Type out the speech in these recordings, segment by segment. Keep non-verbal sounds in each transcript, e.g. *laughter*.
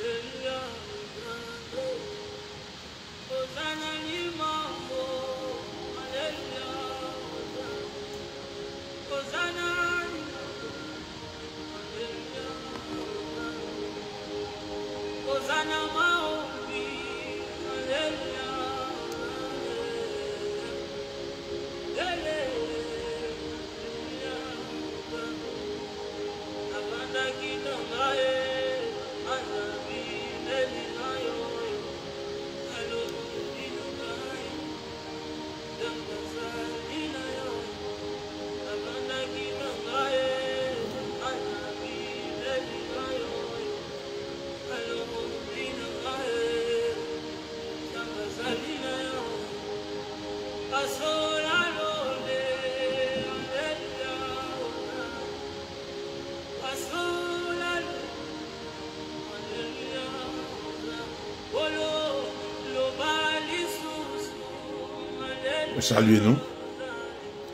Hallelujah.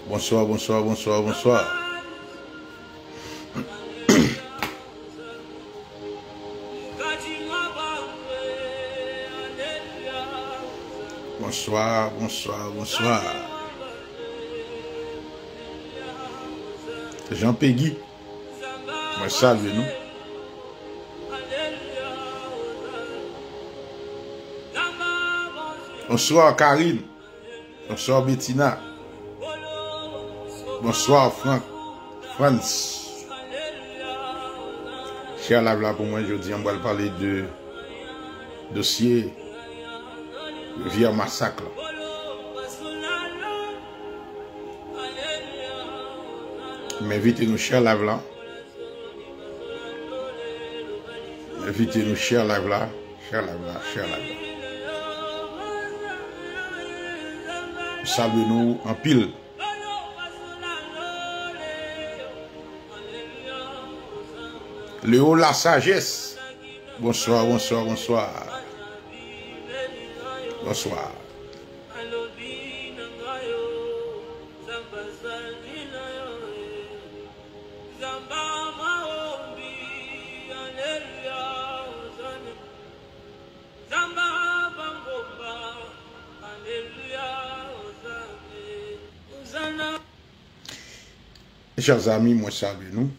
Bonsoir, bonsoir, bonsoir, bonsoir *coughs* Bonsoir, bonsoir, bonsoir Jean Pegui Bonsoir, Karine Bonsoir Bettina. Bonsoir Franck. France. Cher Lavla, pour moi, je dis, on va parler de dossier via Massacre. M'invitez-nous, cher Lavla. Invitez-nous, cher Lavla, cher Lavla, cher Lavla. sa venou anpil. Le ou la sagesse. Bonsoir, bonsoir, bonsoir. Bonsoir. chers amis, moi salue nous.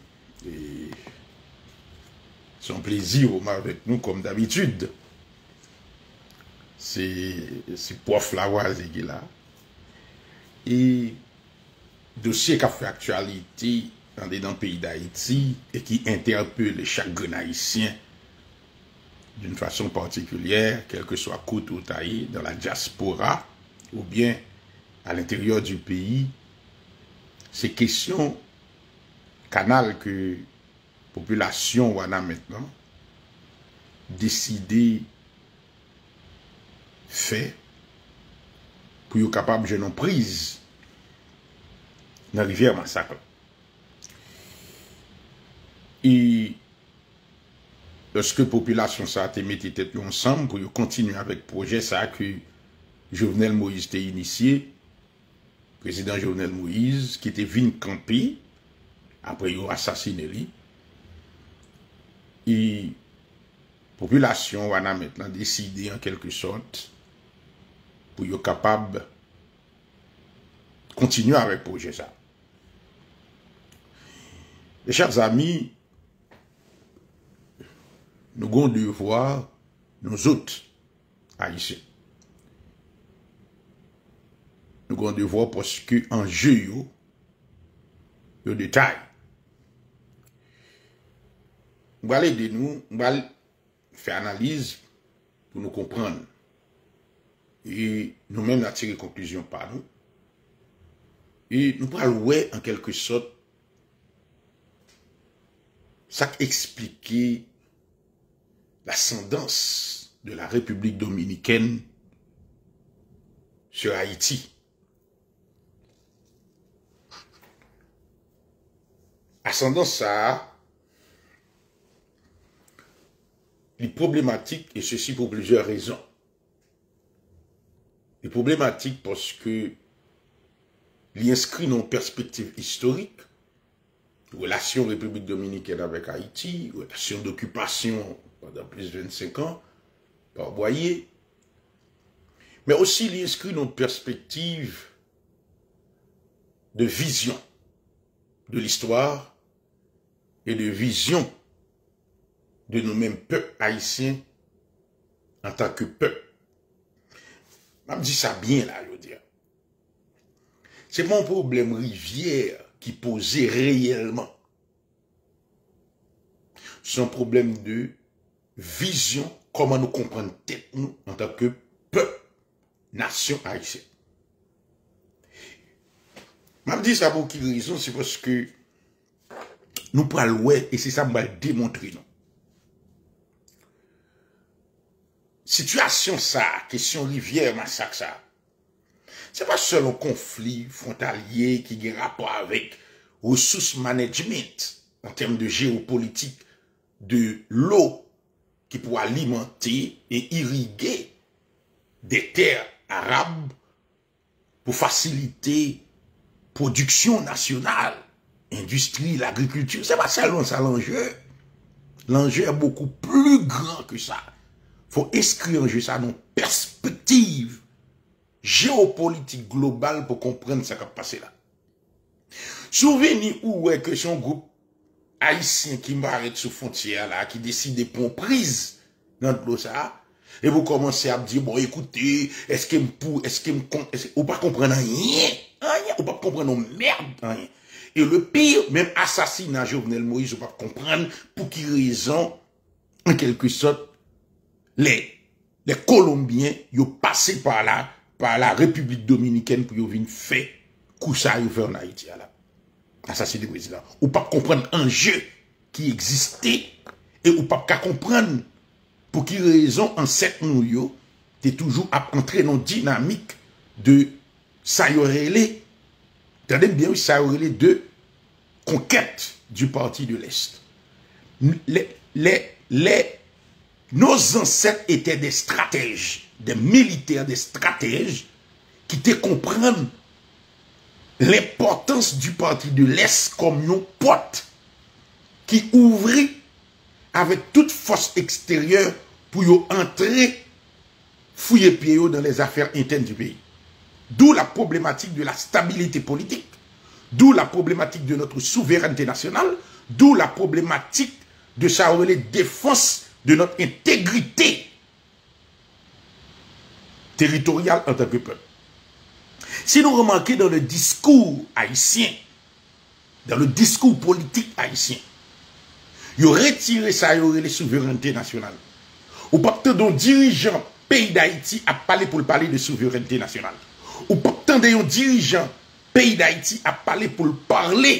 Et c'est un plaisir avec nous comme d'habitude. C'est prof Lavoisier qui est là. Et dossier qui a fait actualité dans le pays d'Haïti et qui interpelle chaque Haïtien d'une façon particulière, quel que soit côte ou taille, dans la diaspora ou bien à l'intérieur du pays, Ces questions kanal ke populasyon wana metnen deside fe pou yo kapab jenon priz nan rivye a masakl. E leske populasyon sa a te mette ete pou yon sam pou yo kontinu avek proje, sa a ki Jovenel Moïse te inisye Prezident Jovenel Moïse ki te vin kampi apre yon asasineri, y population wana metnan deside en kelke sot pou yon kapab kontinu avè pou Jeza. E chak zami, nou gondevwa nou zout a yise. Nou gondevwa poske anje yon yon detay mwa ale de nou, mwa ale fè analize pou nou kompren e nou men atire konklyzyon pa nou e nou pral wè an kelke sot sa eksplike l'asendans de la republik dominiken se Haiti Asendans sa a est problématique, et ceci pour plusieurs raisons. Il est problématique parce que il inscrit dans une perspective historique, relation République dominicaine avec Haïti, relation d'occupation pendant plus de 25 ans, par Boyer, mais aussi il inscrit dans une perspective de vision de l'histoire et de vision de nous-mêmes, peuple haïtiens en tant que peuple. Je dis ça bien là, je veux dire. C'est mon problème rivière qui posait réellement. C'est un problème de vision, comment nous comprendre nous en tant que peuple, nation haïtienne. Je dis ça pour qui raison, c'est parce que nous parlons et c'est ça que je vais démontrer. Non? Situation ça, question rivière ça C'est pas seulement conflit frontalier qui qui un rapport avec sous management en termes de géopolitique de l'eau qui pour alimenter et irriguer des terres arabes pour faciliter production nationale, industrie, l'agriculture. C'est pas seulement ça l'enjeu. L'enjeu est beaucoup plus grand que ça faut inscrire juste ça dans perspective géopolitique globale pour comprendre ce qui a passé là. Souvenez où est que son groupe haïtien qui m'arrête sous frontière là, qui décide des prendre prises dans l'eau ça, et vous commencez à me dire, bon, écoutez, est-ce me pour, est-ce que ou pas comprendre rien, rien, ou pas comprendre merde, rien. Et le pire, même assassinat Jovenel Moïse, ou pas comprendre pour qui raison, en quelque sorte, les Colombiens yon passe par la République Dominikène pou yon vin fè kousa yon fè an Haïtia la. A sa sè di wè zi la. Ou pa komprenne an je ki eksiste, et ou pa ka komprenne pou ki rezon an sè an yon te toujou ap kontre nan dinamik de sa yorele te adem bien wè sa yorele de konkète du parti de l'Est. Les les Nos ancêtres étaient des stratèges, des militaires, des stratèges qui te comprennent l'importance du parti de l'Est comme une porte qui ouvrit avec toute force extérieure pour y entrer, fouiller pied dans les affaires internes du pays. D'où la problématique de la stabilité politique, d'où la problématique de notre souveraineté nationale, d'où la problématique de sa défense de not integrite teritorial entepepe. Si nou remanke dan le diskou Haitien, dan le diskou politik Haitien, yo retire sa yorele souverante nasyonal. Ou pa kte don dirijan peyi d'Haïti ap pale pou l'pale de souverante nasyonal. Ou pa kte don dirijan peyi d'Haïti ap pale pou l'pale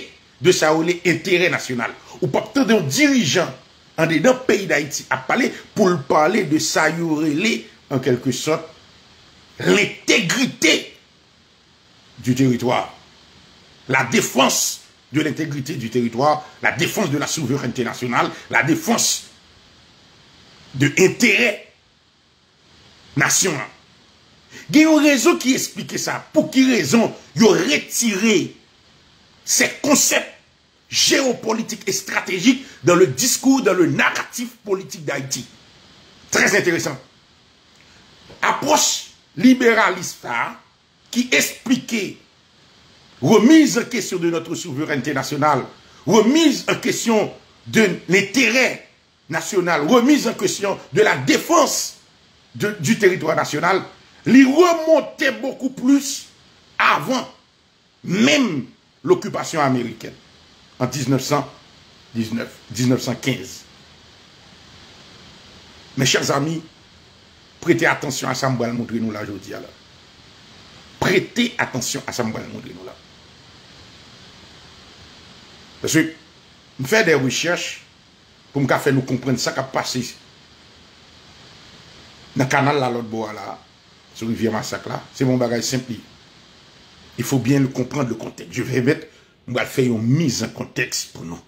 de sa yorele interè nasyonal. Ou pa kte don dirijan en dedans pays d'Haïti à parler pour parler de les en quelque sorte l'intégrité du territoire, la défense de l'intégrité du territoire, la défense de la souveraineté nationale, la défense de l'intérêt national. Il y a une raison qui explique ça. Pour qui raison y a retiré ces concepts géopolitique et stratégique dans le discours, dans le narratif politique d'Haïti. Très intéressant. Approche libéraliste qui expliquait remise en question de notre souveraineté nationale, remise en question de l'intérêt national, remise en question de la défense du territoire national, les remontait beaucoup plus avant même l'occupation américaine. an 1915. Men chak zami, prete atensyon a sa mbo al moudre nou la joudi alor. Prete atensyon a sa mbo al moudre nou la. Pesou, m fè de wichèch, pou m ka fè nou komprenn sa ka pasi nan kanal la lot bo ala, sou m vir ma sak la, se m bagaj sempi. Il fò byen nou komprenn le kontek. Je fè mèt, Nous allons faire une mise en contexte pour nous.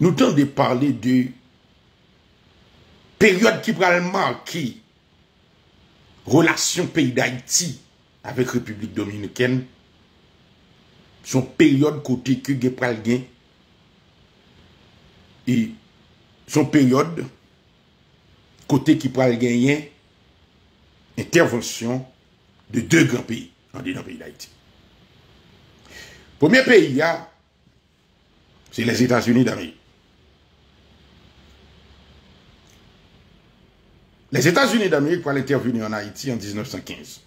Nous tentons de parler de période qui va marquer relation pays d'Haïti avec République Dominicaine. Son période côté que Gepral gain. Et son période côté qui pral gagner intervention de deux grands pays dans dans pays d'Haïti. Premier pays, c'est les états unis d'Amérique. Les états unis d'Amérique pour intervenir en Haïti en 1915.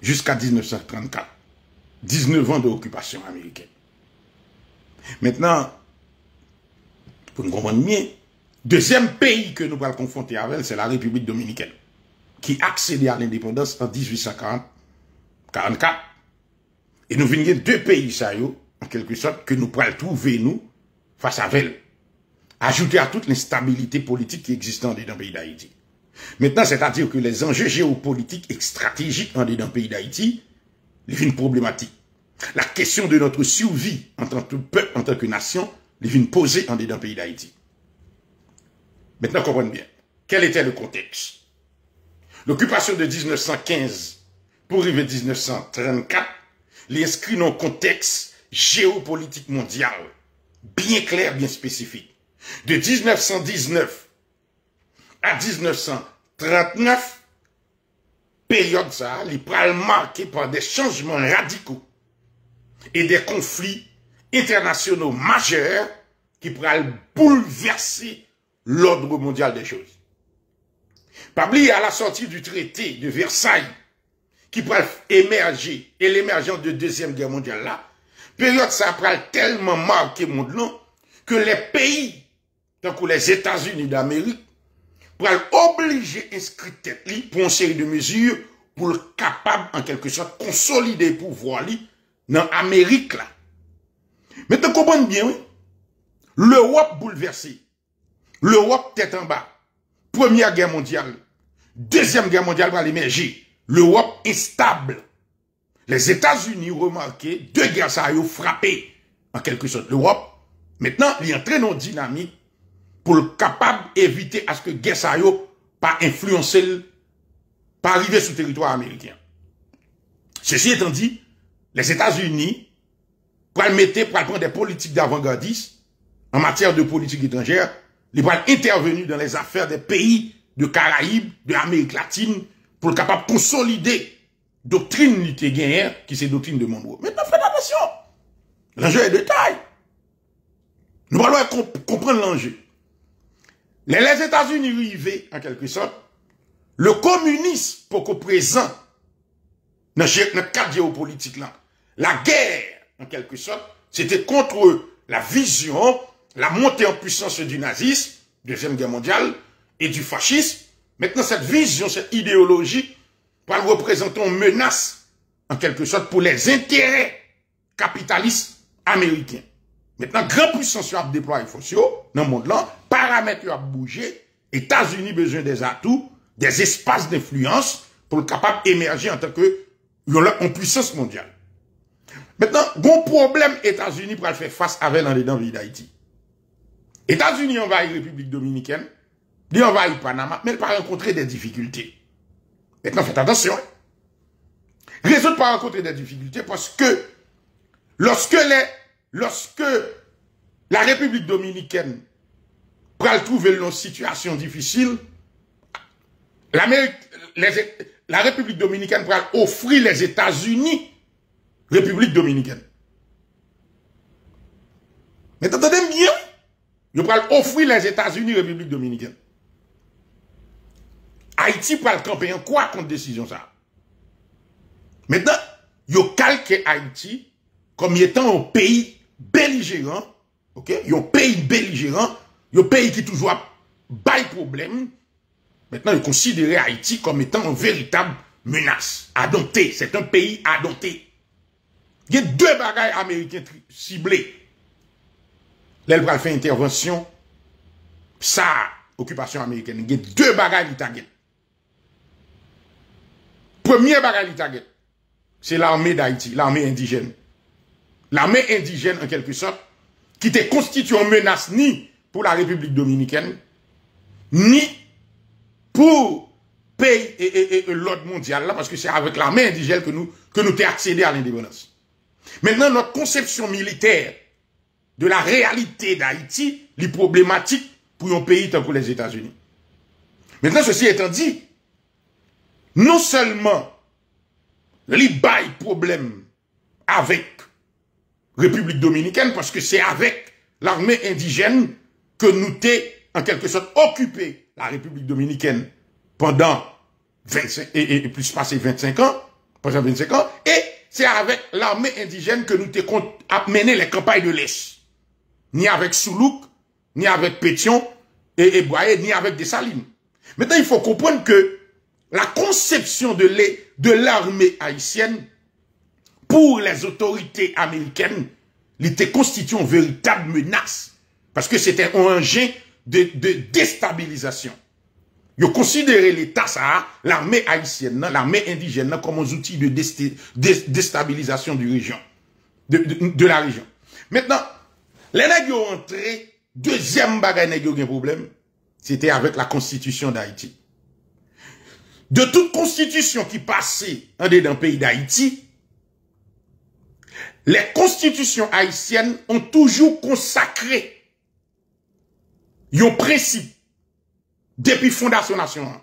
Jusqu'à 1934. 19 ans d'occupation américaine. Maintenant, pour nous comprendre mieux, deuxième pays que nous nous confronter avec, c'est la République dominicaine, qui accédait à l'indépendance en 1840 44. Et nous venions deux pays, ça, en quelque sorte, que nous pourrons trouver, nous, face à elle. Ajouter à toute l'instabilité politique qui existe dans le pays d'Haïti. Maintenant, c'est-à-dire que les enjeux géopolitiques et stratégiques dans le pays d'Haïti, les une problématique. La question de notre survie en tant que peuple, en tant que nation, une posée en dedans pays d'Haïti. Maintenant, comprenez bien. Quel était le contexte L'occupation de 1915 pour arriver 1934, l'inscrit inscrit dans un contexte géopolitique mondial, bien clair, bien spécifique. De 1919 à 1939, période ça, il marqué par des changements radicaux et des conflits internationaux majeurs qui pourraient bouleverser l'ordre mondial des choses. Pabli, à la sortie du traité de Versailles, qui pourraient émerger, et l'émergence de Deuxième Guerre mondiale là, période ça prend tellement marqué monde que les pays, donc les États-Unis d'Amérique, pourraient obliger inscrit tête pour une série de mesures pour être capable, en quelque sorte, consolider le pouvoir dans l'Amérique là. Mais tu comprends bien, oui? L'Europe bouleversée. L'Europe tête en bas. Première guerre mondiale. Deuxième guerre mondiale va l'émerger. L'Europe stable. Les États-Unis, remarqué deux guerres, ça frappées en quelque sorte, l'Europe. Maintenant, il très en dynamique pour le capable éviter à ce que ne ça pas influencer, pas arriver sur le territoire américain. Ceci étant dit, les États-Unis, pour mettre, pour prendre des politiques davant gardiste en matière de politique étrangère, ils pourraient intervenir dans les affaires des pays de Caraïbes, de l'Amérique latine, pour capables capable consolider doctrine n'était qui qui doctrine de mon Maintenant, faites attention. L'enjeu est de taille. Nous allons comprendre l'enjeu. les états unis vivaient, en quelque sorte, le présent pour qu'au dans cadre géopolitique, là. La guerre, en quelque sorte, c'était contre la vision, la montée en puissance du nazisme, Deuxième Guerre mondiale, et du fascisme. Maintenant, cette vision, cette idéologie, pour représenter une menace, en quelque sorte, pour les intérêts capitalistes américains. Maintenant, grand puissance va déployer dans le monde là, paramètres à bouger. États-Unis besoin des atouts, des espaces d'influence pour le capable d'émerger en tant que en puissance mondiale. Maintenant, bon problème États-Unis pour faire face à avec dans les dents d'Haïti. États-Unis envahit la République dominicaine, ils le Panama, mais ils pas rencontrer des difficultés. Maintenant, eh faites attention. Hein. Résoudre pas rencontrer des difficultés parce que lorsque, la République dominicaine va trouver une situation difficile, la République dominicaine va offrir les États-Unis République dominicaine. Mais t'entendez bien? Je vais offrir les États-Unis République dominicaine. Haïti pral kampèyan, kwa kontre-désisyon sa? Mèndan, yo kalke Haïti komi etan ou peyi beli-jèran, yo peyi beli-jèran, yo peyi ki toujwa bay problem, mèndan yo konsidere Haïti komi etan ou veritab menas. Adonte, setan peyi adonte. Gè dè bagay amèrikèn ciblè. Lèl pral fè intervansyon, sa okupasyon amèrikèn, gè dè bagay l'itangèl. Premier bagarre target, c'est l'armée d'Haïti, l'armée indigène. L'armée indigène, en quelque sorte, qui te constitue en menace ni pour la République dominicaine, ni pour pays et, l'ordre mondial, là, parce que c'est avec l'armée indigène que nous, que nous accédé à l'indépendance. Maintenant, notre conception militaire de la réalité d'Haïti, les problématiques pour un pays tant que les États-Unis. Maintenant, ceci étant dit, non seulement li problème avec République dominicaine, parce que c'est avec l'armée indigène que nous t'es en quelque sorte occupé la République dominicaine pendant 25 et, plus passé 25 ans, pendant 25 ans, et c'est avec l'armée indigène que nous t'es amené les campagnes de l'Est. Ni avec Soulouk, ni avec Pétion et, et ni avec Dessalines. Maintenant, il faut comprendre que la conception de l'armée haïtienne pour les autorités américaines, l'était était constitué une véritable menace. Parce que c'était un engin de, déstabilisation. Ils considéraient l'État, ça, l'armée haïtienne, l'armée indigène, comme un outil de déstabilisation du région, de, la région. Maintenant, les nègres ont deuxième bagage, nègres ont un problème, c'était avec la constitution d'Haïti de toute constitution qui passait en dedans pays d'Haïti, les constitutions haïtiennes ont toujours consacré un principe depuis fondation nationale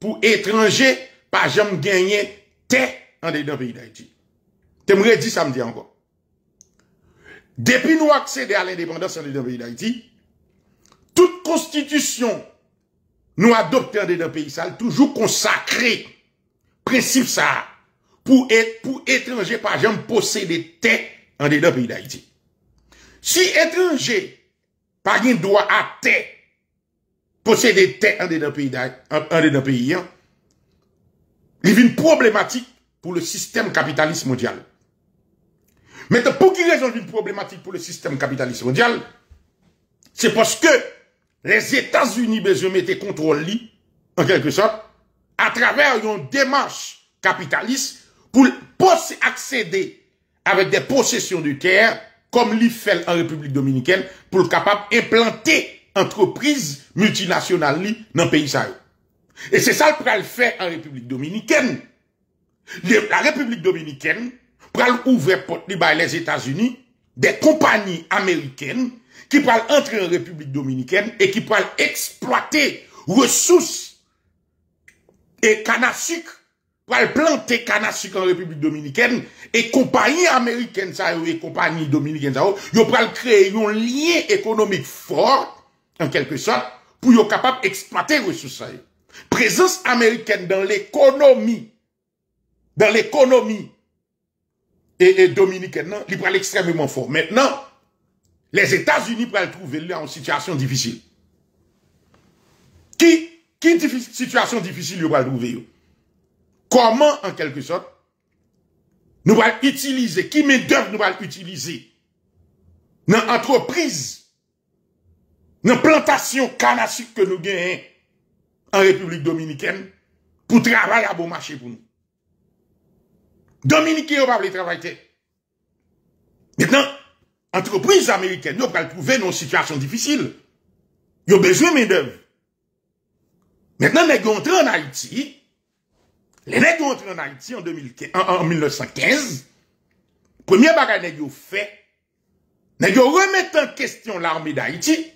pour étrangers pas jamais gagner terre en dedans pays d'Haïti. T'aimerais dire dit encore. Depuis nous accéder à l'indépendance en dedans pays d'Haïti, toute constitution nous des deux pays ça toujours consacré principe ça pour être pour étranger par exemple posséder terre en dedans pays d'Haïti si étrangers par exemple droit à terre posséder terre en dedans pays en dedans pays y hein, a une problématique pour le système capitaliste mondial mais pour qui raison une problématique pour le système capitaliste mondial c'est parce que les États-Unis besoin mettre contrôle en quelque sorte, à travers une démarche capitaliste pour accéder avec des possessions de terre, comme l'y fait en République Dominicaine, pour être capable d'implanter entreprises multinationales dans le pays. Et c'est ça le pral fait en République Dominicaine. La République Dominicaine pral ouvrir les États-Unis des compagnies américaines qui parle entrer en République Dominicaine et qui parle exploiter ressources et canne à sucre planter canne à sucre en République Dominicaine et compagnie américaine ça et compagnie dominicaine ça yo créer un lien économique fort en quelque sorte pour yo capable exploiter ressources ça présence américaine dans l'économie dans l'économie et, dominicaine non il extrêmement fort maintenant les États-Unis pourraient le trouver en situation difficile. Qui, qui situation difficile ils le trouver Comment, en quelque sorte, nous allons utiliser, qui met d'œuvre nous allons utiliser dans l'entreprise, dans la plantation que nous gagnons en République dominicaine pour travailler à bon marché pour nous. Dominicains ne les travailler. Maintenant, entreprises américaines, nous pas trouver dans une situation difficile. Ils besoin de main-d'œuvre. Maintenant, les entré en Haïti, les nègres entré en Haïti en, 1915. 1915. Premier bagage fait, nègre remettent en question l'armée d'Haïti,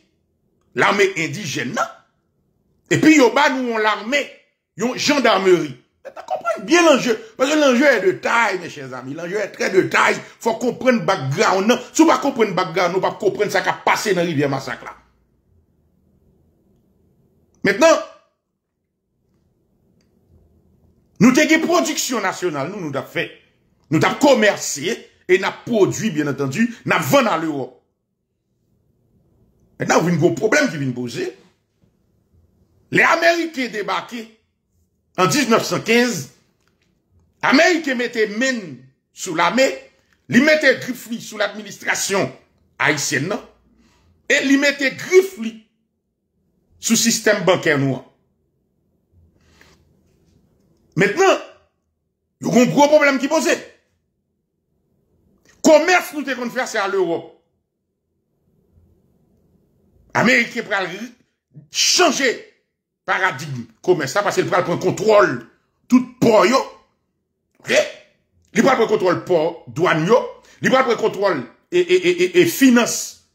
l'armée indigène, et puis yo ont nous l'armée, yon gendarmerie. Maintenant, comprenez bien l'enjeu. Parce que l'enjeu est de taille, mes chers amis. L'enjeu est très de taille. Faut comprendre le background. Si vous ne comprenez pas le background, vous ne pas comprendre ce qui a passé dans la rivière massacre Maintenant, nous avons une production nationale, nous, nous avons fait. Nous avons commercié et nous avons produit, bien entendu, nous avons vendu à l'Europe. Maintenant, vous avez un gros problème qui vient de poser. Les Américains débarqués, en 1915, Amérique mettait main sous l'armée, main, mettait mettait sous l'administration haïtienne, et lui mettait mettait sous sous système système noir. Maintenant, il y a un gros problème qui posait. pose. nous nous faire c'est à à Amérique l'Europe. prête à changer paradigme commerce parce qu'il prend le contrôle tout port yo. OK Il prend le contrôle port douane yo, il prend le contrôle et, finance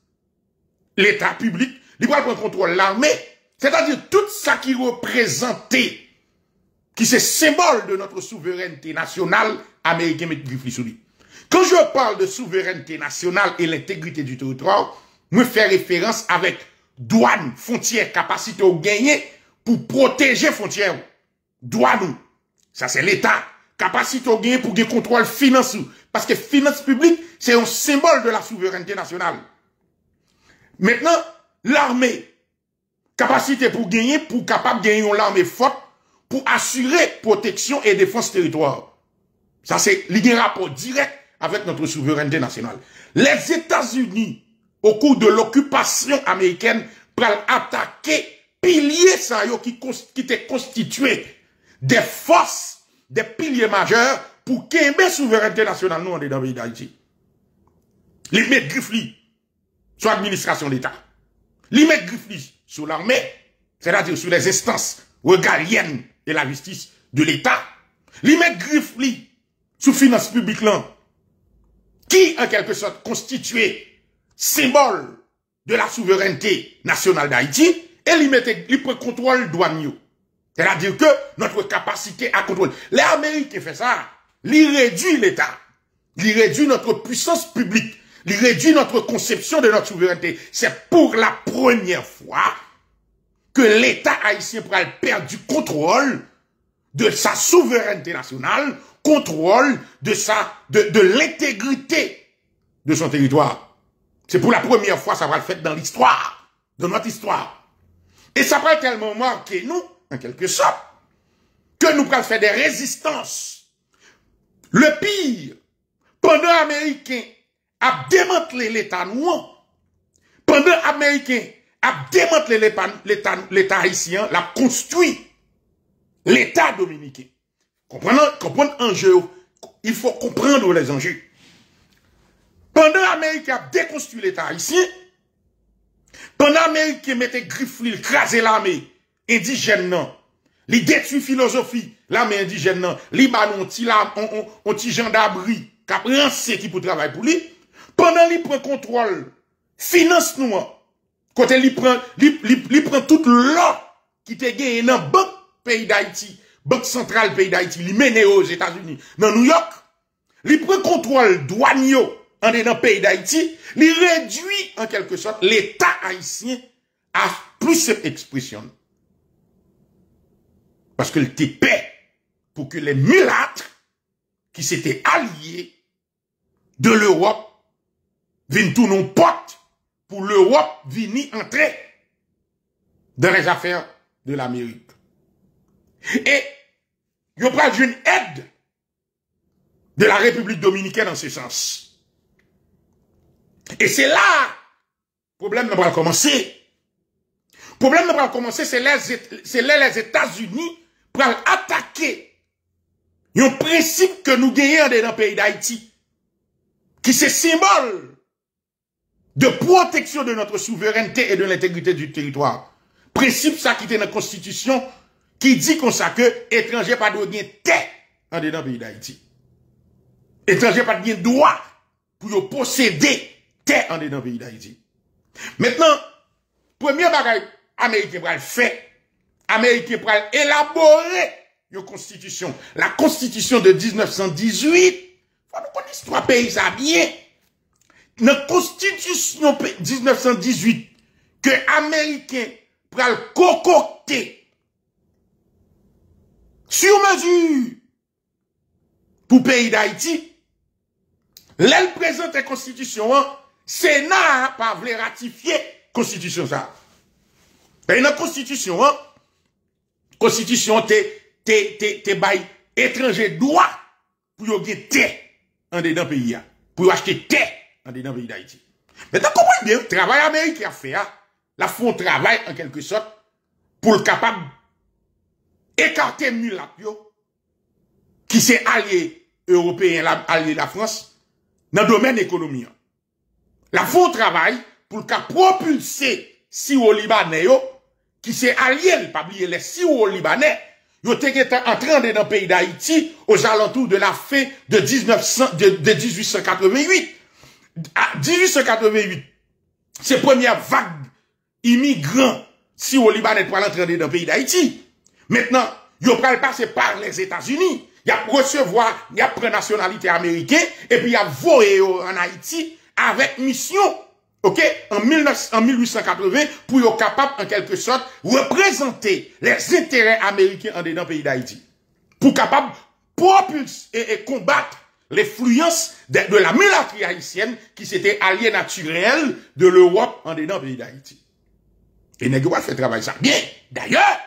l'état public, il prend le contrôle l'armée, c'est-à-dire tout ça qui représentait qui est symbole de notre souveraineté nationale américaine Quand je parle de souveraineté nationale et l'intégrité du territoire, je fais référence avec douane, frontière, capacité au gagner pour protéger frontières, Dois-nous. Ça, c'est l'État. Capacité au gagner pour contrôle financier. Parce que finance publique, c'est un symbole de la souveraineté nationale. Maintenant, l'armée. Capacité pour gagner, pour capable de gagner une armée forte, pour assurer protection et défense territoire. Ça, c'est un rapport direct avec notre souveraineté nationale. Les États-Unis, au cours de l'occupation américaine, prennent attaquer piliers ça yo, qui, qui étaient constitués des forces, des piliers majeurs pour qu'aimer souveraineté nationale nous en est pays d'Haïti. Les mettent griffes sur l'administration d'État. Les met griffes sur l'armée, c'est-à-dire sur les instances régaliennes de la justice de l'État. Les met griffes sur finances publiques là, qui en quelque sorte constitué symbole de la souveraineté nationale d'Haïti et il prend le prend Elle C'est-à-dire que notre capacité à contrôler. L'Amérique qui fait ça. l'irréduit réduit l'État. Il réduit notre puissance publique. Il réduit notre conception de notre souveraineté. C'est pour la première fois que l'État haïtien prend perdre contrôle de sa souveraineté nationale, contrôle de sa, de, de l'intégrité de son territoire. C'est pour la première fois ça va le faire dans l'histoire, dans notre histoire. Et ça pourrait tellement marquer nous, en quelque sorte, que nous prenons faire des résistances. Le pire, pendant Américain a démantelé l'État noir, pendant Américain a démantelé l'État haïtien, l'a construit l'État dominicain. Comprendre comprenez jeu. Il faut comprendre les enjeux. Pendant Américain a déconstruit l'État haïtien, Pon Amerike mette griflil, kraselame, indigen nan, li detu filosofi, lame indigen nan, li banon ti jan dabri, kaprense ki pou travay pou li, ponan li pren kontrol, finans nou an, kote li pren tout lò ki te geye nan bok peyi da iti, bok sentral peyi da iti, li mene yo jeta zuni, nan New York, li pren kontrol, dwan yo. en est dans le pays d'Haïti, il réduit en quelque sorte l'État haïtien à plus expression. Parce que le paix pour que les mulâtres qui s'étaient alliés de l'Europe viennent tout nos potes pour l'Europe venir entrer dans les affaires de l'Amérique. Et il y aura une aide de la République dominicaine en ce sens. Et c'est là, le problème va pas commencer. Le problème va pas commencer, c'est les, les États-Unis pour attaquer un principe que nous gagnons dans le pays d'Haïti, qui c'est symbole de protection de notre souveraineté et de l'intégrité du territoire. Principe ça qui est dans la Constitution, qui dit qu'on ça que étranger pas de gagner terre dans le pays d'Haïti. Étranger pas de droit pour posséder T'es en dedans pays d'Haïti. Maintenant, premier bagage américain pral fait, américain pral élaborer une constitution, la constitution de 1918. Faut nous connaître trois pays ça bien. La constitution 1918 que américain pral cocoté, sur mesure pour pays d'Haïti. L'elle présente la constitution, hein? Sè nan pa vle ratifiye konstitisyon sa. Tè yon konstitisyon an, konstitisyon te, te, te, te bay etranje dwa pou yo gye te an de nan peyi an, pou yo achte te an de nan peyi d'Aiti. Metan komponye bè, trabay Amerike a fè an, la fon trabay an kelke sot pou l'kapab ekarte mnil la pyo ki se alye Européen, alye la Frans nan domen ekonomi an. la faux travail pour qu'à propulser si au Libanais, qui c'est allié, pas oublier les si au Libanais, yo te dans le pays d'Haïti aux alentours de la fin de, 1900, de, 1888. 1888, ah, c'est première vague immigrants si au Libanais pour l'entrée dans le pays d'Haïti. Maintenant, yo pral passer par les États-Unis. Y a recevoir, y a nationalité américaine, et puis y a volé en Haïti, avec mission, ok, en, en 1880, pour être capable, en quelque sorte, représenter les intérêts américains en dedans pays d'Haïti. Pour capable propulser et, et combattre l'influence de, la milice haïtienne qui s'était alliée naturelle de l'Europe en dedans pays d'Haïti. Et nest fait travail ça bien. D'ailleurs,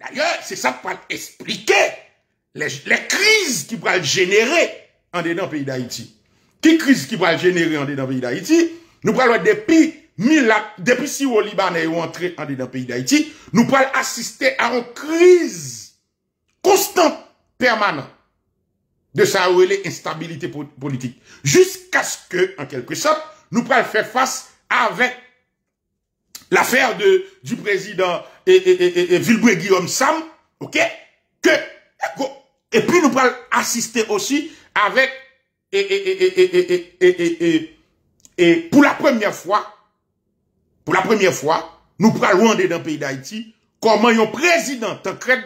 d'ailleurs, c'est ça pour expliquer les, crises qui pourraient générer en dedans pays d'Haïti qui crise qui va générer en dedans pays d'Haïti nous parlons depuis mille depuis si au Libanais ont entré en dedans pays d'Haïti nous parlons assister à une crise constante permanente de sa relais instabilité politique jusqu'à ce que en quelque sorte nous parlons faire face avec l'affaire de du président et et et, Guillaume Sam OK que et puis nous parlons assister aussi avec et, et, et, et, pour la première fois, pour la première fois, nous prenons dans le pays d'Haïti, comment un président Tancred,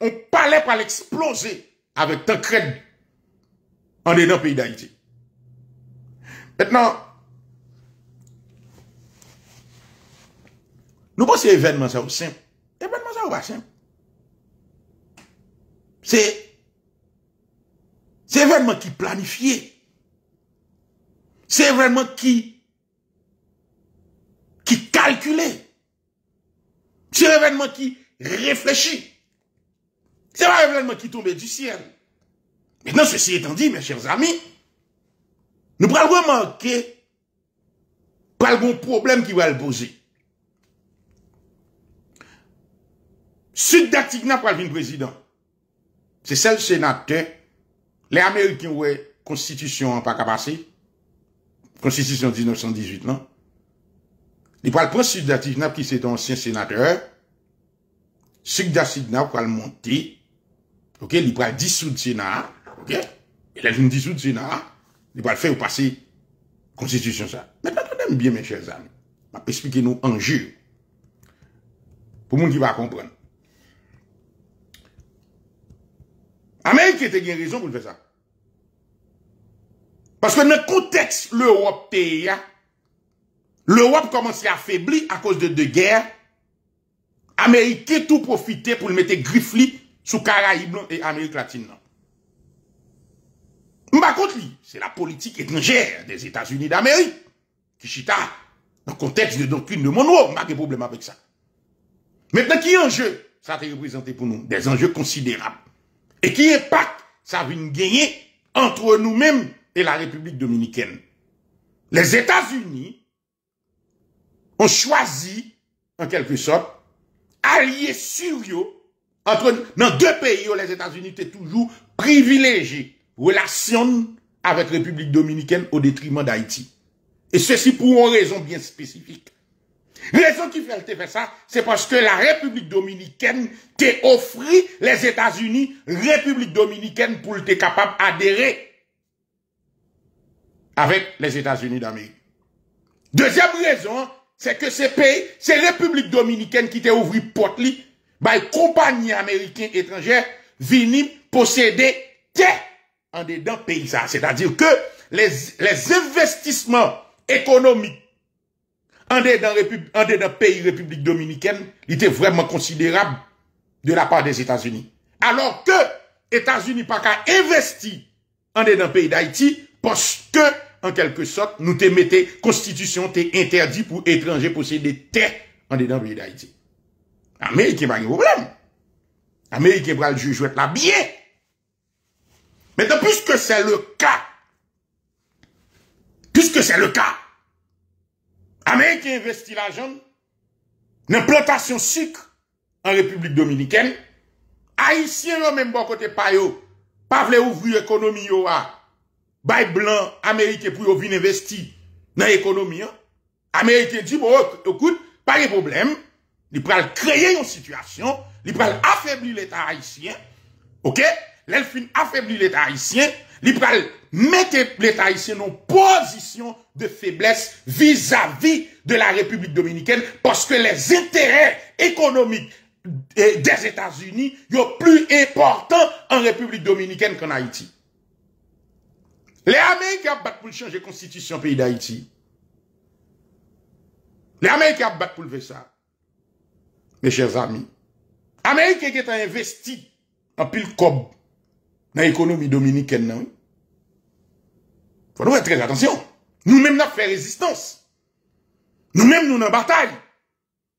on parlait pour l'exploser avec Tancred en dans pays d'Haïti. Maintenant, nous pensons événement ça au simple. Événement ça pas simple. C'est c'est événement qui planifiait. C'est vraiment qui qui calculait, C'est événement qui réfléchit. C'est pas événement qui tombait du ciel. Maintenant, ceci étant dit, mes chers amis, nous pas pas le bon problème qui va le poser. Sud d'Actique n'a pas le président. C'est celle sénateur Non? Le Amerik yon wè konstitusyon an pa kapase, konstitusyon 1918, nan? Li pwal pronsidatif nap ki se ton ansyen senatèr, sigdasyd nap pwal monte, ok, li pwal disout senat, ok, e lajoun disout senat, li pwal fè ou pase konstitusyon sa. Mè tan tanèm byè mè chèl zan, mè pespikè nou anjur, pou moun ki va komprèn. Amérique était bien raison pour faire ça. Parce que dans le contexte l'Europe pays, l'Europe commence à affaiblir à cause de deux guerres. américain tout profité pour le mettre griffli sous Caraïbes et Amérique latine. contre, c'est la politique étrangère des États-Unis d'Amérique. chita. dans le contexte de doctrine de Monroe, on a de problème avec ça. Maintenant, qui est en jeu? Ça a été représenté pour nous des enjeux considérables. Et qui impact ça vient gagner entre nous-mêmes et la République dominicaine. Les États-Unis ont choisi, en quelque sorte, alliés sur entre dans deux pays où les États-Unis étaient toujours privilégiés relations avec la République dominicaine au détriment d'Haïti. Et ceci pour une raison bien spécifique. Raison qui fait fait ça, c'est parce que la République dominicaine t'a offert les États-Unis, République dominicaine, pour être capable d'adhérer avec les États-Unis d'Amérique. Deuxième raison, c'est que ces pays, c'est République dominicaine qui t'a ouvert porte par by compagnie américaine étrangère, vini posséder tes en dedans pays C'est-à-dire que les investissements économiques en dedans en pays République dominicaine, il était vraiment considérable de la part des États-Unis. Alors que États-Unis pas investi investir en dedans pays d'Haïti parce que en quelque sorte nous te la constitution t'est interdit pour étrangers posséder terre en dedans pays d'Haïti. Américain pas de problème. Américain va le juger la bien. Maintenant puisque c'est le cas puisque c'est le cas Amerike investi la jom, nan plantasyon sik an Republik Dominiken. Haitien non, bon yo menm ah. bon kote payo, pa vle ouvri ekonomi yo a. Baye blan, Amerike pou yo vin investi nan ekonomi yo. Amerike di bo, ok, okout, pa yon problem, li pral kreye yon situasyon, li pral afebli leta Haitien, ok, lel fin afebli leta Haitien, Libéral mette l'État haïtien en position de faiblesse vis-à-vis de la République dominicaine parce que les intérêts économiques des États-Unis sont plus importants en République dominicaine qu'en Haïti. Les Américains battu pour changer la constitution du pays d'Haïti. Les Américains battu pour lever ça. Mes chers amis, Américains qui ont investi en pile cob nan ekonomi dominiken nan yon. Fwa nou ve trez atensyon. Nou menm nan fe rezistans. Nou menm nou nan batal.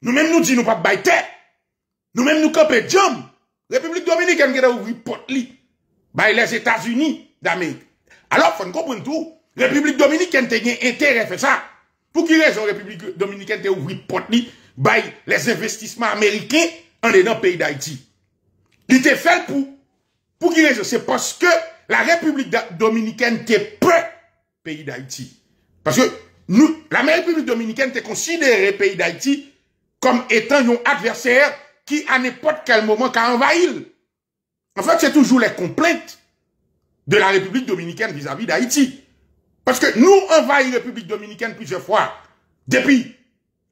Nou menm nou di nou pat bayte. Nou menm nou kap et jom. Republik Dominiken gen gen ouvri pot li bay les Etats-Unis d'Amerika. Alors fwa nou kompwen tou. Republik Dominiken gen gen etere fe sa. Fwa ki rezon Republik Dominiken gen ouvri pot li bay les investisman Amerike an den nan peyi d'Aiti. Li te fel pou Pour qui raison C'est parce que la République dominicaine est peu pays d'Haïti. Parce que nous, la République dominicaine est considérée pays d'Haïti comme étant un adversaire qui à n'importe quel moment qu'a envahi. En fait, c'est toujours les complaintes de la République dominicaine vis-à-vis d'Haïti. Parce que nous envahissons la République dominicaine plusieurs fois. Depuis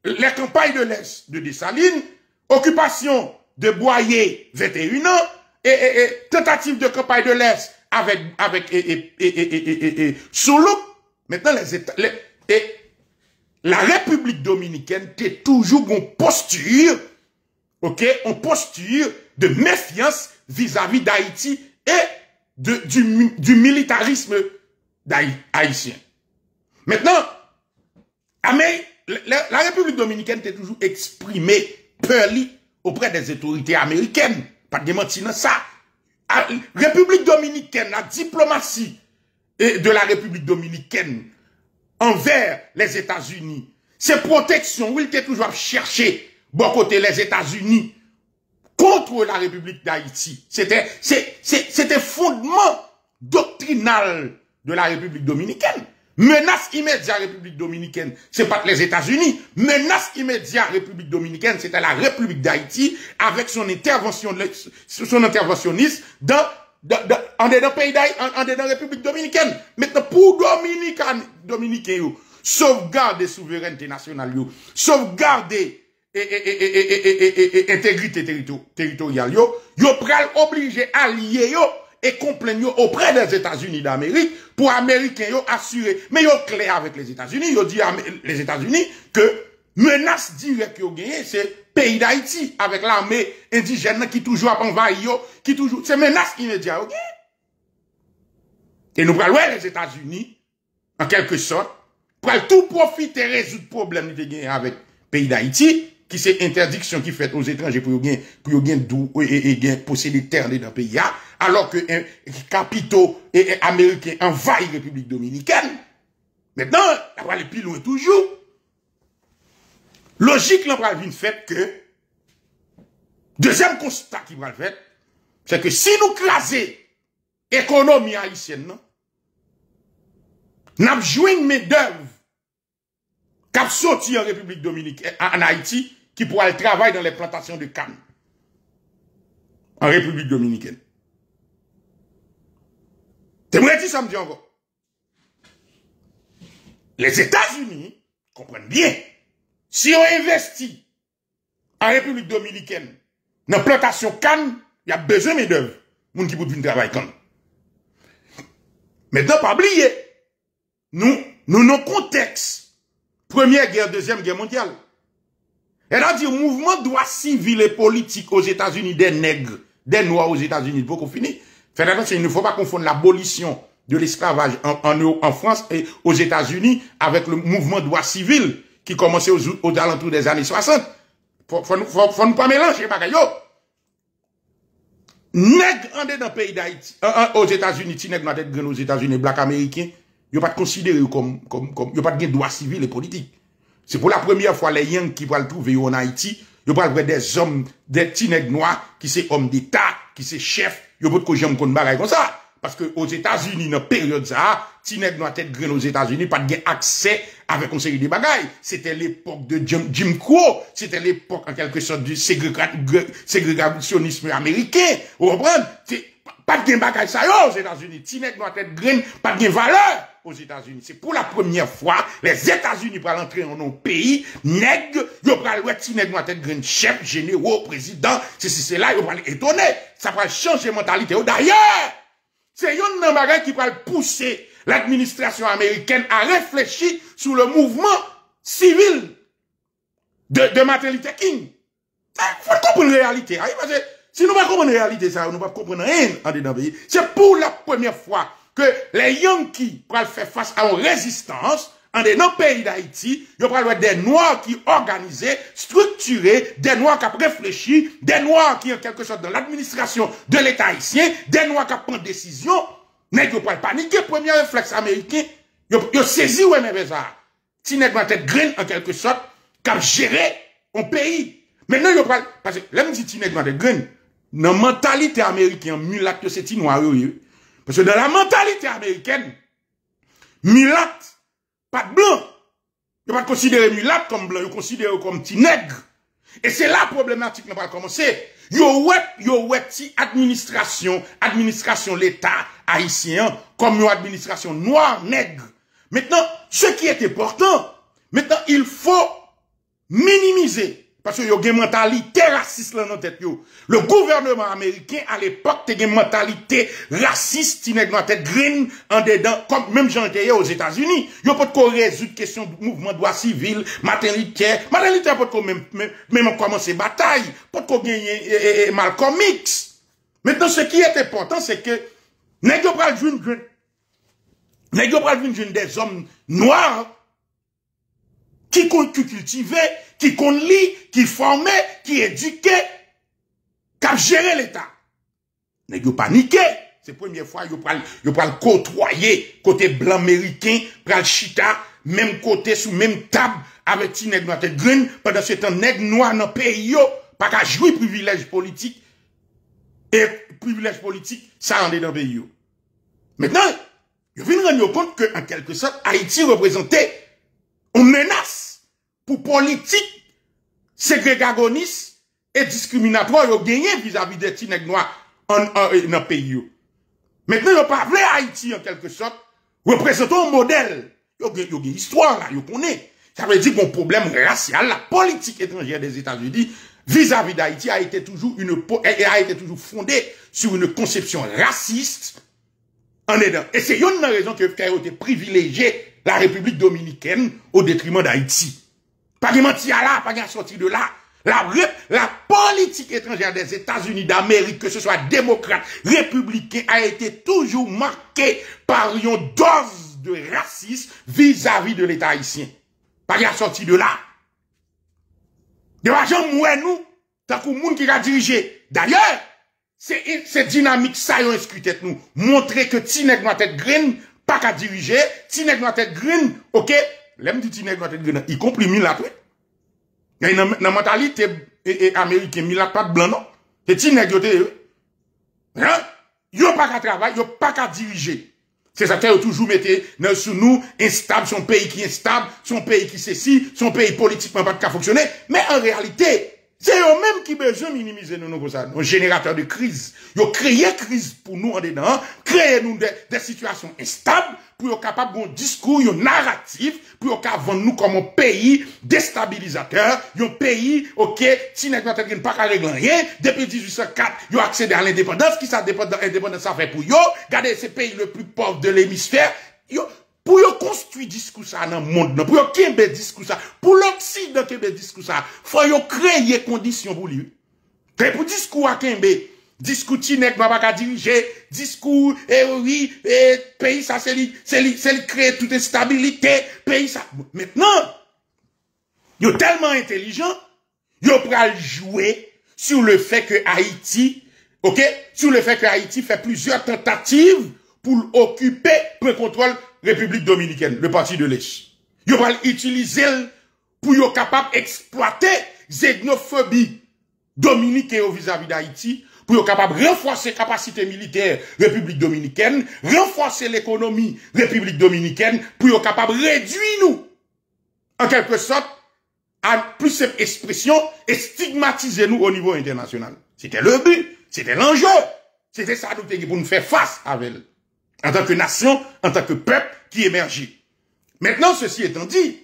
les campagnes de l'Est de Dessalines, occupation de Boyer, 21 ans, et, tentative de campagne de l'Est avec, avec et, et Maintenant, les États, la République dominicaine t'es toujours en posture, ok, en posture de méfiance vis-à-vis d'Haïti et de, du, du militarisme haïtien. Maintenant, la, République dominicaine t'est toujours exprimée, peur auprès des autorités américaines pas de ça. Ah, République dominicaine, la diplomatie de la République dominicaine envers les États-Unis, c'est protection, il était toujours cherché, bon côté les États-Unis, contre la République d'Haïti. C'était fondement doctrinal de la République dominicaine. Menace immédiate République dominicaine, c'est pas les États-Unis. Menace immédiate République dominicaine, à la République d'Haïti avec son intervention, son interventionniste en dedans pays d'Haïti, en, dedans République dominicaine. Maintenant, pour Dominicain, Dominicain, sauvegarder souveraineté nationale, sauvegarder et, et, et, intégrité territoriale, yo, yo pral obligé lier yo et plaigne auprès des États-Unis d'Amérique pour Américains assurer. Mais yo clair avec les États-Unis, yo dit les États-Unis que menace directe yo gagné, c'est pays d'Haïti avec l'armée indigène qui toujours a envahir qui toujours, c'est menace immédiate ok Et nous prenons les États-Unis, en quelque sorte, pour tout profiter et résoudre le problème de le avec pays d'Haïti, qui c'est interdiction qui fait aux étrangers pour gagner pour gagner d'où et gagner posséder terre dans pays hein? alors que un hein, capitaux américains américain envahit République dominicaine maintenant on va aller plus loin toujours logique on va fait que deuxième constat qui va le faire c'est que si nous classons l'économie haïtienne n'a jouer une main d'œuvre cap sorti en République Dominicaine, eh, en Haïti, qui pourra le travailler dans les plantations de canne. En République Dominicaine. C'est me dit encore. Les États-Unis comprennent bien. Si on investit en République Dominicaine, dans plantations plantation canne, il y a besoin de main-d'œuvre. Moun qui venir travailler canne. Maintenant, pas oublier. Nous, nous, nos contextes Première guerre, deuxième guerre mondiale. Elle a dit, mouvement droit civil et politique aux États-Unis des nègres, des noirs aux États-Unis. Beaucoup fini. Faites attention, il ne faut pas confondre l'abolition de l'esclavage en, en, France et aux États-Unis avec le mouvement droit civil qui commençait aux, alentours des années 60. Faut, faut, faut, pas mélanger, on Nègre en le pays d'Haïti, euh, euh, aux États-Unis, si nègres dans aux États-Unis, black américains... yo pat konsidere yo kom, yo pat gen doa sivil et politik, se pou la premier fwa le yeng ki pal tou ve yo an Haiti yo pal ve de zom, de tinek noa ki se om d'eta, ki se chef, yo pot ko jem kon bagay kon sa paske os Etats-Unis nan peryode sa tinek noa tete gren os Etats-Unis pat gen akse ave konseri de bagay sete l'epok de Jim Crow sete l'epok an kelke son du segregationisme Amerike, ou repren pat gen bagay sa yo os Etats-Unis tinek noa tete gren, pat gen valeur aux États-Unis. C'est pour la première fois, les États-Unis vont entrer dans nos pays, Nèg, yo pral wè si nègre tête grand chef, généraux, président, c'est si c'est là, yo pral étonné. Ça va changer mentalité. D'ailleurs, c'est yon nan qui va pousser l'administration américaine à réfléchir sur le mouvement civil de, de Martin Luther King. Faut comprendre la réalité. Hein, si nous ne comprenons pas la réalité, ça, nous ne comprenons rien en dedans C'est pour la première fois ke le yon ki pral fè fòs a yon rezistans, an de nan peyi d'Haïti, yo pral wè de nouan ki organize, strukture, de nouan kap reflechi, de nouan ki an kelke sòt dan l'administrasyon de l'Etat Haitien, de nouan kap pon desisyon, nan yo pral panike, premier reflex Amériki, yo sezi wè mè bezar, ti negman tèt grin an kelke sòt, kap jere yon peyi. Men nou yo pral, pasè, lèm di ti negman tèt grin, nan mentalite Amériki, an mulak te sèti nouan wè yon, Parce que dans la mentalité américaine, mulat, pas de blanc. Ils ne pas considérer mulat comme blanc, ils considèrent comme petit nègre. Et c'est là la problématique n'a pas commencer. Yo web, yo web si administration, administration l'État haïtien, comme une administration noire, nègre. Maintenant, ce qui est important, maintenant, il faut minimiser parce qu'il y a une mentalité raciste dans notre tête. Le gouvernement américain, à l'époque, a une mentalité raciste qui est dans tête green en dedans, comme même jean aux États-Unis. Il n'y a pas de résoudre la question du mouvement droit civil, maternité. Maternité, pas de même, même, même commencer bataille. Pas de gagner Malcolm X. Maintenant, ce qui est important, c'est que, n'est-ce pas des hommes noirs qui, qui qui compte lit, qui formé, qui éduqué, qui géré l'État. Nèg yo paniqué. C'est la première fois que vous yo pral côtoyer côté blanc américain, pral chita même côté sous même table avec un nègre noir green pendant ce temps nègre noir dans pays pas qu'à jouer privilège politique et privilège politique ça en est dans pays yo. Maintenant, yo viennent rendre compte que en quelque sorte Haïti représentait une menace pour politique ségrégagoniste et discriminatoire ont gagné vis-à-vis des tinèg noirs en le pays. Maintenant, ils pas parlé Haïti en quelque sorte, représentant un modèle. Ils ont une histoire là, ils connaissent. Ça veut dire qu'un problème racial, la politique étrangère des États-Unis vis-à-vis d'Haïti a été toujours une a été toujours fondée sur une conception raciste en aidant. Et c'est une raison que a été privilégié la République dominicaine au détriment d'Haïti. Pag yon menti a la, pag yon a sorti de la. La politik etranjère des Etats-Unis d'Amerik, ke se soya demokrate, republikè, a ete toujou marke par yon doz de racisme vis-a-vis de l'Etat Haitien. Pag yon a sorti de la. De wajon mwen nou, takou moun ki ka dirije. Dalyèr, se dinamik sa yon eskutet nou. Montre ke ti neg nou atet grin, pa ka dirije, ti neg nou atet grin, ok? les gens y compris Milatwe. Dans la mentalité américaine, Milat pas blanc, non? de. les gens pas qu'à travailler, ils pas qu'à diriger. C'est ça que vous toujours mis sur nous, instable, son pays qui est instable, son pays qui ceci, son pays politiquement pas qu'à fonctionner. Mais en réalité, c'est eux-mêmes qui besoin minimiser nos nous, Nos générateurs de crise. Ils ont créé crise pour nous en dedans, créé nous des, situations instables pour être capable un discours, un narratif, pour capables de nous comme un pays déstabilisateur, un pays, ok, si nous n'avons pas régler rien, depuis 1804, ils ont accédé à l'indépendance, qui ça dépend de l'indépendance, ça fait pour eux, regardez, ce pays le plus pauvre de l'hémisphère, pou yo konstwi diskousa nan moun nan, pou yo kembe diskousa, pou l'Oksid nan kembe diskousa, fwa yo kreye kondisyon bou li. Krepou diskousa kembe, diskousi nek mabaka dirije, diskous, erori, e peyi sa seli, seli kreye toute stabilite, peyi sa. Mètnen, yo telman intelijan, yo pral jwé sou le fè ke Haiti, ok, sou le fè ke Haiti fè plusieurs tentatives pou l'okupè, pou l'kontrol, République Dominicaine, le parti de l'Est. Ils vont l'utiliser pour être capable d'exploiter xénophobie dominicaine vis-à-vis d'Haïti, pour être capable de renforcer la capacité militaire République Dominicaine, renforcer l'économie République Dominicaine, pour être capable de réduire nous, en quelque sorte, à plus cette expression et stigmatiser nous au niveau international. C'était le but, c'était l'enjeu, c'était ça nous pour nous faire face à elle en tant que nation, en tant que peuple qui émerge. Maintenant, ceci étant dit,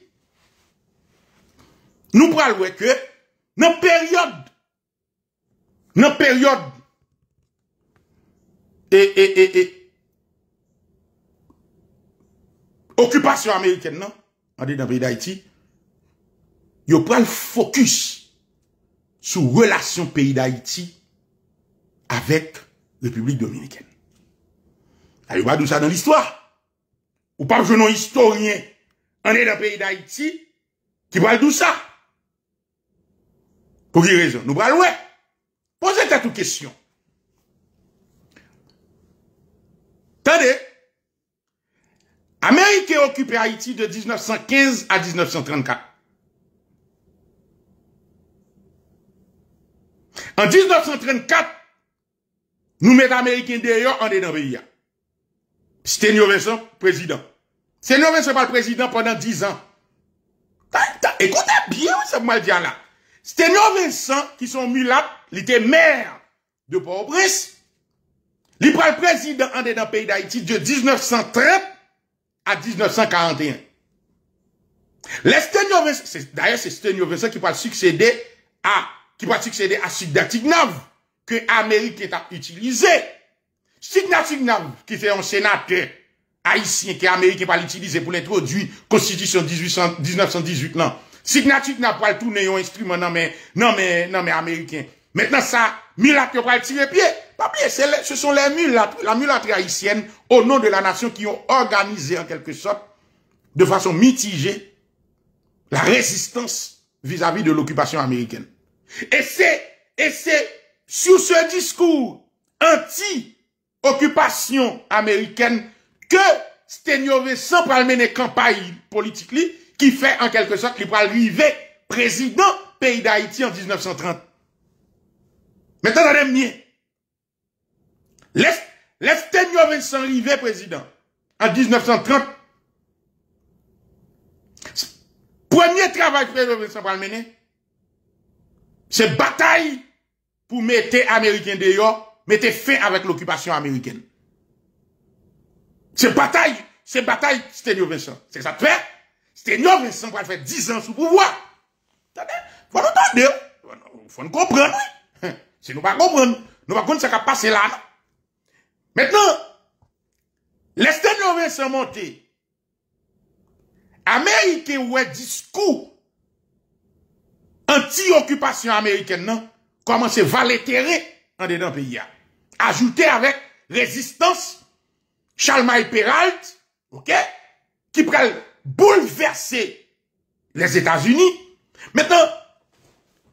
nous parlons que dans période, dans période, et, et, et, et, occupation américaine, non, en dans le pays d'Haïti, prend le focus sur relation pays d'Haïti avec République dominicaine. Allez va tout ça dans l'histoire. Ou pas jeune historien, on est dans le pays d'Haïti, qui parle tout ça. Pour quelle raison? Nous parlons, Posez ta toute question. Tenez. Américains occupé Haïti de 1915 à 1934. En 1934, nous mettons Américains d'ailleurs en est dans pays. Stenio Vincent, président. Stenio Vincent pas le président pendant 10 ans. Écoutez bien ce que je dis là. Stenio Vincent, qui sont là, il était maire de Port-au-Prince. Il prend le président en dans pays d'Haïti de 1930 à 1941. D'ailleurs, c'est Stenio Vincent qui va succéder à, qui va succéder à sud que Amérique a utilisé Signature qui fait un sénateur haïtien qui est américain pas l'utiliser pour l'introduire constitution 1918 non. signature signal, pour tourner un instrument, non mais, non mais, mais américain. Maintenant ça, pour tirer pied. Pas bien, ce sont les mules la mulâtrie haïtienne, au nom de la nation qui ont organisé en quelque sorte, de façon mitigée, la résistance vis-à-vis -vis de l'occupation américaine. Et c'est, et c'est sur ce discours anti occupation américaine que Sténio sans pral mener campagne politique qui fait en quelque sorte qu'il va arriver président pays d'Haïti en 1930. Mais Laisse, laisse Sténio sans arriver président en 1930. Premier travail que Sténio Vincent mener, c'est bataille pour mettre Américains dehors mais mettez fait avec l'occupation américaine. C'est bataille, c'est bataille Sténio Vincent. C'est ça que fait. Sténio Vincent va faire 10 ans sous pouvoir. Attendez, faut entendre. il faut nous comprendre. Hein? Si nous ne comprenons pas, nous ne comprenons pas ce qui a passé là. Maintenant, laissez-nous Vincent monter. Américain un discours anti-occupation américaine, non? Comment c'est valéterré en dedans pays ajouté avec résistance May Peralt, ok, qui pral bouleverser les États-Unis. Maintenant,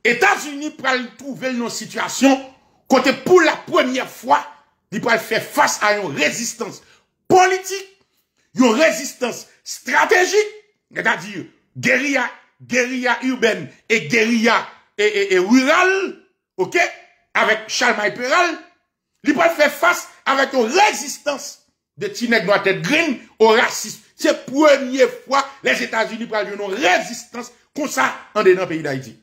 États-Unis pral trouver une situation côté pour la première fois, ils pral faire face à une résistance politique, une résistance stratégique, c'est-à-dire guérilla, guérilla urbaine et guérilla et, et, rurale, ok, avec Charles Peralt, Li pou an fè fâs avè ton rezistans de ti nèk nou a tèd grèn ou râsist. Se pwèmye fwa les Etats-Unis prèvè non rezistans kon sa an denan peyi d'Haïti.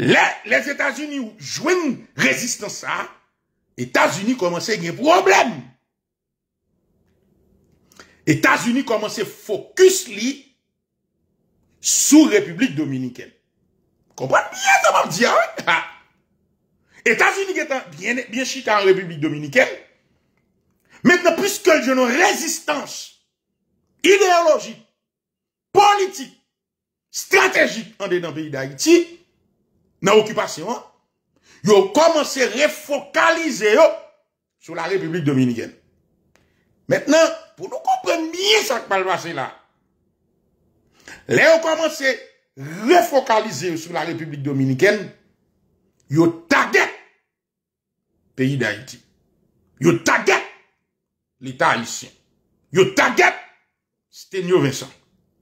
Les Etats-Unis ou jwen rezistans sa, Etats-Unis komanse gen problem. Etats-Unis komanse fokus li sou Republik Dominikèn. Kompwèd biè tom ap diyan? États-Unis qui bien, bien chita en République dominicaine, maintenant, puisque je une résistance idéologique, politique, stratégique en dedans pays d'Haïti, dans l'occupation, ils ont commencé à refocaliser sur la République dominicaine. Maintenant, pour nous comprendre bien ce qui va passer là, ils ont commencé à refocaliser sur la République dominicaine, ils ont target pays d'Haïti. Yo taguette l'État haïtien. Yo target Stenio Vincent.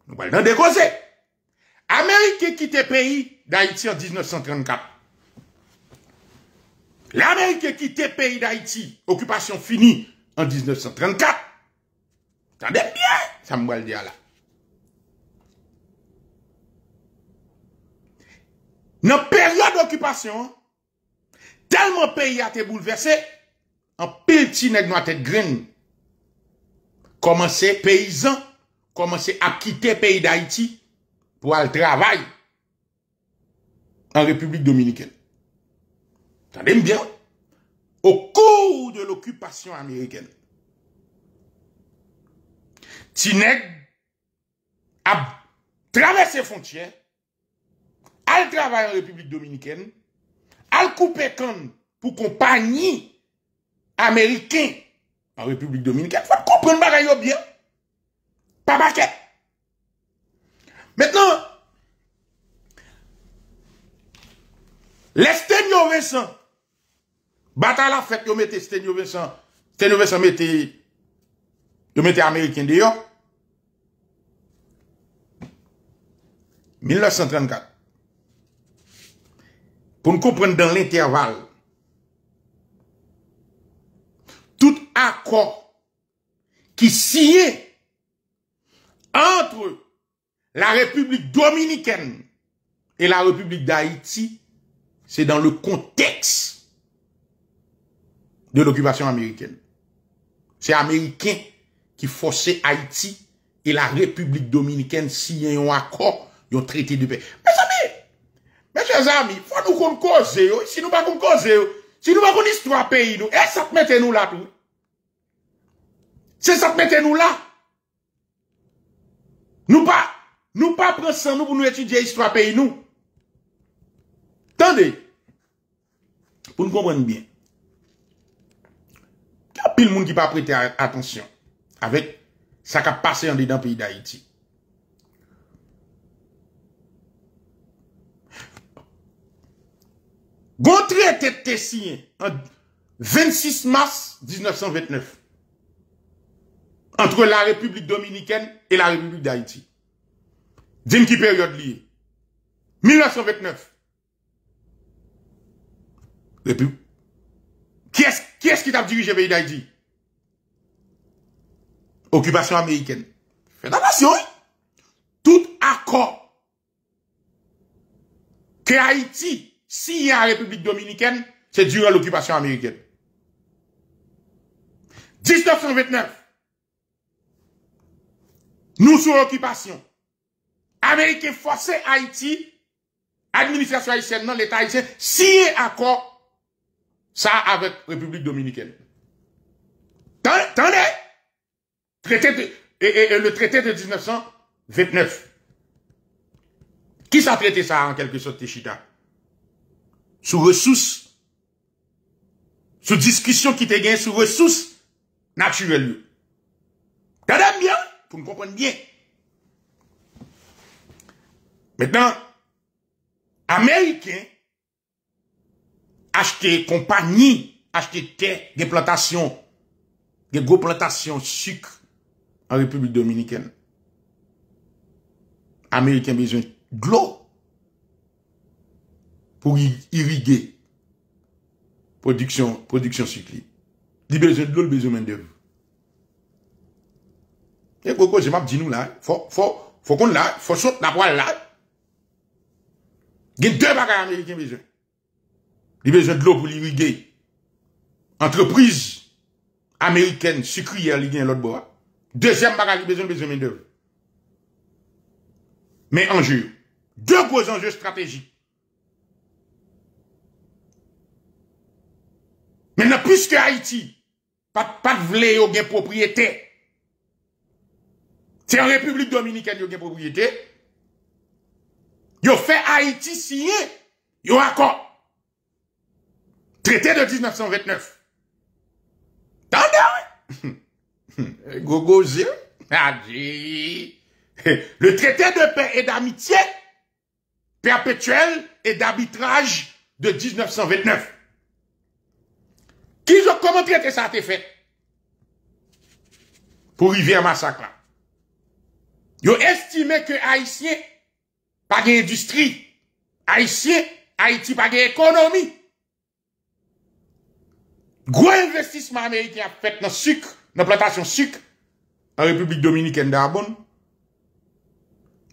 Nous allons décoser. l'Amérique qui le pays d'Haïti en 1934. L'Amérique qui le pays d'Haïti, occupation finie en 1934. Tendez bien, ça me le dire là. Dans la période d'occupation, tellement pays a été bouleversé, en petit nègre noir tête graine, commencer paysans commencer à quitter pays d'Haïti pour aller travailler en République dominicaine. T'en bien? Au cours de l'occupation américaine, Tineg a traversé frontières, Aller travailler en République dominicaine, al coupé canne pour compagnie américaine en République dominicaine. Faut comprendre bagaille bien. Pas maquette Maintenant, les Stenio Vincent, bataille la fête, yo mettez Stenio Vincent, Stenio Vincent mettez, yo mettez américain d'ailleurs, 1934 pour nous comprendre dans l'intervalle, tout accord qui est entre la République dominicaine et la République d'Haïti, c'est dans le contexte de l'occupation américaine. C'est américain qui forçait Haïti et la République dominicaine signer un accord, un traité de paix. Mais Eche zami, fwa nou kon koze yo, si nou pa kon koze yo, si nou pa kon istwa peyi nou, e sa te mette nou la pou? Se sa te mette nou la? Nou pa, nou pa prensan nou pou nou etudye istwa peyi nou? Tande, pou nou kompreni bien. Ka pil moun ki pa prete atensyon, avek sa ka pase yande dan peyi da iti. Bon était signé en 26 mars 1929 entre la République dominicaine et la République d'Haïti. D'une qui période liée 1929. République. Qui est-ce qui, est t'a dirigé le pays d'Haïti Occupation américaine. Faites attention, hein. Tout accord que Haïti s'il y a République dominicaine, c'est durant l'occupation américaine. 1929, nous sous occupation. Américains forcé Haïti, administration haïtienne, non, l'État haïtien, signé accord, ça avec République dominicaine. Attendez! Traité et, le traité de 1929. Qui s'est traité ça en quelque sorte, Tichita? sous ressources, sous discussion qui te gagne sous ressources naturelles. T'as bien, pour me comprendre bien. Maintenant, Américains acheter compagnie, acheter terre, des plantations, des gros plantations sucre en République Dominicaine. Américains besoin de l'eau pour irriguer production, production cyclique. Il a besoin de l'eau, il besoin de main d'œuvre. Et pourquoi je m'a dit nous là, faut, faut, faut qu'on là, faut sauter la poêle là. Il y a deux bagages américains besoin. Il besoin de l'eau pour irriguer. Entreprise américaine sucrière, il y a l'autre bois. Deuxième bagage, il besoin de main d'œuvre. Mais enjeu. Deux gros enjeux stratégiques. Maintenant, puisque Haïti, pas, pas vle yo gen propriété. C'est en République Dominicaine yo une propriété. Yo fait Haïti signer yo accord. Traité de 1929. Tandis. *laughs* Gogo Le traité de paix et d'amitié perpétuel et d'arbitrage de 1929. Dizouk koman triyate sa te fet pou rivye masak la. Yo estime ke Haitien pa gen industri, Haitien, Haiti pa gen ekonomi. Gro investisme Amerike ap fet nan sukle, nan platasyon sukle, an Republik Dominikende abon,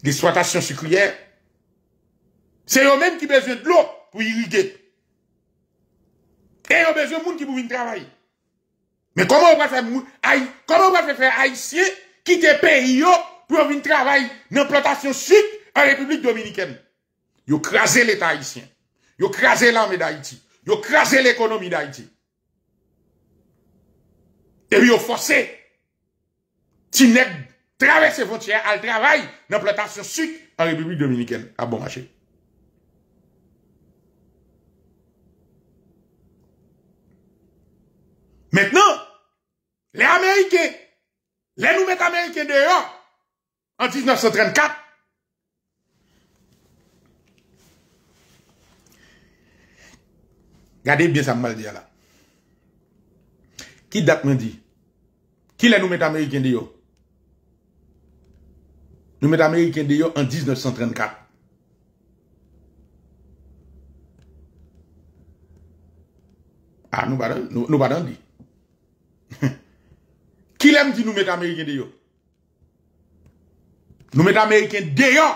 l'esploatasyon sukleyere, se yo men ki beze de lo pou irrigate. Et y a besoin de monde qui peut venir travailler. Mais comment on va faire, comment on va faire haïtien qui pays pour venir travailler dans la plantation sud en République dominicaine? ont crasé l'État haïtien. ont crasé l'armée d'Haïti. ont crasé l'économie d'Haïti. Et ils ont forcé. Tinec traverser frontières à travailler dans la plantation sud en République dominicaine. À bon marché. Mètnen, lè Amerike, lè nou mèt Ameriken de yo, an 1934. Gade byen sa mmal diya la. Ki dat men di? Ki lè nou mèt Ameriken de yo? Nou mèt Ameriken de yo an 1934. A, nou badan di. Ki lèm di nou met Ameriken deyo? Nou met Ameriken deyo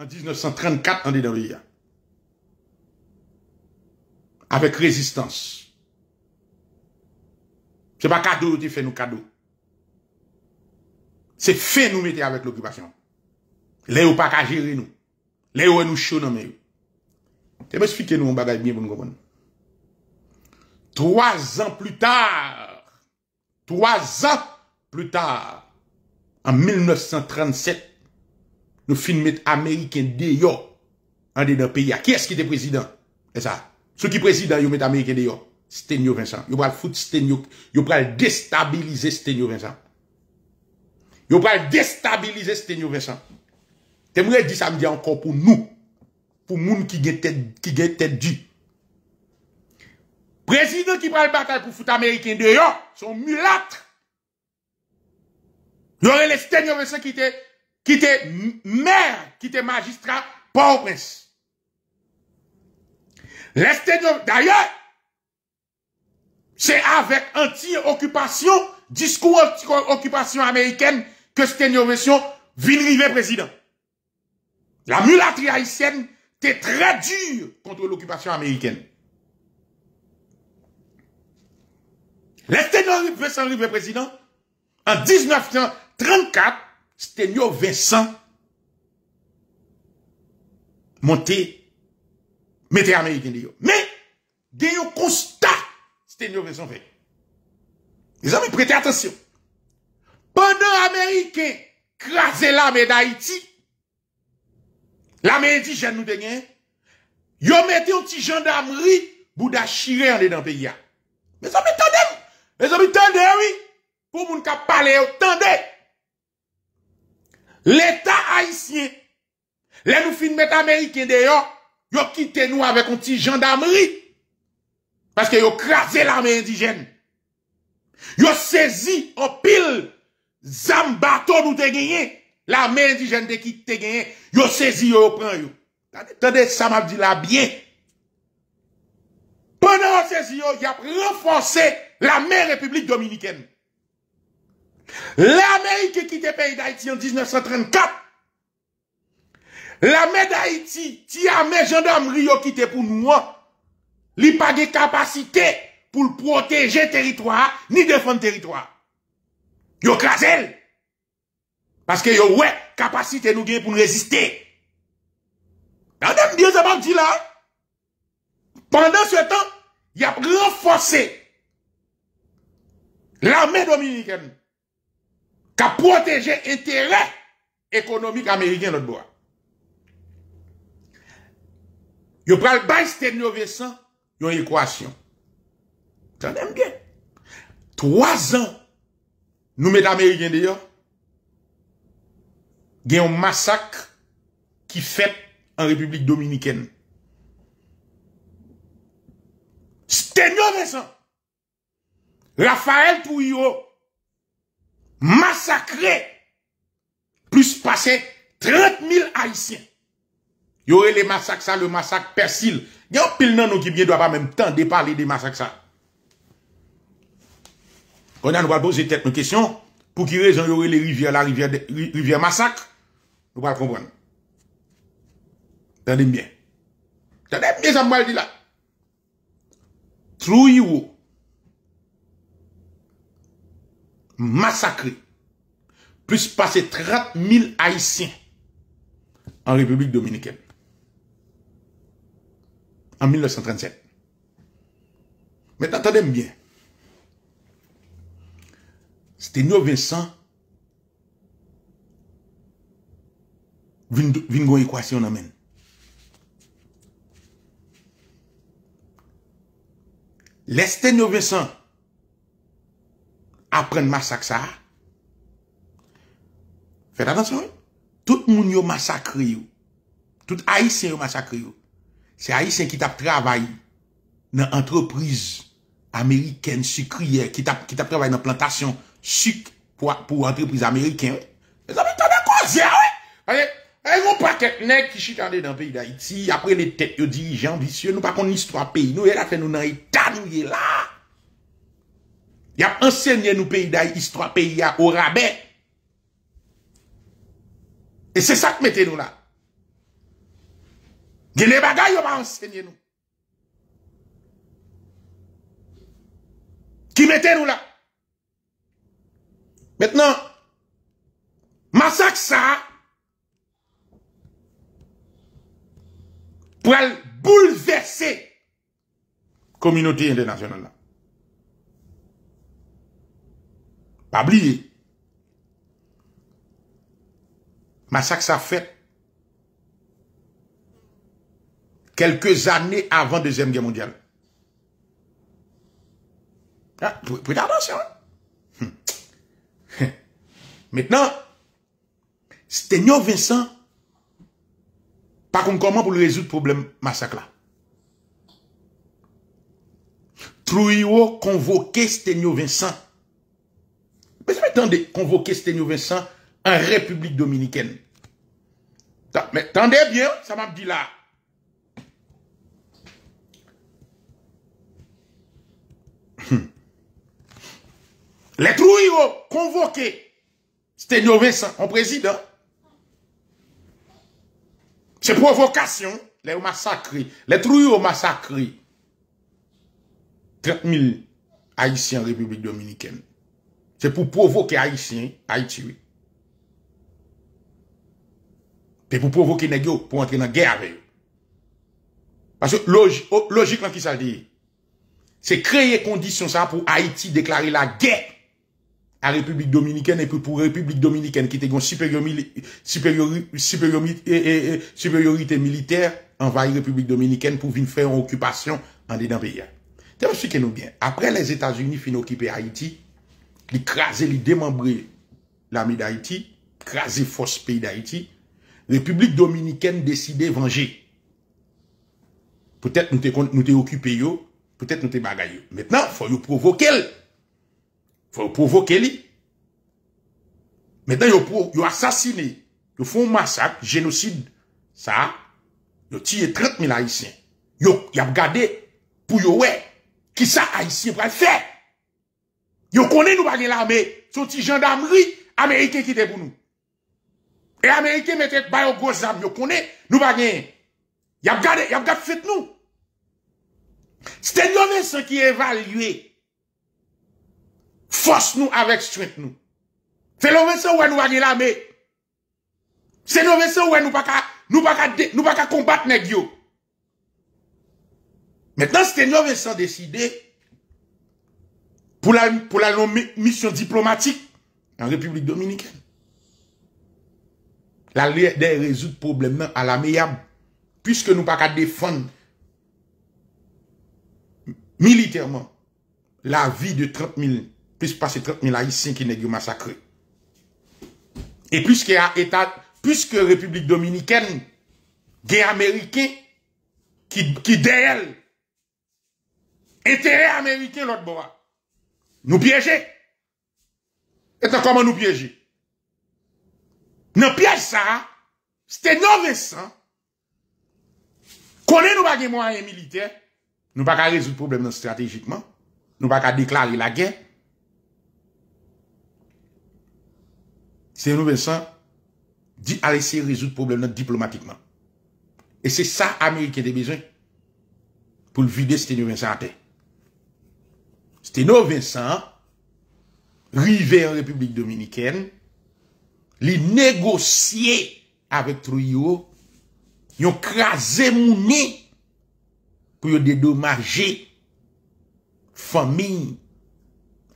an 1934 an dey dan riyan. Awek rezistans. Se pa kado ou te fè nou kado. Se fè nou mettey avèk l'okupasyon. Lè ou pa kajiri nou. Lè ou an e nou chou nan mè ou. Te mè sfi kè nou mou bagay mè moun gòpon. Troaz an plu tàr Trois ans plus tard, en 1937, nous filmons américain dehors, en dedans pays. Ah, qui est-ce qui était président? C'est ça. Ce qui président, mettez l'Américain de dehors. Stenio Vincent. Ils vont foutre Stenio. Ils vont déstabiliser Stenio Vincent. Ils vont déstabiliser Stenio Vincent. T'aimerais dire ça me dit encore pour nous. Pour gens qui ont tête, qui tête dit. Président qui prend le bataille pour foot américain dehors, son mulâtre. Il y aurait les Stéphane qui était, qui était maire, qui était magistrat, pas au prince. Les d'ailleurs, c'est avec anti-occupation, discours anti-occupation américaine que Stenio Vincent vient arriver président. La mulâtrie haïtienne était très dure contre l'occupation américaine. Lè stè nan Vincent Ribe président, an 1934, stè nyo Vincent monte metè Amerikèn diyo. Men, diyo konstat stè nyo Vincent Ribe. Lè zan mè prete atensyon. Pendè Amerikèn krasè l'ame d'Haïti, l'ame d'Haïti jen nou denyen, yo metè ou ti jandamri bou da chire anè nan veya. Lè zan mè tanèm E zo bi tende, oui. Fou moun ka pale yo tende. L'Etat haisyen, lè nou fin met Ameriken de yo, yo kite nou avèk yon ti jandamri. Paskè yo krasè la mè indijen. Yo sezi o pil zambato nou te genyen. La mè indijen de ki te genyen, yo sezi yo ou pran yo. Tende, sa mabdi la bie. Pendan yo sezi yo, yo ap renfonse la mè Republik Dominikèn. La mè y ki kite peyi Daïti yon 1934. La mè Daïti ti a mè jandamri yon kite pou nouan. Li pa ge kapasite pou l'proteje teritoi ni defon teritoi. Yo krasel. Paske yo wè kapasite nou ge pou l'reziste. A dèm biè zaba di la. Pendan se tan, y ap renfose l'armée dominicaine qui a protégé l'intérêt économique américain l'autre bois. Yo pral bay Stenio Vincent une équation. Tandem bien. Trois ans, nous mettons Américains d'ailleurs, il y a un massacre qui fait en République Dominicaine. Stenio Vincent Rafael Touyou masakre plus passe 30.000 Haitien. Yore le masak sa, le masak persil. Nyon pil nan nou kibye dwa pa menm tan de parle de masak sa. Konya nou va boze tet nou kesyon, pou ki rezon yore le rivye la, rivye masak, nou va l'propon. Tandem bien. Tandem bien sa mou al di la. Touyou Massacré. plus passer 30 000 Haïtiens en République dominicaine en 1937. Mais attendez bien. nous Vincent Vingo une équation en men. Vincent aprenn masak sa, fet atansyon, tout moun yo masakri yo, tout Aysen yo masakri yo, se Aysen ki tap travay nan entreprise Ameriken sukriye, ki tap travay nan plantasyon suk pou entreprise Ameriken, e zanvi tanak wazia we, e yon paket nek ki chitande nan peyi da Iti, apre le tet yo di janbisye, nou pa kon nistwa peyi, nou e la fen nou nan etanou ye la, Y a enseigné nous pays d'ailleurs histoire pays à au rabais. Et c'est ça que mettez nous là. Gen les bagages pas enseigné nous. Qui mettez nous là? Maintenant, massacre ça, pour bouleverser la communauté internationale. Pas oublié, Massacre ça fait quelques années avant Deuxième Guerre mondiale. Ah, attention. Hein? Hum. *laughs* Maintenant, sténio Vincent, par contre, comment pour résoudre le problème massacre là? Trouillot convoqué Sténio Vincent mais attendez, de convoquer Sténio Vincent en République Dominicaine. Mais attendez bien, ça m'a dit là. Hmm. Les trouilles oh, convoqué Sténio Vincent en président. C'est provocation. Les massacrés. Les trouilles ont massacré 30 000 Haïtiens en République Dominicaine. Se pou provoke Haitien, Haiti, oui. Te pou provoke negyo, pou entre nan gè avè. Pasou logik lan ki sa l'di. Se kreye kondisyon sa pou Haiti deklare la gè a Republik Dominikèn epi pou Republik Dominikèn ki te gon superiorité militaire anvaye Republik Dominikèn pou vin fè en okupasyon an di nan bè ya. Te mwen sikè nou gen. Apre les Etats-Unis fin okipè Haiti, li krasi, li demembre l'ami d'Haïti, krasi fos peyi d'Haïti, Republik Dominikèn deside vange. Poutet nou te okupe yo, poutet nou te bagaye. Mètè nan, fò yon provoke l. Fò yon provoke l. Mètè nan, yon yon asasine, yon fon masak, genosid, sa, yon tiye 30 mil haïsien. Yon, yon ap gade pou yon wè ki sa haïsien pral fèr. Yo connaît nous pas l'armée, son petit gendarmerie américain qui était pour nous. E et américain mettait pas au gros armes, yo connaît nous pas gagner. Y a regardé, y a regardé fait nous. Stéphane Vincent qui évalué force nous avec strength nous. Stéphane Vincent ouais nous pas gagner l'armée. Stéphane Vincent ouais nous pas nous pas nous pas combattre nèg yo. Maintenant Stéphane Vincent décidé pour la, pour la mission diplomatique en République Dominicaine. La de résoudre problème à la meilleure Puisque nous pas qu'à défendre militairement la vie de 30 000, plus passer 30 000 haïtiens qui n'est massacrés. Et puisque la état, puisque République Dominicaine, guerre américain, qui, qui d'elle, intérêt américain l'autre bord nous piéger. Et comment nous piéger? Nous piège ça, c'était non Quand nous pas militaire? moyens militaires, nous pas résoudre le problème stratégiquement, nous pas déclarer la guerre. C'est nous Vincent dit à de résoudre le problème diplomatiquement. Et c'est ça Américain a besoin pour le vider Stéphane Vincent à terre. Steno Vincent rive en Republik Dominiken li negosye avèk trou yo yon krasè mouni kou yo dedomage famin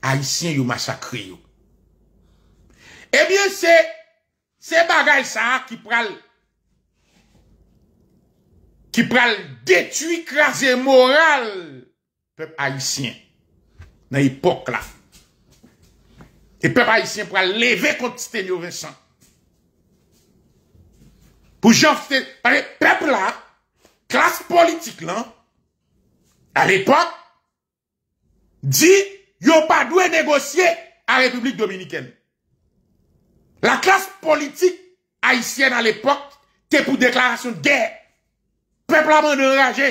Haitien yo masakri yo. Ebyen eh se se bagay sa ki pral ki pral detui krasè moral fèp Haitien. nan hipok la. E pep haisyen pou a leve konti tenyo Vincent. Pou javte, pep la, klas politik lan, al epok, di, yo pa dwe negosye a Republik Dominiken. La klas politik haisyen al epok, te pou deklarasyon de gère. Pep la moun anrage.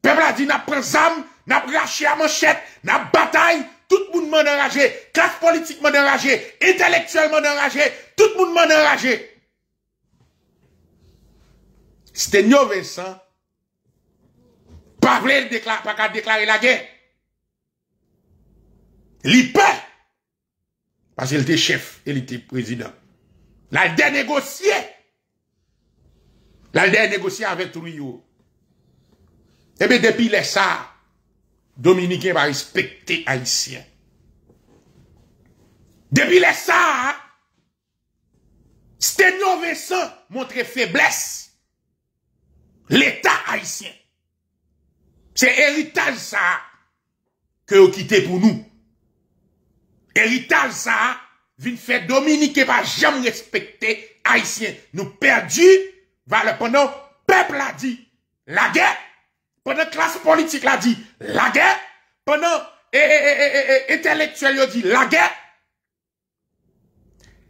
Pep la di nan prensam Nap rache a man chet, nap batay, tout moun moun nan raje, klas politik moun nan raje, intelektuel moun nan raje, tout moun moun nan raje. S'te nyo Vincent, pa vle deklar, pa ka deklari la gen, li pe, pas el te chef, el te prezident, la de negosye, la de negosye, la de negosye avet ou yo. Ebe eh depi lesa, Dominicain va respecter Haïtien. Depuis les ça, nos Vincent montrer faiblesse. L'État haïtien. C'est héritage ça que vous quittez pour nous. Héritage ça vient fait Dominique va jamais respecter Haïtien. Nous perdus, le pendant peuple a dit la guerre Pwè nan klas politik la di, la gè. Pwè nan entelektuel yo di, la gè.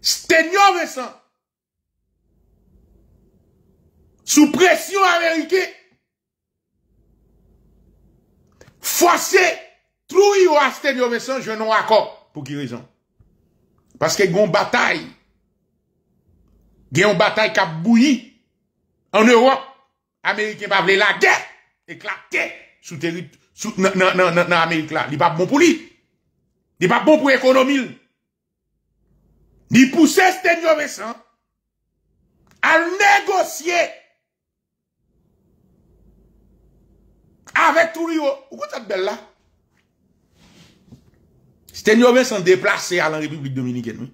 Stenyo vè san. Sou presyon Amerike. Fwase trou yon astenyo vè san, je nou akop. Pwè ki rezon. Paske yon batay. Gen yon batay kaboui. An e wap Amerike pa vle la gè. E klapte sou terit nan Amerik bon bon la. Li pa bon pou li. Li pa bon pou ekonomil. Li pousse Sten Jovesan a negosye avek tou li yo. Ou kou tat bella? Sten Jovesan deplase alan Republik Dominiken mi.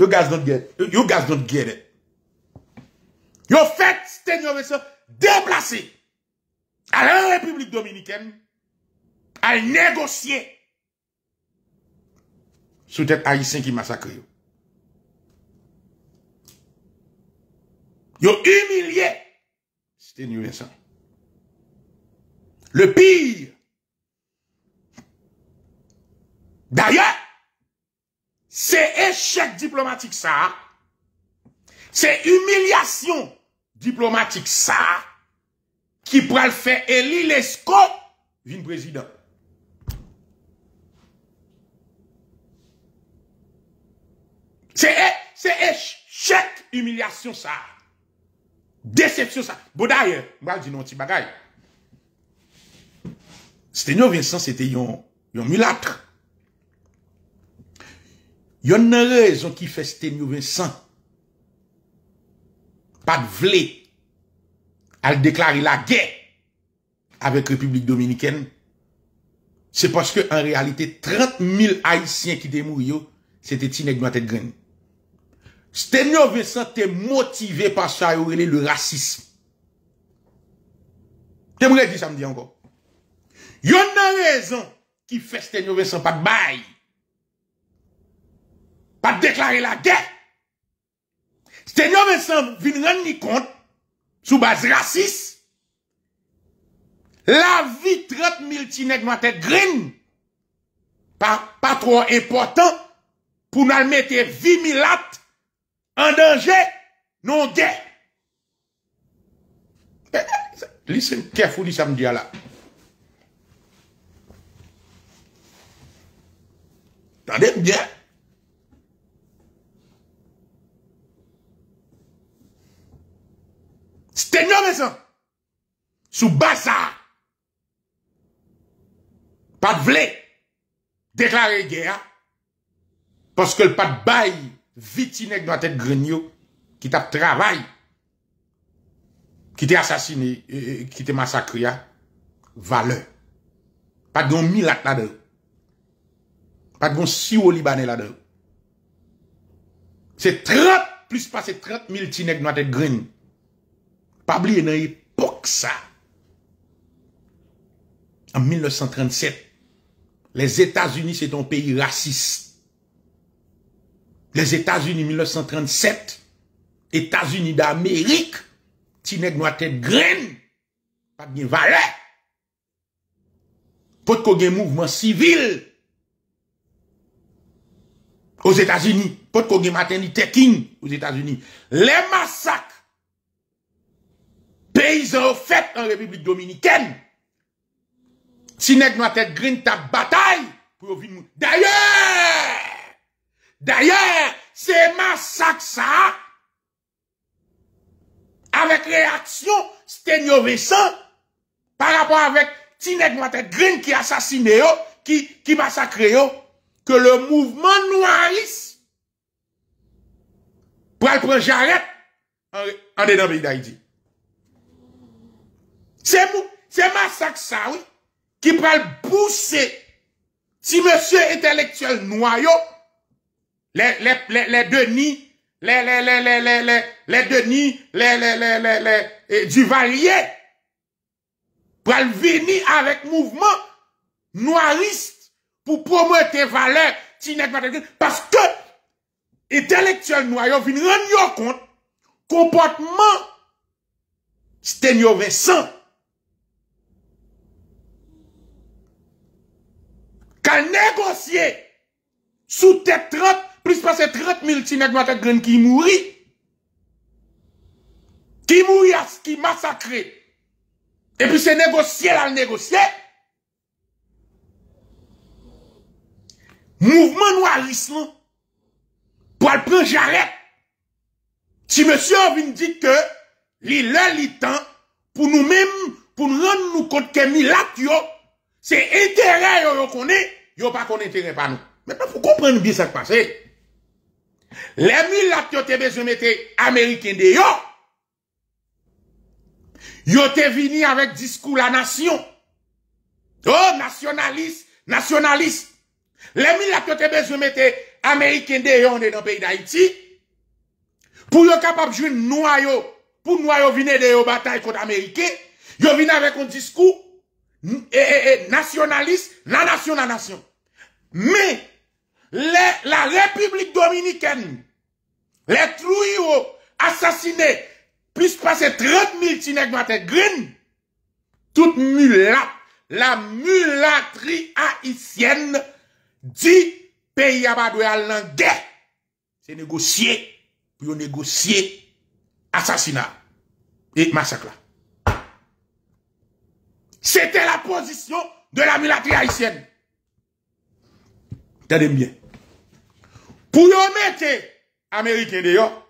You guys don't get it. Yo fèt Stenyo Vincent deplasè al Republik Dominikèn al negosye sou tèt Aïssin ki masakè yo. Yo humiliè Stenyo Vincent. Le pire d'ayot se échèk diplomatik sa a Se yon humilyasyon diplomatik sa ki pral fè elilesko vin prezident. Se yon e, e chèk humilyasyon sa, decepsyon sa, boday, mwal di nou ti bagay. Stenyo Vincent se te yon mulatre. Yon nan rezon ki fè Stenyo Vincent pas de vle, à déclarer la guerre avec la République Dominicaine, c'est parce que, en réalité, 30 000 haïtiens qui étaient morts, c'était Tinek de Tête Green. Vincent motivé par ça, il le racisme. T'aimerais dire ça me dit encore. Y'en a raison qui fait Stenio Vincent pas de bail. Pas de déclarer la guerre. Stenyon men san vin ren ni kont soubaz rasis, la vitret mil tinek matèk grin, pa patro importan pou nan metè vimi lat, an danje non gè. Lise m kefou li sa m diya la. Tande m diya. S'te nyo me san. Sou basa. Pat vle. Deklare gè ya. Paske l pat bay. Vi tinek nou atèk gren yo. Ki tap travay. Ki te asasini. Euh, euh, Ki te masakri ya. Vale. Pat gon milat la dè. Pat gon siwo libanè la dè. Se trot. Plus pa se trot mil tinek nou atèk gren yo. Pabli en an epok sa. En 1937. Les Etats-Unis c'est un pays raciste. Les Etats-Unis 1937. Etats-Unis d'Amérique. Tinek noua tèd grene. Pabli en valè. Pot kogue mouvment sivil. Os Etats-Unis. Pot kogue matè ni tekine. Os Etats-Unis. Le massak. peyizan ou fèt an Republik Dominikèn, Tinek Mwatek Grin tap bataï, pou yo vin moun. D'ayèr, d'ayèr, se masak sa, avèk lè aksyon, stènyo vèsan, par apò avèk Tinek Mwatek Grin ki asasine yo, ki masakre yo, ke lè mouvman nou aris, prèl prèl jaret, anè nan bin Daidji. Se masak sawi ki pral bousse si monsye entelektuel noyo le deni, le le le le le le le deni, le le le le le e di varie pral veni avèk mouvment noyist pou promote vale ti nek vatakil paske entelektuel noyo vin ren yo kont kompotman stènyo vèsan ka negosye sou te 30, plus pa se 30 mil sinek matagren ki mouri ki mouri as ki masakre epi se negosye la negosye mouvment nou alisman pou al pren jaret si monsi orvin di ke li lè li tan pou nou mèm pou nou rèn nou kote ke mi lak yo Se entere yo yo kone, yo pa kone entere pa nou. Mwen pa pou kompren nou bi sa kpase. Le mi lak yo te bezoumete Ameriken de yo. Yo te vini avèk diskou la nasyon. Yo, oh, nasyonalist, nasyonalist. Le mi lak yo te bezoumete Ameriken de yo anè nan peyi d'Haïti. Pou yo kapap jwi nou a yo, pou nou a yo vini de yo batay kont Ameriken. Yo vini avèk un diskou. E, eh, e, eh, e, eh, nasyonalist, la nasyon la nasyon. Me, la republik dominiken, le truyo, asasine, plis pase 30.000 sinek mate grin, tout mulat, la mulatri haisyen, di peyi abadwe al langè, se negosye, pi yo negosye, asasina, e masakla. C'était la position de la militaire haïtienne. Tenez bien. Pour yon mettre Américain dehors,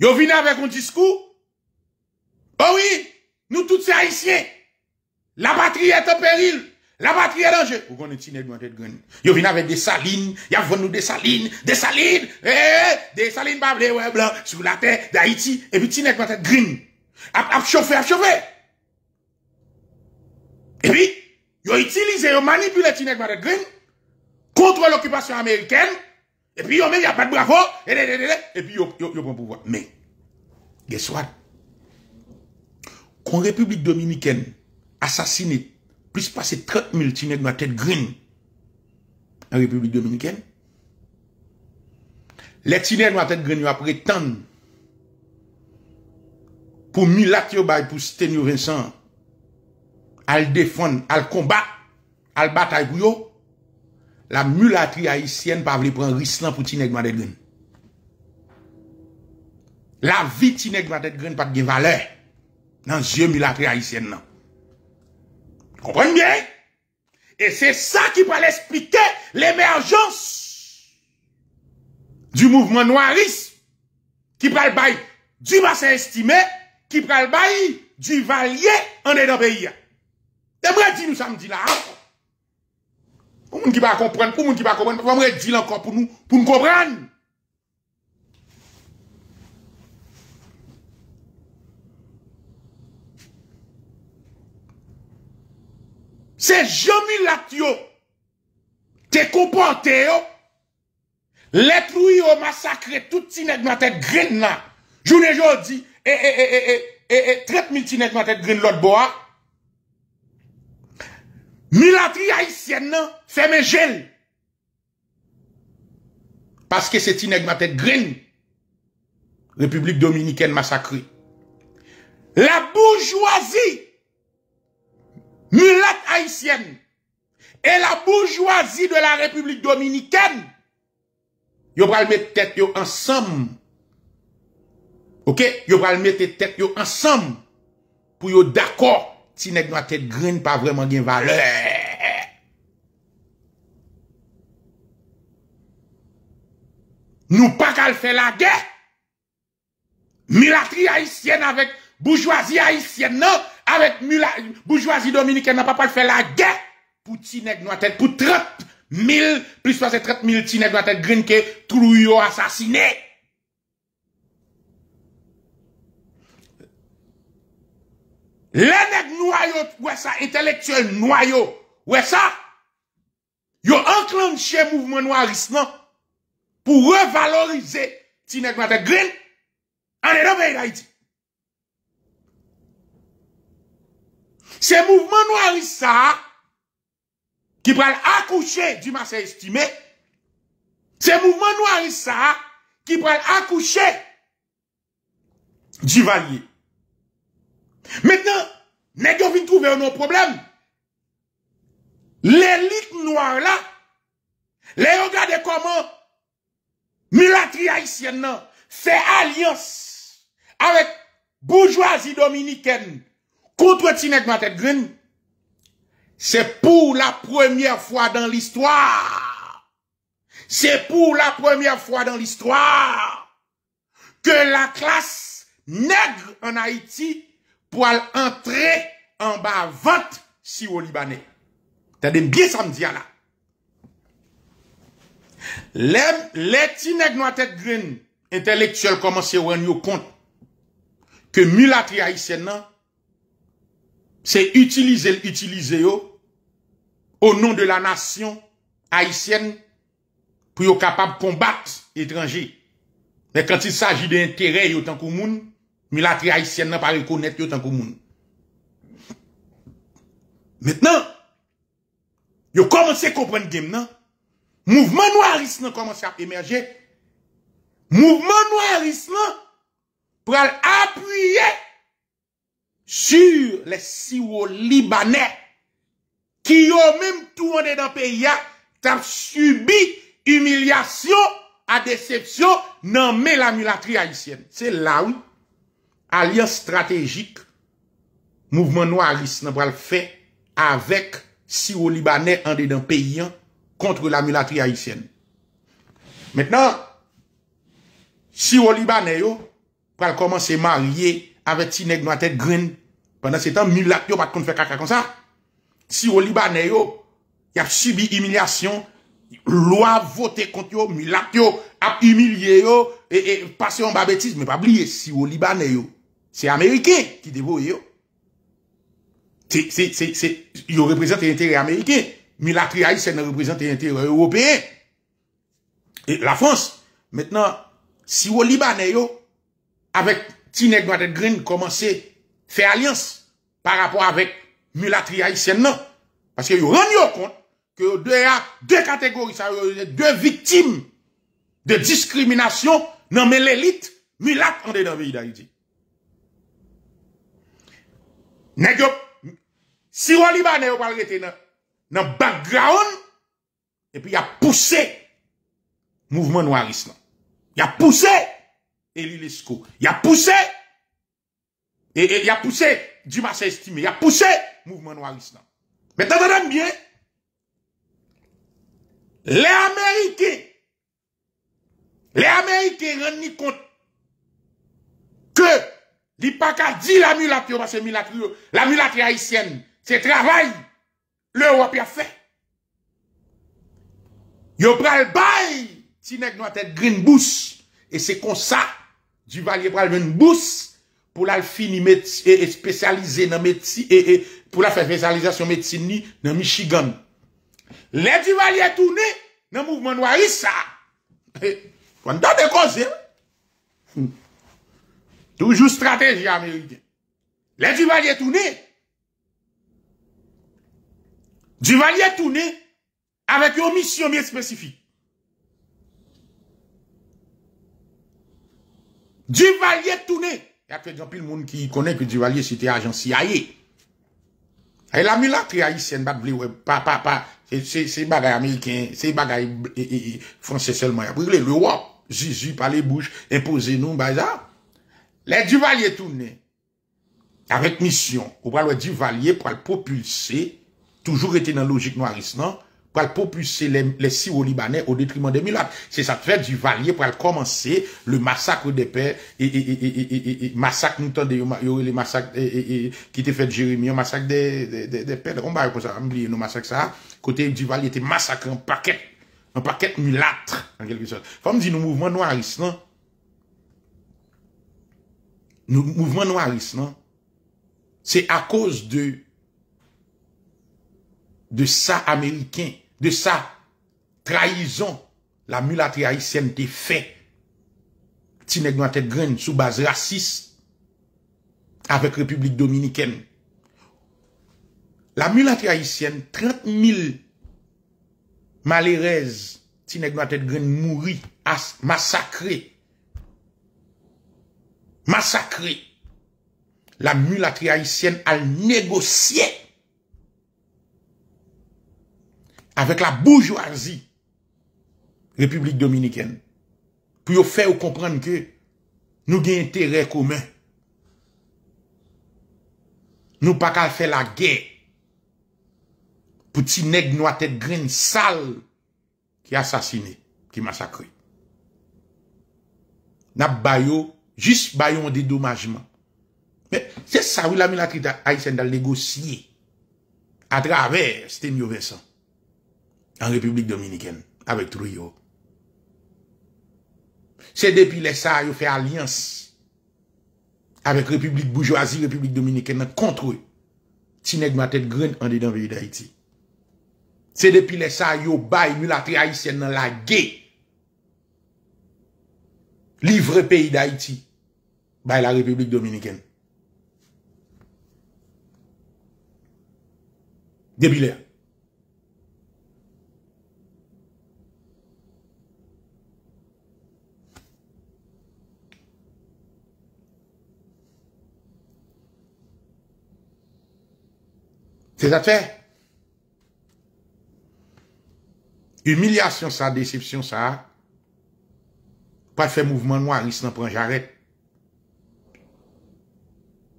yon venu avec un discours. Oh oui, nous tous ces haïtiens, la patrie est en péril. La patrie est en danger. Vous connaissez tête avec des salines. Ils venu nous des salines. Des salines. Eh, eh des salines des ouais, sur la terre d'Haïti. Et puis Tineg des tête green. chauffer, ap chauffer. E pi, yo itilize, yo manipule tinek no a tete grene, kontre l'okupasyon Ameriken, e pi yo men, ya pat brafo, e pi yo pon pouvo. Men, guess what? Kon Republik Dominiken, asasine, plis pase 30.000 tinek no a tete grene, en Republik Dominiken, le tinek no a tete grene, yo apre tan, pou milat yo bay pou sten yo Vincent, al defon, al kombat, al batay buyo, la mulatri haisyen pa vle pren rislan pou tinek ma det gwen. La vi tinek ma det gwen pat gen vale, nan zye mulatri haisyen nan. Kompronye? E se sa ki pal espite l'emerjons du mouvment noiris ki pal bayi du basen estime, ki pal bayi du valye ane do beyi ya. E mre di nou samdi la. Ou moun ki ba kompren, ou moun ki ba kompren, mre di la ankon pou nou, pou mkobren. Se jomi lak yo, te kompon te yo, le plou yo masakre tout sinek mwatek grin la. Jouni jouni, e, e, e, e, e, e, trep mi sinek mwatek grin lot bo a. Milatri haïtienne, c'est mes gel. Parce que c'est une ma tête République dominicaine massacrée. La bourgeoisie, mulate haïtienne, et la bourgeoisie de la République dominicaine, yo pral mettre tête yo ensemble. OK, yo pral mettre tête yo ensemble pour yo d'accord Tinek nou a tel grin pa vreman gen valè. Nou pa kal fè la gè. Milatri haïsyen avèk boujouazi haïsyen nou. Avèk boujouazi dominikè nan pa pa l fè la gè. Pou tinek nou a tel. Pou 30.000 plus 30.000 tinek nou a tel grin ke trouyo asasinè. Lè nèk nouayot wè sa, intelektuel nouayot wè sa, yo anklan che mouvment nouarist nan, pou revalorize ti nèk nouate grill, anè dobe yi da iti. Se mouvment nouarist sa, ki prel akouche di masè estime, se mouvment nouarist sa, ki prel akouche di vanye. Mètnen, nèk yo vin kouvè ou nou problem. Lè lit nouan lè, lè yo gade koman, mi lakri haïsyen nan, fè alios avèk boujwa zi dominiken koutre ti nèk matèd grin, sè pou la premiè fwa dan l'histoire. Sè pou la premiè fwa dan l'histoire kè la klas nèk an Haiti pou al entre an ba vant si ou libanè. Tè den biye samdia la. Lèm lè tinek nou atèk gwen entelektuel koman se wènyo kont ke milatri haïsè nan se utilize l'utilize yo ou nou de la nasyon haïsèn pou yo kapab kombat etranjè. Mè kwen se saji de entere yo tan kou moun, Milatri haïsien nan pari kounet yo tankou moun. Mètnen, yo komanse koupen gem nan, mouvment noy aris nan komanse ap emerje, mouvment noy aris nan, pral apuyye sur le siwo libanè ki yo mèm tou vande dan peya tap subi umilyasyon a decepsyon nan mè la milatri haïsien. Se la ou, alyen strategik mouvment nou a ris nan pral fè avek si ou libanè an de den peyyan kontre la milatri haïsyen. Mètnen, si ou libanè yo, pral komanse marye avè ti neg nou a tèd grin, pwèndan se tan milat yo pat kon fè kaka kon sa. Si ou libanè yo, yap subi imilyasyon, lwa vote kont yo, milat yo, ap imilye yo, e pase yon babetiz mè pa bliye. Si ou libanè yo, Se Amerike ki devou yo. Yo reprezenten yon teri Amerike. Milatri Aïsè nan reprezenten yon teri Européen. La Frans, metnan, si yo Libanè non. yo, avèk Tine Gwadèdgrin komanse fè alians par apò avèk Milatri Aïsè nan, paske yo rènyo kont, kè yo dè ya dè kategori, dè vitim dè diskriminasyon nan men l'élite Milat an dè nan ve yi da yi dik. Si si siro pas yo rete nan background et puis il a poussé mouvement noiriste. Il a poussé Elie Lescaut, il a poussé et il e, a poussé Dumas estimé, il a poussé mouvement noiriste. Mais Mais t'entends bien les Américains les Américains rendent compte que Li pa ka di la mi latrio pa se mi latrio. La mi latrio e haisyen. Se travay. Le wap ya fe. Yo pral bay. Si nek nou atet green boost. E se konsa. Duvalye pral men boost. Pou la fi ni medsi. E, e spesyalize nan medsi. E, e pou la fe spesyalize nan medsi ni nan Michigan. Le duvalye toune. Nan mouvman wahi sa. Kwan da dekose. Fou. Hmm. Toujours stratégie américaine. Les Duvalier tournés. Duvalier tournés avec une mission bien spécifique. Duvalier tourné. Il y a peut-être un de monde qui connaît que Duvalier c'était agent CIA. Elle a mis la tri haïtienne, pas de pas, pas, pas. C'est bagaille américain, c'est bagaille français seulement. Le roi, Jésus, par les bouches, imposez-nous, bah, ça. Les Duvalier tournés avec mission. Ou pas le Duvalier pour aller propulser, toujours été dans la logique non? pour aller propulser les, les Libanais au détriment des Mulâtres. C'est ça fait Duvalier pour commencer le massacre des pères et, et, et, et massacre, nous tendez, les massacres qui étaient fait de Jérémie, massacre des, des, des, pères. On va comme ça, oublier nos massacres ça. Côté Duvalier était massacré en paquet, en paquet mulâtre, en quelque sorte. Faut me dire, nous mouvement non? le mouvement noiriste, non? C'est à cause de, de ça américain, de sa trahison, la mulâtre haïtienne t'est fait. sous base raciste avec République dominicaine. La mulâtre haïtienne, 30 000 malheureuses, ti nèg mourir, Masakre la mulatri haisyen al negosye avèk la bourgeoisie Republik Dominikèn pou yo fè ou komprenn ke nou gen intere koumen. Nou pa kal fè la gen pou ti neg nou atèd gren sal ki asasine, ki masakre. Nap bayo Jus bayon dedomajman. Mè, se sa wè la milatri aïsen da legosye atraver Stenio Vesan an Republik Dominiken avèk Trouyo. Se depi lè sa yo fè alians avèk Republik Boujoazie Republik Dominiken nan kontre Tineg Matet Gren an dedan vey d'Haïti. Se depi lè sa yo bay milatri aïsen nan la gè livre peyi d'Haïti la République Dominicaine. débile. C'est ça Humiliation ça, déception ça. Pas fait mouvement noir, il s'en prend j'arrête.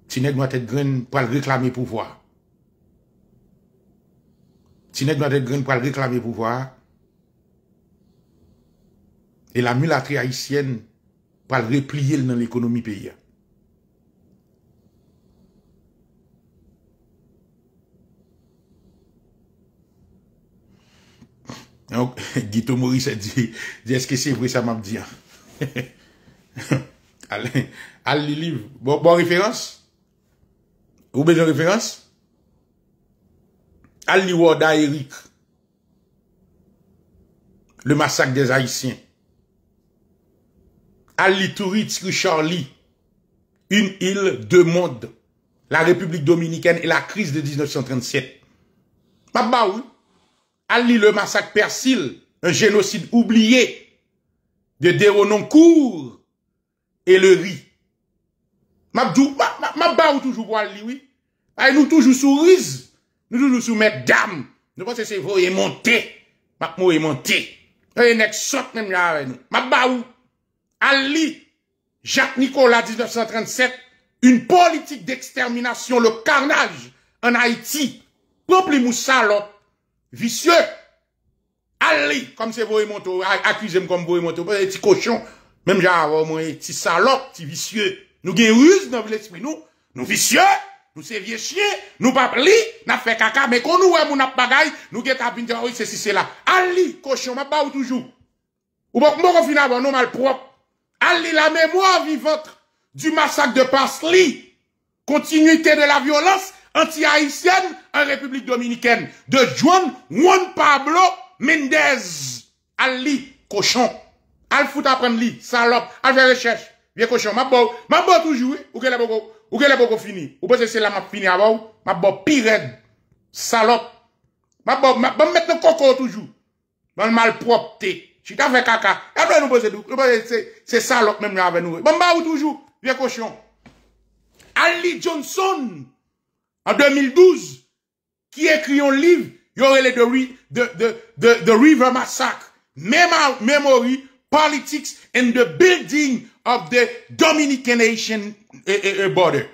ti nek nou atet gren pa l reklame pouvwa. Ti nek nou atet gren pa l reklame pouvwa. E la mulatri haisyen pa l repliye l nan l ekonomi peya. Yonk, *laughs* Guito Mori se di, di eske se vwe sa map di an. *laughs* Al li liv. Bon referans? Vous besoin de référence? Ali Wada Eric. Le massacre des Haïtiens. Ali tourit Richard Une île, de monde, La République dominicaine et la crise de 1937. Mabaou. Ali le massacre Persil. Un génocide oublié. De Déronononcourt. Et le riz. ma, toujours pour Ali, oui. Ay nou toujou sou riz, nou toujou sou mèdame, nou pas se se voye monte, mak mouye monte, ay nek sok mèm la, mab ba ou, Ali, Jacques Nicolas 1937, un politik deksterminasyon, le karnaj, an Haiti, prop li mou salot, visye, Ali, kom se voye monte ou, akize m kom voye monte ou, pas e ti koshon, mèm la, mouye ti salot, ti visye, nou gen riz, nou vilets, nou visye, nou visye, Nous c'est vieux chien, nous pas li, n'a fait caca, mais quand nous ouais, nous n'a nous get à oui, c'est si c'est là. Ali, cochon, ma ou toujours. Ou bon, mon finalement, non mal propre. Ali, la mémoire vivante du massacre de Pasli. Continuité de la violence anti-haïtienne en République dominicaine. De Juan Juan Pablo Mendez. Ali, cochon. Al fout prendre li, salope, al fait recherche. Bien cochon, ma beau, ma toujours, ou que la ou qu'elle est beaucoup fini? Ou peut que c'est là, m'a fini avant, m'a bon pire, salope. M'a bon, m'a bon le coco toujours. Dans le mal propre, Je ta fait caca après nous nous pose C'est salope salope salope même, nous. Bon bah ou toujours cochon. cochon Ali Johnson, en 2012, qui écrit un écrit un y yore le The River Massacre, Memory politics and the building of the Dominican nation, eh, eh, eh, border.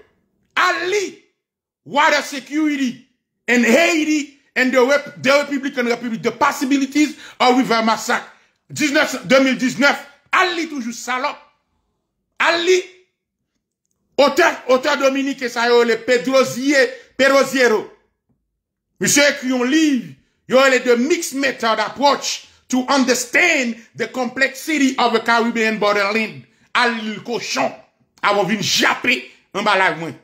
Ali, water security and Haiti and the, Rep the Republican Republic, the possibilities of river massacre. 19, 2019, Ali toujours salope. Ali, auteur, auteur Dominique Esayole, Pedrosier, Pedrosiero. Monsieur écrit un livre, il y a de mixed method approach to understand the complexity of a Caribbean borderland. Al li koshon, avon vin japé, an balag mwen.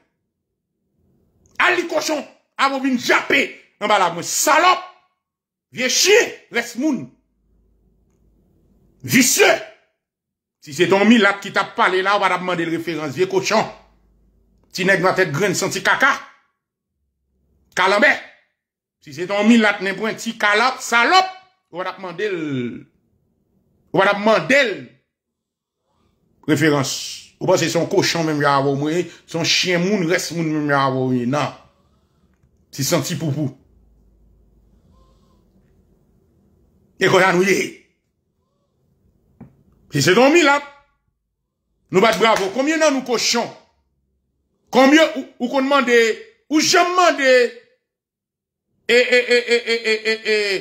Al li koshon, avon vin japé, an balag mwen. Salop! Vie chie! Les moun! Visye! Si se ton milat ki tap pale la, wad ap mande l referans vie koshon. Ti neg natet gren santi kaka. Kalambe! Si se ton milat ne broun, ti kalap salop! Ou pa dap mandel. Ou pa dap mandel. Referans. Ou pa se son koshon menm ya avou mwen. Son chien moun, res moun menm ya avou mwen. Nan. Se son ti poupou. E koyan ou ye. Se se don mi lap. Nou bat bravo. Koumyen nan nou koshon? Koumyen ou kon mande? Ou jaman de? E, e, e, e, e, e, e, e.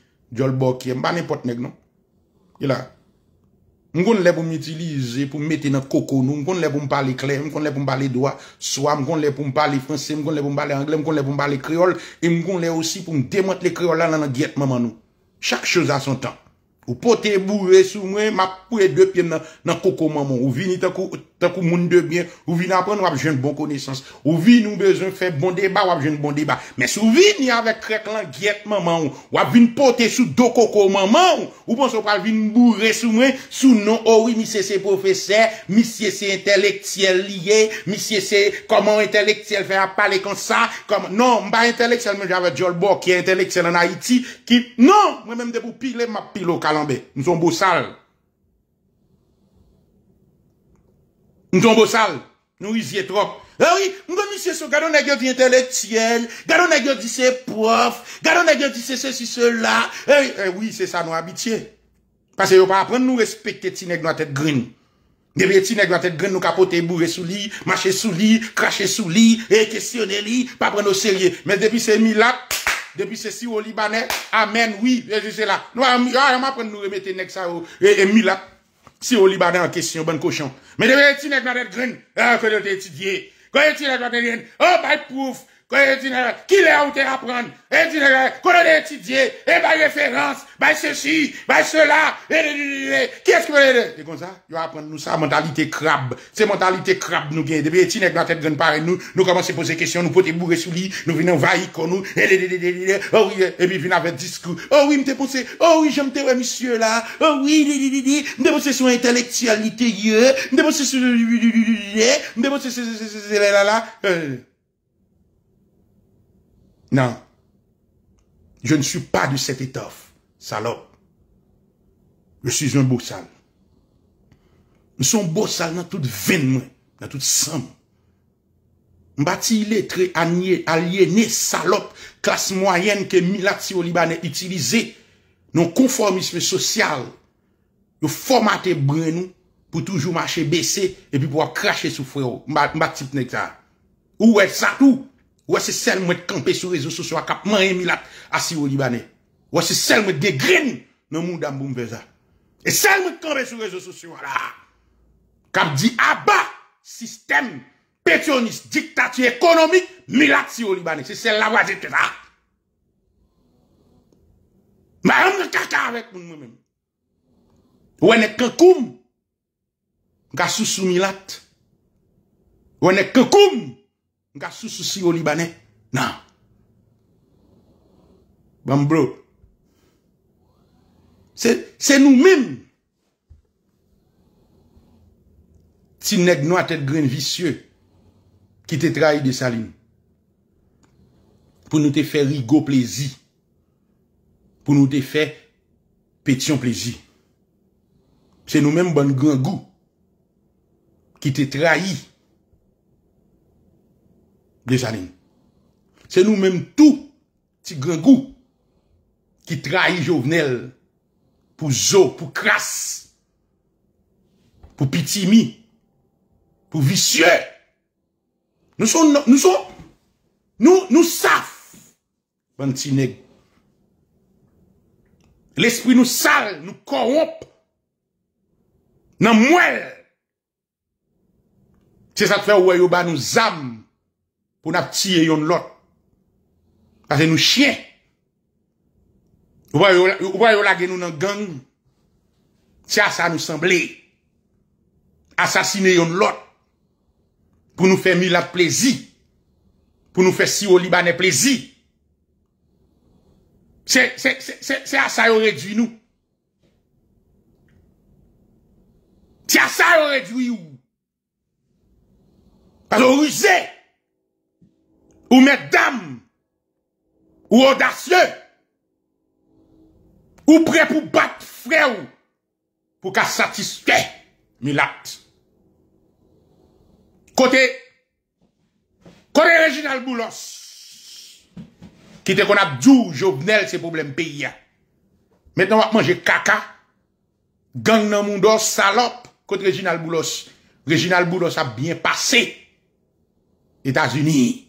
Jol bokye, mba ne potnèk nou. Yè la. Mkoun lè pou m'utilize pou mwete nan koko nou, mkoun lè pou mpale kle, mkoun lè pou mpale doa, swa, mkoun lè pou mpale franse, mkoun lè pou mpale angle, mkoun lè pou mpale kreol, e mkoun lè osi pou mdemote le kreol la nan dièt maman nou. Chak chouz a son tan. Ou pote boure sou mwen Mak pouye dupyen nan koko maman Ou vini tankou moun debyen Ou vini apren wap jen bon konesans Ou vini ou bezon fe bon deba wap jen bon deba Men sou vini avek trek lan gyet maman Ou ap vini pote sou do koko maman Ou pon sou pral vini boure sou mwen Sou nou oh ouwi misese profese Misese intelektiel liye Misese koman intelektiel Fè ap pale kon sa Non mba intelektiel men jave jol bo Ki intelektiel nan Haiti Non mwen mde pou pile map piloka lambé Nous sommes beaux sales. Nous sommes beaux sales. Nous risions trop. Ah oui, nous sommes monsieur, ce gardons nègre dit intellectuel, gardons nègre dit c'est prof, gardons nègre dit c'est ceci, cela. Eh, oui, eh c'est ça, nous habitier. Parce que nous pas apprendre nous respecter t'inègre nègre dans tête green. des ti dans tête green, nous capoter bourrer sous lit, marcher sous lit, cracher sous lit, et questionner lit, pas prendre au sérieux. Mais depuis ces mille là, depuis ceci au Libanais, Amen, oui, est là. Nous allons ah, ah, prendre nous remettre nex ça et Mila. Si au Libanais en question, bon cochon. Mais devait les tinec dans les graines, que de t'étudier. Quand tu dans les gren, oh, by proof, qu'il a où t'es apprendre, itinéraire, qu'on a étudié, et par référence, par ceci, par cela, et, qui ce que vous C'est comme ça, va apprendre nous sa mentalité crabe. C'est mentalité crabe nous gagne. Depuis étinéraire dans la tête, pareil, nous, nous commençons à poser question, nous potons bourrer sous lit, nous venons envahir comme nous, et, et, puis venir avec discours. Oh oui, m'te pensé, oh oui, j'aime te monsieur là, oh oui, li, li, m'te pensé sur intellectualité, m'te pensé sur, là, là, Nan, je ne sou pa du set etof, salop. Je suis un bousan. Nous sommes bousan dans toute vaine, dans toute somme. Mbati il est très aliené, salop, classe moyenne que Milati ou Libanais utilisent non conformisme social. Nous formater brin nous pour toujours marcher baissé et puis pouvoir cracher sous frérot. Mbati, mbati, mbati, mbati, mbati, mbati. Wè se sel mwen kanpe sou rezo sosyo akap manye milat asiyo libanè. Wè se sel mwen degrin mwen moun dam bou mbeza. E sel mwen kanpe sou rezo sosyo ala. Kap di aba sistem petionist, diktatio ekonomik milat asiyo libanè. Se sel la wajet etat. Ma yon mwen kaka avek moun mwen mwen. Wè ne ke koum. Gassou sou milat. Wè ne ke koum. Nga sou sou si yo libanè? Nan. Bam bro. Se nou mèm ti neg nou atèd gren visye ki te trahi de sa lin. Pou nou te fè rigoplezi. Pou nou te fè petionplezi. Se nou mèm ban gren gou ki te trahi Desaline. Se nou menm tou, ti gregou, ki trahi jovenel, pou zo, pou kras, pou pitimi, pou visye, nou son, nou son, nou, nou saf, vantineg. L'espri nou sal, nou koromp, nan mwel. Se sa tfe woyoba nou zam, pour nous tirer yon lot. Parce que nous chiens. Vous voyez yon la nous dans gang. C'est à ça nous semblait. Assassiner yon lot. Pour nous faire mille plaisir. Pour nous faire si au Libanais plaisir. C'est, c'est, c'est, c'est à ça yon réduit nous. C'est à ça yon réduit nous. Parce que Ou mè dam, ou odase, ou prè pou bat frew pou ka satiske mi lakte. Kote, kote Reginald Boulos, ki te kon ap djou jo bnel se problem pe ya. Mèten wap manje kaka, gang nan moun dos salop kote Reginald Boulos. Reginald Boulos ap byen pase Etasuniye.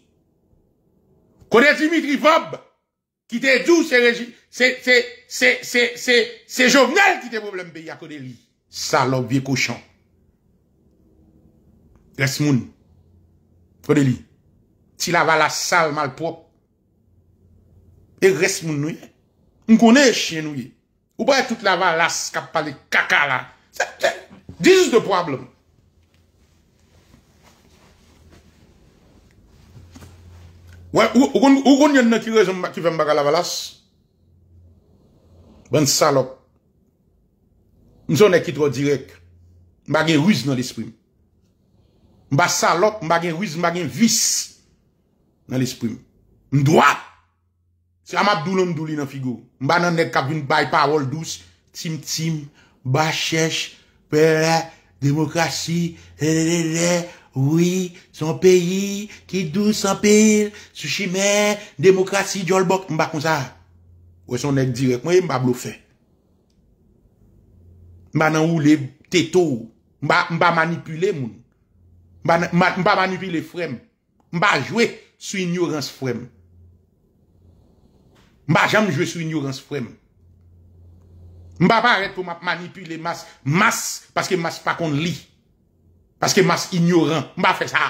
Konè di mitrifob, ki te dou se reji, se, se, se, se, se, se, se jovenel ki te problem beya kode li. Salop vie kouchan. Resmoun, kode li, ti lava la sal malprop. E resmoun nouye, mkone chen nouye, ou baye tout lava la skap pale kaka la. Se, se, diz de probleme. Ou kon yon nan ki rezon ki ven baka lavalas? Ben salop. Mwen son ne kitro direk. Mba gen wiz nan li sprim. Mba salop, mba gen wiz, mba gen vis nan li sprim. Mdwa! Se amadoulon doulin nan figou. Mba nan ne kabin bay pa woldous. Tim tim, ba chesh, pe la, demokrasi, helelelele. Ouwi, son peyi, ki dou san peyi, Sushime, demokrasi, djolbok, mba kon sa. Ou son ek direk, mwenye mba blofe. Mba nan ou le tetou, mba manipule moun. Mba manipule frem. Mba jwe sou ignorance frem. Mba jam jwe sou ignorance frem. Mba pa arret pou manipule mas, mas, paske mas pa kon li. Mba. Aske mas ignoran, mba fe sa.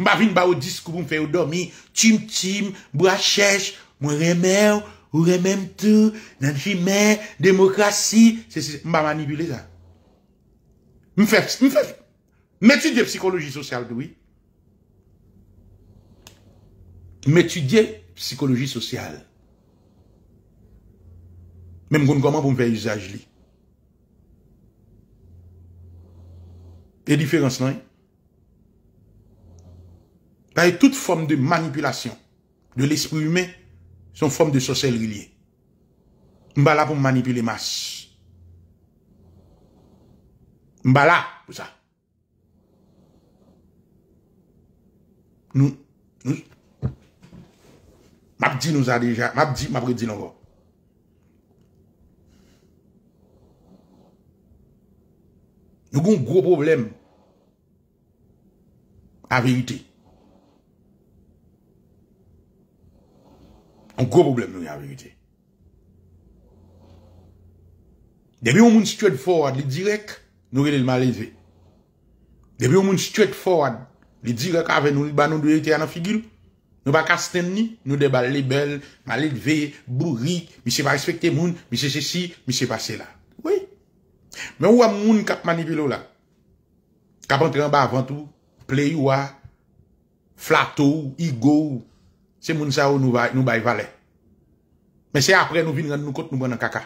Mba vin ba ou diskou pou mfe ou domi. Tim tim, mba chech, mwen remè ou remè mtou. Nan jime, demokrasi, se se se. Mba manibule za. Mfe, mfe. Metudye psikoloji sosyal dwi. Metudye psikoloji sosyal. Men mgon goman pou mfe yuza jli. E diférense nan yè? Ta yè tout fòm de manipülasyon de l'esprit humè son fòm de sosèl rilie. Mba la pou mmanipule mas. Mba la pou sa. Nou, nou. Mabdi nou sa deja. Mabdi, mabridi nou sa. Nou goun gro problem a verite. Goun gro problem nou gen a verite. Debe yon moun straight forward li direk nou gen el malezve. Debe yon moun straight forward li direk ave nou li banon de verite anan figil nou ba kasten ni nou de ba label, malezve, bourri, mi se pa respekte moun, mi se se si, mi se pa se la. Men ou a moun kap manipilou la? Kap an tre an ba avantou, pley ou a, flato ou, igo ou, se moun sa ou nou bay valè. Men se apre nou vin ren nou kont nou mwen an kaka.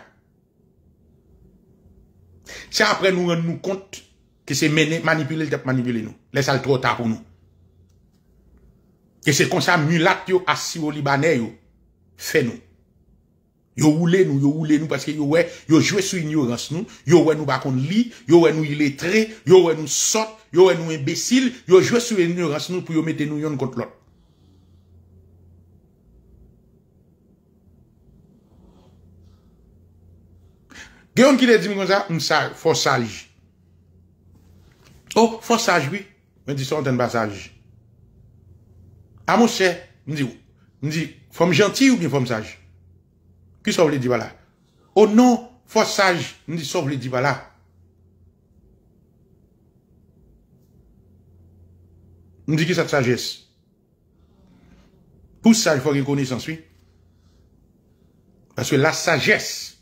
Se apre nou ren nou kont ki se manipilil tep manipilin nou, lesal tro ta pou nou. Ki se konsa milat yo as si ou libanè yo, fe nou. Yo oule nou, yo oule nou, paske yo wè, yo jwè sou inyorans nou, yo wè nou bakon li, yo wè nou ilè tre, yo wè nou sot, yo wè nou embésil, yo jwè sou inyorans nou, pou yo mette nou yon kontlot. Gè yon ki lè di mwen kon sa, mwen sa, fò saj. Oh, fò saj, wè. Mwen di sou anten ba saj. A ah, mwen se, mwen di, mwen di, fò m genti ou mwen fò m saj? Qui sauve les divas-là Au nom, force sage, nous sauve les Dibala. Nous dit qui cette sagesse Pour ça, il faut reconnaissance, oui. Parce que la sagesse,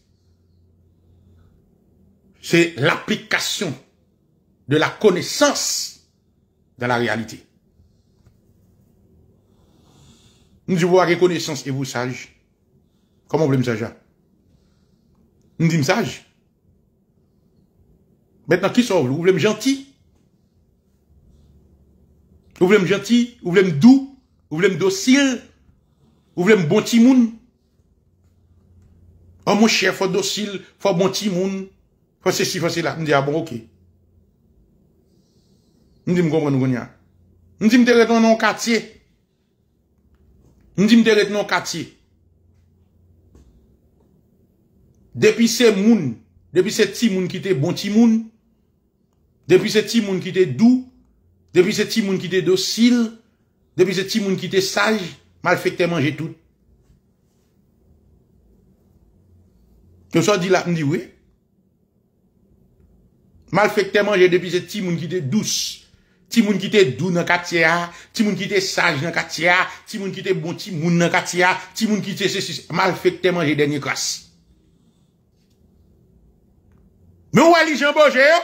c'est l'application de la connaissance dans la réalité. Nous devons reconnaissance et vous sage. Koman vle msaj a? Mdi msaj? Betan ki sov lou? Ou vle m genti? Ou vle m genti? Ou vle m dou? Ou vle m dosil? Ou vle m bonti moun? A oh, moun chè fò dosil, fò bonti moun, fò sè si fò sè la. Mdi a ah bon, ok. Mdi m koman nou gwen ya. Mdi m de let nan katye. Mdi m de let nan katye. Mdi m de let nan katye. Depi se moun, depi se ti moun ki te bon ti moun, depi se ti moun ki te dou, depi se ti moun ki te docil, depi se ti moun ki te saj, malk 飛 te menje tou. Te sou di, la, m di we? Mal phye te menje depi se ti moun ki te dou, ti moun ki te dou na kati ya, ti moun ki te saj na kati ya, ti moun ki te bon ti moun na kati ya, ti moun ki te se si, malk phye te menje denye kwa si. Mwen wè li jambouje yo.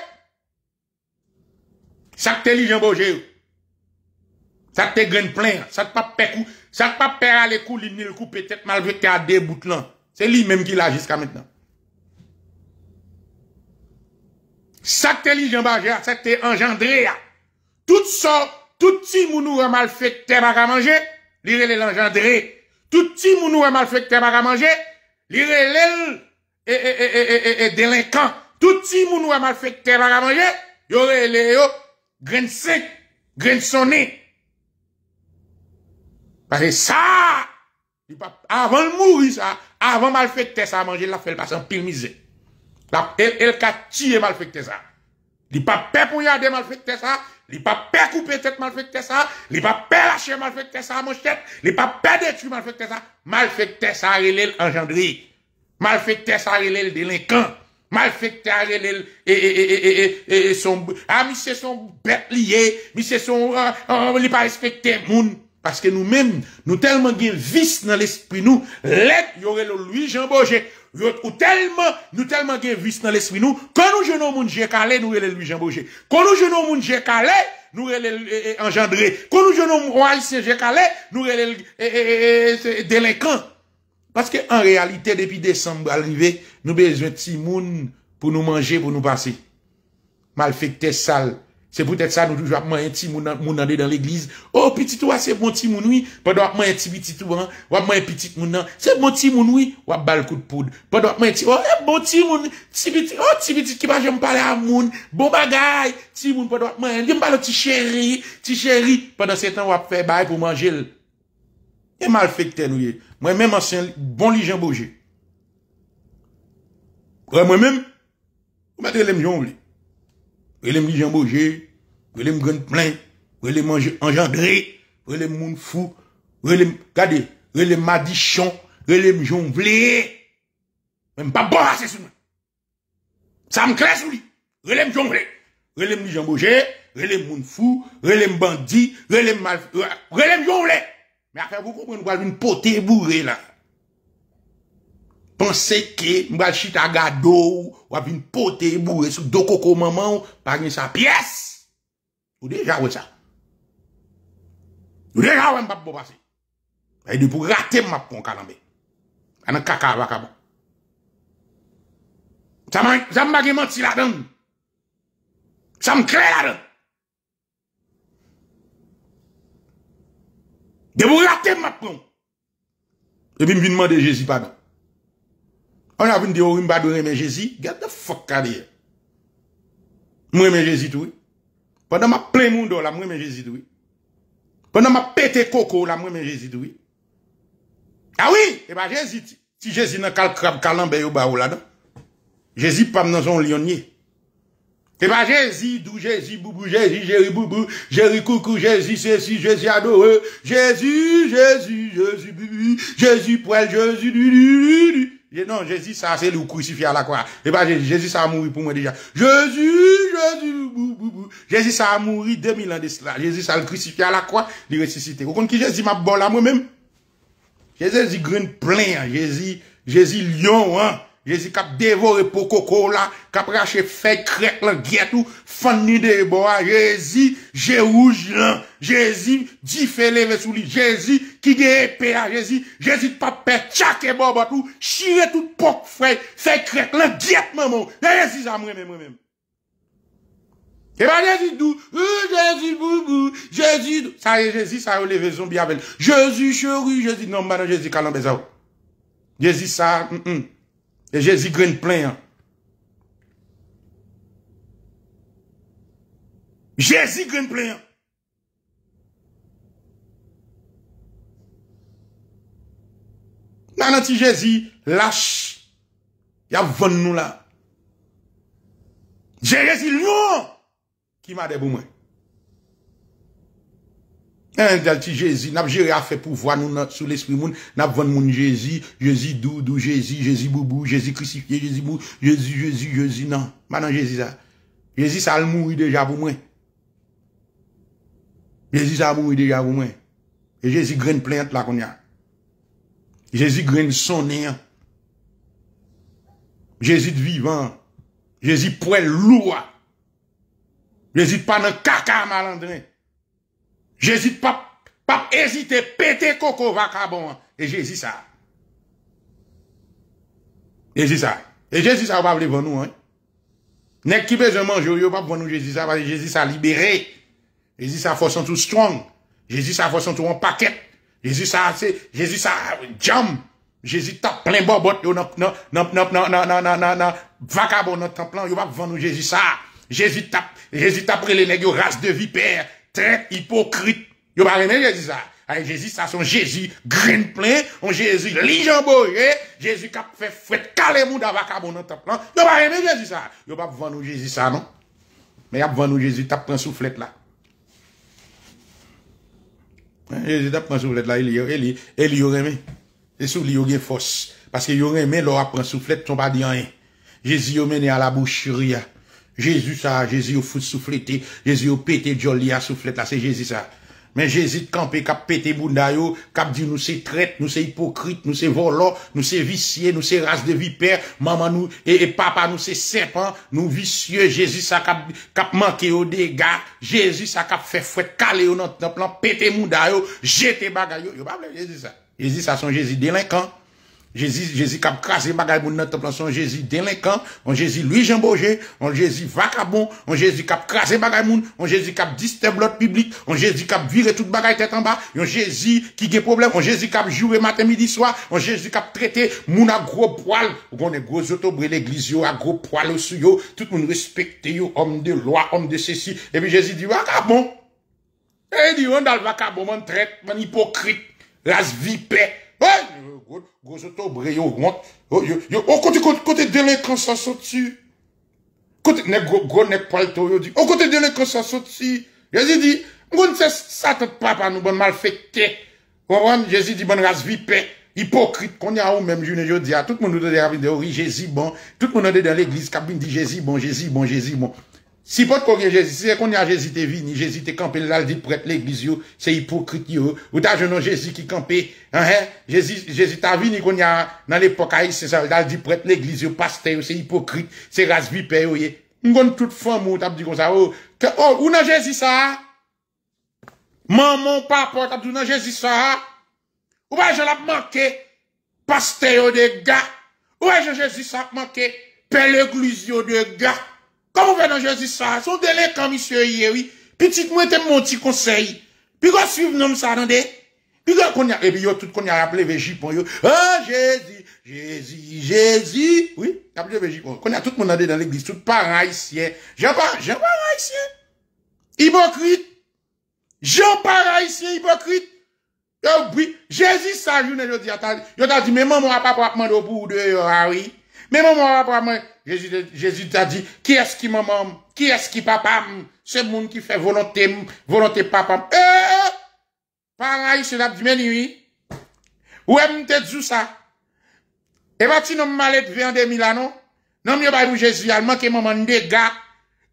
Sak te li jambouje yo. Sak te gren plen. Sak pa pe kou. Sak pa pe alè kou li mne l kou. Petèt malve te adè bout lan. Se li mèm ki la jiska mennen. Sak te li jambouje yo. Sak te engendré yo. Tout so. Tout ti mounouè malfe te magamange. Li lè lè l'engendré. Tout ti mounouè malfe te magamange. Li lè lè lè lè. E e e e e e e delinkan. Touti mounou a malfekte baga manje, yo re le yo, gren se, gren soni. Basi sa, avan mouri sa, avan malfekte sa manje, la fel pasan pilmize. La elka ti e malfekte sa. Li pa pe pou yade malfekte sa, li pa pe koupe tet malfekte sa, li pa pe lache malfekte sa monshet, li pa pe detu malfekte sa, malfekte sa re lel enjandri, malfekte sa re lel delinkan. malfecteur rele et et et et son ah c'est son bête lié c'est son ah, ah, il pas respecté moun parce que nous-mêmes nous tellement gain vice dans l'esprit nous y aurait le lui Jean ou tellement nous tellement gain vice dans l'esprit nous quand nous jeune monde j'ai calé nous le lui Jean quand nous jeune monde j'ai calé nous rele engendré quand nous jeune monde j'ai calé nous rele e, e, délinquant parce que en réalité depuis décembre arrivé Nou bezwen ti moun pou nou manje pou nou pase. Mal fek te sal. Se pou te sal nou touj wap manye ti moun ande dan l'eglize. Oh pitit wap sep moun ti moun wye. Padwa wap manye ti bitit wap manye pitit moun nan. Sep moun ti moun wye wap bal kout poud. Padwa wap manye ti wap. Oh, eh, bon oh ti bitit ki wap jom pale av moun. Bo bagay. Ti moun padwa wap manye. Jom pale ti cheri. Ti cheri. Padwa sep moun wap fek manye pou manje. E mal fek te nou ye. Mwen menman sep moun bon li jom boje. Ouè mwen mèm? Ouè mwen jom vle? Ouè mwen li janboje? Ouè mwen gwen plen? Ouè mwen engendre? Ouè mwen moun fou? Ouè mwen madichon? Ouè mwen jom vle? Ouè mwen pa borrasè sou mwen? Sa m kren sou li? Ouè mwen jom vle? Ouè mwen li janboje? Ouè mwen moun fou? Ouè mwen bandi? Ouè mwen jom vle? Mè a fè wou kou mwen walvoun potè vou re la. Pense ke mbal chita gado, wap vin pote, e bouwe sou do koko maman, pagin sa piyes. Ou deja wè sa. Ou deja wè mbap bo pase. A yu pou gate mbap kon kalanbe. Anan kaka wakaban. Sa man, sa man bagi man sila dan. Sa m kre la dan. De pou gate mbap kon. E vin vin man de Jezi Pagan. On a vu dire, on badoure mais Jésus. Get the fuck out of here. Moi, mais Jésus, oui. Pendant ma plein monde, la moi, mais Jésus, oui. Pendant ma pété coco, la moi, mais Jésus, oui. Ah oui, Eh ben Jésus, si Jésus n'a qu'à crabe, qu'à l'ambe, ou là, Jésus, pas dans son lionnier. Et eh ben Jésus, dou Jésus, boubou, Jésus, Jésus, boubou, Jésus, coucou, Jésus, ceci, Jésus adoreux. Jésus, Jésus, Jésus, Jésus, poil, Jésus, du, du, du, du. Non, Jésus, ça, c'est le crucifié à la croix. Et pas Jésus, ça a mouru pour moi déjà. Jésus, Jésus, Jésus, ça a mouru 2000 ans de cela. Jésus, ça a crucifié à la croix, il ressuscité. Vous comprenez qui Jésus m'a bol à moi-même? Jésus, il green plein, hein. Jésus, Jésus, lion, hein. Jezi kap devore pokoko la, kap rache fey krek lan, ghet ou, fani de bo a, jezi, je ouj lan, jezi, di fele ve sou li, jezi, ki ge epe a, jezi, jezi pape, chake bo ba tou, chire tout pok fey, fey krek lan, ghet man moun, jezi sa mwen men mwen men. Eman jezi dou, jezi bou bou, jezi dou, sa ye jezi sa ou le vezon bi avel, jezi che ou, jezi nan mwana, jezi kalan beza ou, jezi sa mwen mwen, E Jezi gwen plen an. Jezi gwen plen an. Nan an ti Jezi, lache, ya von nou la. Jezi lou an, ki ma debou mwen. N ap jere a fe pou vwa nou nan sou l'esprit moun. N ap vwenn moun Jezi. Jezi doudou. Jezi. Jezi boubou. Jezi krisifiye. Jezi boubou. Jezi. Jezi. Jezi nan. Manan Jezi sa. Jezi salmoui de jaboumwen. Jezi salmoui de jaboumwen. Jezi gren plente la kon ya. Jezi gren sonen. Jezi vivan. Jezi pou el lour. Jezi pan nan kaka malandren. Je zi pap, pap, ezite, pete, koko, vaka bon. E je zi sa. E zi sa. E je zi sa wap le bonou. Nek ki vezem anjo, yo wap bonou, je zi sa, jesu sa libere. Je zi sa fosantou strong. Je zi sa fosantou anpaket. Je zi sa jom. Je zi sa plen bo bot. Yo nop, nop, nop, nop, nop, nop, nop, nop. Vaka bonou, yo wap bonou, je zi sa. Je zi sa. Je zi sa prele neng yo rase de viper. hipokrite. Yo ba reme Jezi sa. Aye Jezi sa son Jezi green plein. On Jezi li jan boye. Jezi kap fe fwet kalemou davakabon nan tap lan. Yo ba reme Jezi sa. Yo ba pouvan nou Jezi sa non? Me yap pouvan nou Jezi tap pransou flet la. Jezi tap pransou flet la. Eli yo reme. E sou li yo gen fos. Paske yo reme lor ap pransou flet ton ba di an. Jezi yo mene ala bouchuri ya. Jezi sa, jezi yo foute soufflete, jezi yo pete diolia soufflete la, se jezi sa. Men jezi de kampe kap pete bunda yo, kap di nou se trete, nou se hipokrite, nou se volo, nou se visye, nou se rase de viper, mama nou, e papa nou se sepan, nou visye, jezi sa kap manke yo dega, jezi sa kap fe fwet kale yo nan plan pete bunda yo, jete baga yo, yo pa plem jezi sa. Jezi sa son jezi delinkan. Jésus, Jésus qui a crasé bagaille moun nan temple, son Jésus délinquant, on Jésus lui Jean on Jésus vacabon on Jésus qui a crasé bagaille moun, on Jésus qui a disturbé l'autre public, on Jésus qui a viré toute bagaille tête en bas, on Jésus qui a problème, on Jésus qui a matin midi soir, on Jésus qui traiter traité moun à gros poil, on est gros autobré l'église yo à gros poil au yo, tout le monde respecte yo, homme de loi, homme de ceci, et puis Jésus dit vacabon Et il dit on dans le vacabon on traite, on hypocrite, race vipère Gozo tobre Oh a Oh, côté, côté l'écran ça sorti. Côté, ne oh, gros, ne pas dit. On côté délinquant, ça sorti. Jésus dit, on c'est ça, ton papa, nous, bon malfecté. Jésus dit, bon race vipé. Hypocrite, qu'on y a ou même, je dis à tout le monde, de la vidéo, Jésus bon. Tout le monde, dans l'église, cabine dit Jésus bon, Jésus bon, Jésus bon. Si pot konye Jezi, se konye a Jezi te vini, Jezi te kampe lal di prete l'eglizyo, se hipokrit yo. Ou ta jenon Jezi ki kampe, jezi ta vini konye a, nan epoka yi, se sa lal di prete l'eglizyo, paste yo, se hipokrit, se ras bipè yo ye. Mgon tout famou, tab di kon sa. Oh, oh, ou nan Jezi sa a, maman, papa, tab di nan Jezi sa a, ou e jenon manke, paste yo de ga, ou e jenon Jezi sa a manke, pe l'eglizyo de ga. Kwa moun ve nan Jezi Sar, son dele kwa misyo yewi, pitik mwen te moun ti konseyi, pi gwa suiv nan mousa nan de, pi gwa konye, e bi yo tout konye a rappele vejipon yo, a Jezi, Jezi, Jezi, oui, rappele vejipon, konye a tout moun nan de dan l'eglise, tout parayisye, jen parayisye, ibokrit, jen parayisye, ibokrit, yo oubri, Jezi Sar yo nan yo di atan, yo ta di menman moun apapapman do pou de yo awi, Men moun wap wap wap mwen, Jezu ta di, ki eski moun moun, ki eski papa moun, se moun ki fe volote moun, volote papa moun. E, paray se dap di meni wii, oue mte dzu sa, e vati nou m malet ve yon de mila nou, nou m yo bayou Jezu yalman ke moun moun nega,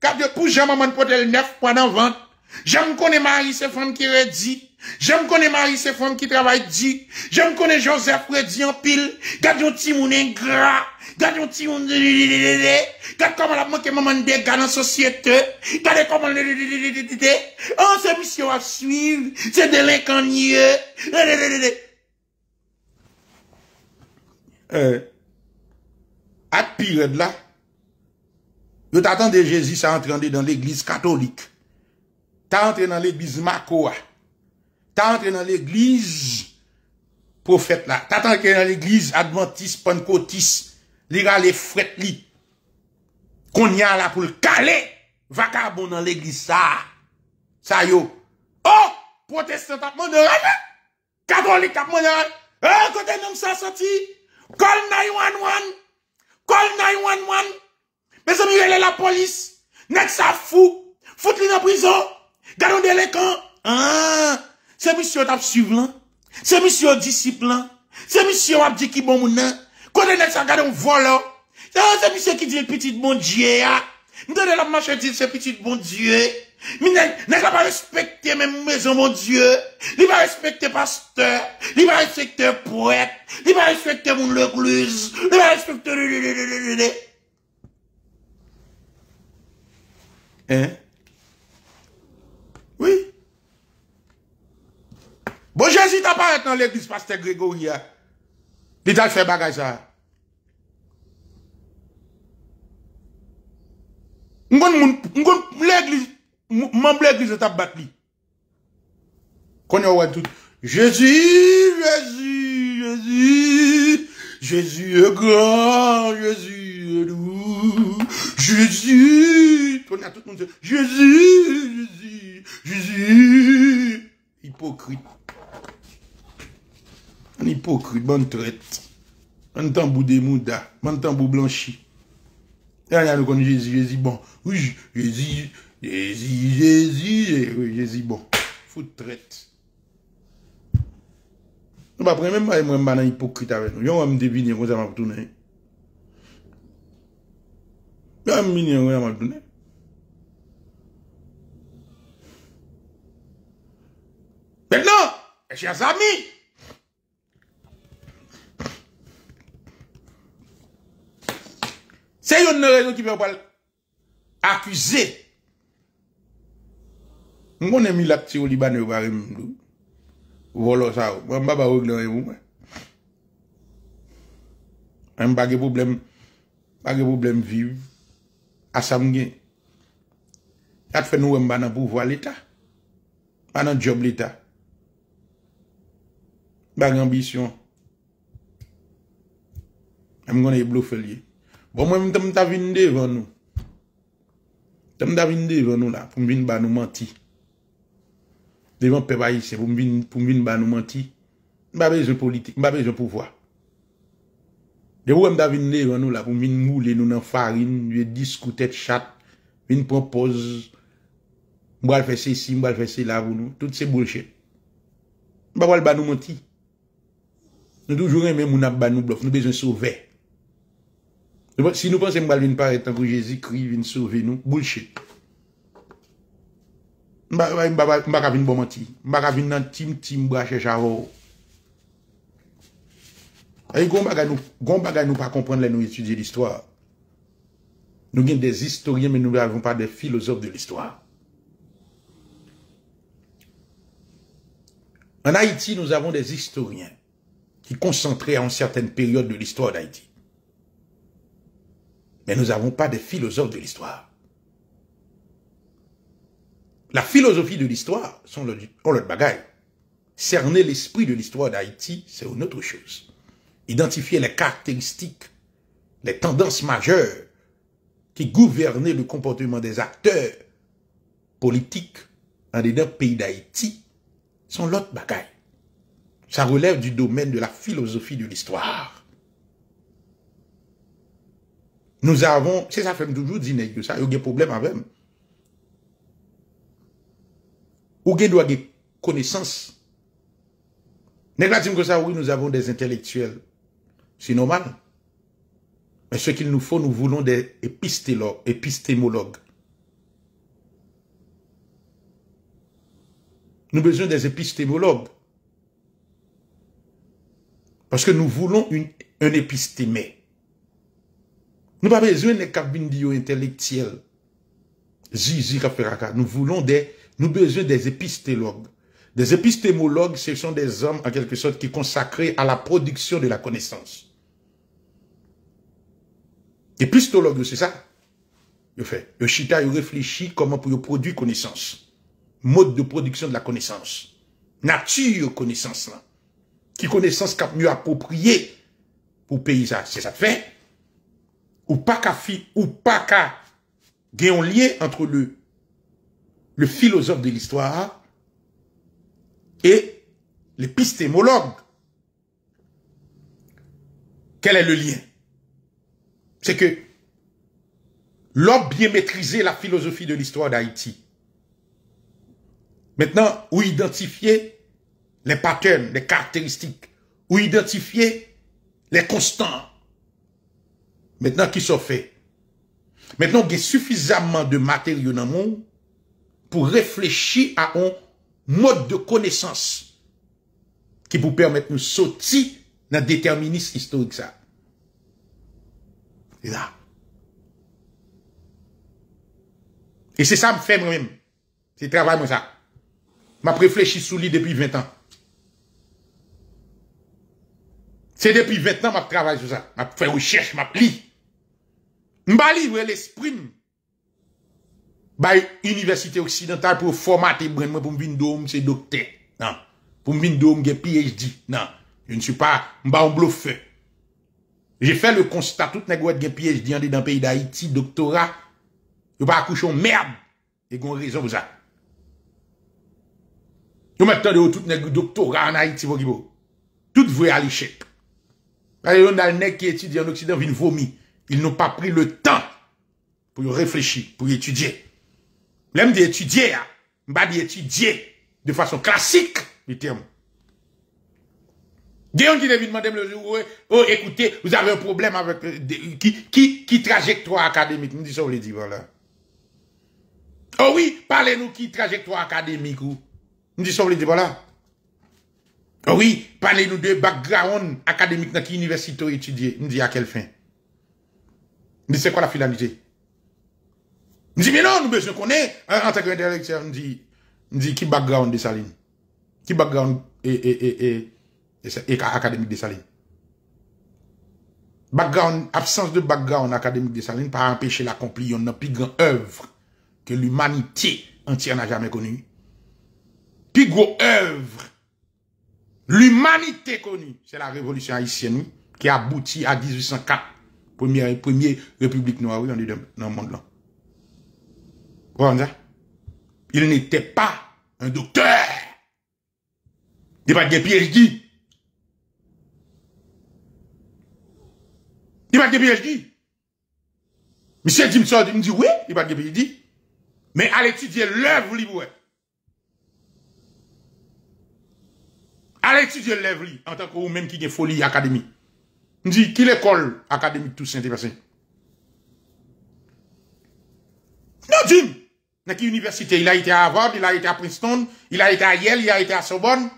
kap de pou jaman moun potel nef pwa nan vant, jan konen mari se foun ki redzi. Je m'konnai Marie Sefone ki travaye dik. Je m'konnai Joseph Fredy en pil. Gade yon timounen gra. Gade yon timounen... Gade koman la mokè maman de gadan sosyete. Gade koman... On se misyon a suiv. Se delèk anye. Gade yon timounen... At pi rèd la, yo tatan de Jezis a entrande dan l'eglise katolik. Ta entre nan l'eglise makowa. Ta antre nan l'eglis. Profet la. Ta antre nan l'eglis. Adventis, Pankotis. Lira le fret li. Konya la pou l'kale. Vaka bon nan l'eglis sa. Sa yo. Oh! Proteste tapman de rade. Kato li tapman de rade. Oh! Kote noum sa soti. Kol 9-1-1. Kol 9-1-1. Me zomile la polis. Nek sa fou. Fout li nan prizo. Gado de le kan. Ah! Se misyon tap suivlan. Se misyon disiplan. Se misyon ap di ki bon mounan. Kote net sa gade moun volan. Se misyon ki di l piti moun diye. Mi do de la mmanche di l se piti moun diye. Mi nenk la pa respekte men moun mezon moun diye. Li va respekte pasteur. Li va respekte pouet. Li va respekte moun logluz. Li va respekte lulululululul. Eh? Ouye? Bo Jezi tap as nan leglis paste Gregorija. Pi tal fwe bagay sa. Mwen mwen, mwen mwen, mwen mwen mwen mwen mwen, mwen mwen mwen mwen mwen mwen mwen. Mwen mwen mwen mwen mwen mwen mwen mwen mwen mwen. Konye wad tou. Jezi, Jezi, Jezi. Jezi e gran, Jezi e dou. Jezi. Ton yatout moun se. Jezi, Jezi, Jezi. Hipokriti. An hipokrit, ban tret. Man tanbou demou da. Man tanbou blanchi. Yan yalou kon jesi jesi bon. Wesh, jesi jesi. Jezi jesi jesi. Jezi bon. Fout tret. Mwen mwen ban an hipokrit avè nou. Yon wè m devine yon wè m ap toune. Yon m devine yon wè m ap toune. Ben nan! E jè zami! Se yon nan rezon ki ve w pal akwize. Mwen gen mi lakse ou li bane w barim. Volo sa ou. Mwen ba ba w glen yon. Mwen bagi problem. Bagi problem viv. Asam gen. At feno w m banan pouvo al eta. Banan job l eta. Bagi ambisyon. Mwen gen yon e blou felye. Bon mwen mwen ta mwen ta vinde van nou. Ta mwen ta vinde van nou la pou mwen ba nou manti. Devan pe bayise pou mwen ba nou manti. Mwen ba bezon politik, mwen ba bezon pouvoi. Devo mwen ta vinde van nou la pou mwen mwoule nou nan farin, mwen diskoutet chat, mwen pwampoz, mwen bal fese si, mwen bal fese la vounou, tout se bouchen. Mwen ba bal ba nou manti. Nou toujou reme mwen ap ba nou blof, nou bezon sou vey. Si nous pensons que nous paraître pour Jésus-Christ vient sauver nous, ne vais pas mentir. Je ne vais pas venir dans nous, ne bagay nous pas comprendre là nous étudions l'histoire. Nous avons des historiens, mais nous n'avons pas des philosophes de l'histoire. En Haïti, nous avons des historiens qui concentrés à une certaine période de l'histoire d'Haïti. Mais nous n'avons pas de philosophes de l'histoire. La philosophie de l'histoire, sont l'autre bagaille. Cerner l'esprit de l'histoire d'Haïti, c'est une autre chose. Identifier les caractéristiques, les tendances majeures qui gouvernaient le comportement des acteurs politiques en deux pays d'Haïti, sont l'autre bagaille. Ça relève du domaine de la philosophie de l'histoire. Nou zavon, se zafem toujou di nek yo sa, yon gen problem avem. Yon gen lwa gen konesans. Nek la tim ko sa, wou nou zavon des intelektuel. Si noman. Men se kil nou foun, nou voulon des epistemolog. Nou bezoun des epistemolog. Paske nou voulon un epistemè. Nous pas besoin de cabines intellectuels. Zizi Nous voulons des, nous besoin des épistélogues Des épistémologues, ce sont des hommes, en quelque sorte, qui consacrés à la production de la connaissance. Épistologue, c'est ça. Le fait. Le chita, il réfléchit comment pour produire connaissance. Mode de production de la connaissance. Nature connaissance Qui connaissance cap mieux appropriée pour paysage. C'est ça fait ou pas qu'à ou pas qu'à un lien entre le, le philosophe de l'histoire et l'épistémologue. Quel est le lien C'est que l'homme bien maîtrisé la philosophie de l'histoire d'Haïti. Maintenant, où identifier les patterns, les caractéristiques, où identifier les constants, Mètenan ki so fè. Mètenan gen sufizamman de materyo nan moun pou reflechi a on mod de konesans ki pou pèrmèt nou soti nan determinist historik sa. E da. E se sa m fè mwen mèm. Se travè mwen sa. M ap reflechi sou li depi 20 an. Se depi 20 an m ap travè sou sa. M ap fè ou chèche, m ap pli. Mba li wè l'esprin. Bay universite oksidental pou format e brend mwen pou mbindo oum se dokte. Nan. Pou mbindo oum gen PhD. Nan. Yo ne sou pa mba oum blofe. Je fè le konsta tout neg wèd gen PhD ande dan peyi da Haiti doktora. Yo pa akouchon mèrb. E gwen rezon wè zan. Yo mwen tade yo tout neg doktora ane Haiti wè gibo. Tout vwe alishek. Pè yon dal nek ki eti di ane oksidental vin vomi. Ils n'ont pas pris le temps pour réfléchir, pour étudier. Même d'étudier, pas hein. étudier de façon classique du terme. qui le jour, oh écoutez, vous avez un problème avec euh, qui, qui, trajectoire académique. Nous ça, on le dit, voilà. Oh oui, parlez-nous qui trajectoire académique ou. Nous ça, on le dit, voilà. Oh oui, parlez-nous de background académique dans qui université étudier. Nous dit à quelle fin. Mais c'est quoi la finalité Je dis, mais non, nous besoin qu'on ait, en tant qu'intellectuel, je dis, dit qui background de Saline Qui background et, et, et, et, académique de Saline Background, absence de background académique de Saline pas empêcher l'accompli une plus grande œuvre que l'humanité entière n'a jamais connue. Plus grande œuvre l'humanité connue, c'est la révolution haïtienne qui aboutit à 1804 Première, république noire dans le monde là. Vous ça? Il n'était pas un docteur. Il a pas de PhD. Il a pas de PhD. Monsieur Jim Sord, me dit oui, il a pas de PhD. Mais à l'étudier l'œuvre, lui, allez À l'étudier l'œuvre, en tant que vous-même qui avez folie académique. Je qui l'école académique tout saint passé? Non, Jim! Dans université? Il a été à Harvard, il a été à Princeton, il a été à Yale, il a été à Sorbonne.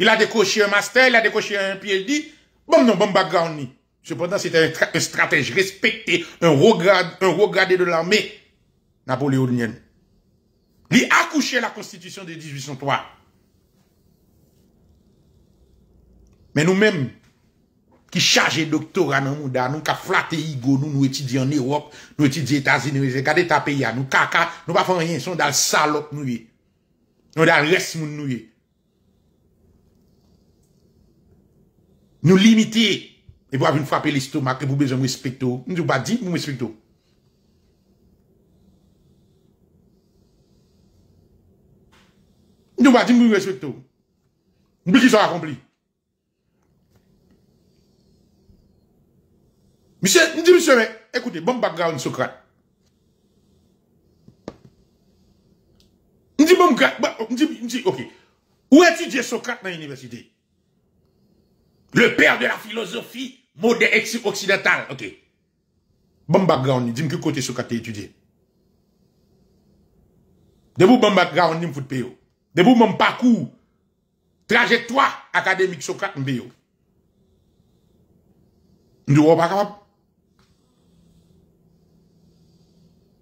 Il a décoché un master, il a décroché un PhD. Bon, non, bon background. Ni. Cependant, c'était un, stratège respecté, un regard, un regardé de l'armée napoléonienne. Il a accouché la constitution de 1803. Mais nous-mêmes, Ki chaje doktora nan mou da, nou ka flatte ego, nou nou etidye en Europe, nou etidye Etats-Unis, gade ta pe ya. Nou kaka, nou pa fan rien, son dal salop nou ye. Non dal res moun nou ye. Nou limiti, e pou avy nou fwapye l'istomak, e pou bezon mwespektou, nou jou pa di mwespektou. Nou jou pa di mwespektou. Mwespektou sa akompli. Mise, mise mise mè, ekoute, bon background Socrates. Mise, bon background, mise, ok, ou etudie Socrates nan universite? Le père de la philosophie moderne occidental, ok. Bon background, jim kou kote Socrates etudie. Debo bon background jim foute peyo. Debo mon parcours, trajetois akademik Socrates mbeyo. Mise, bon background, mise, ok.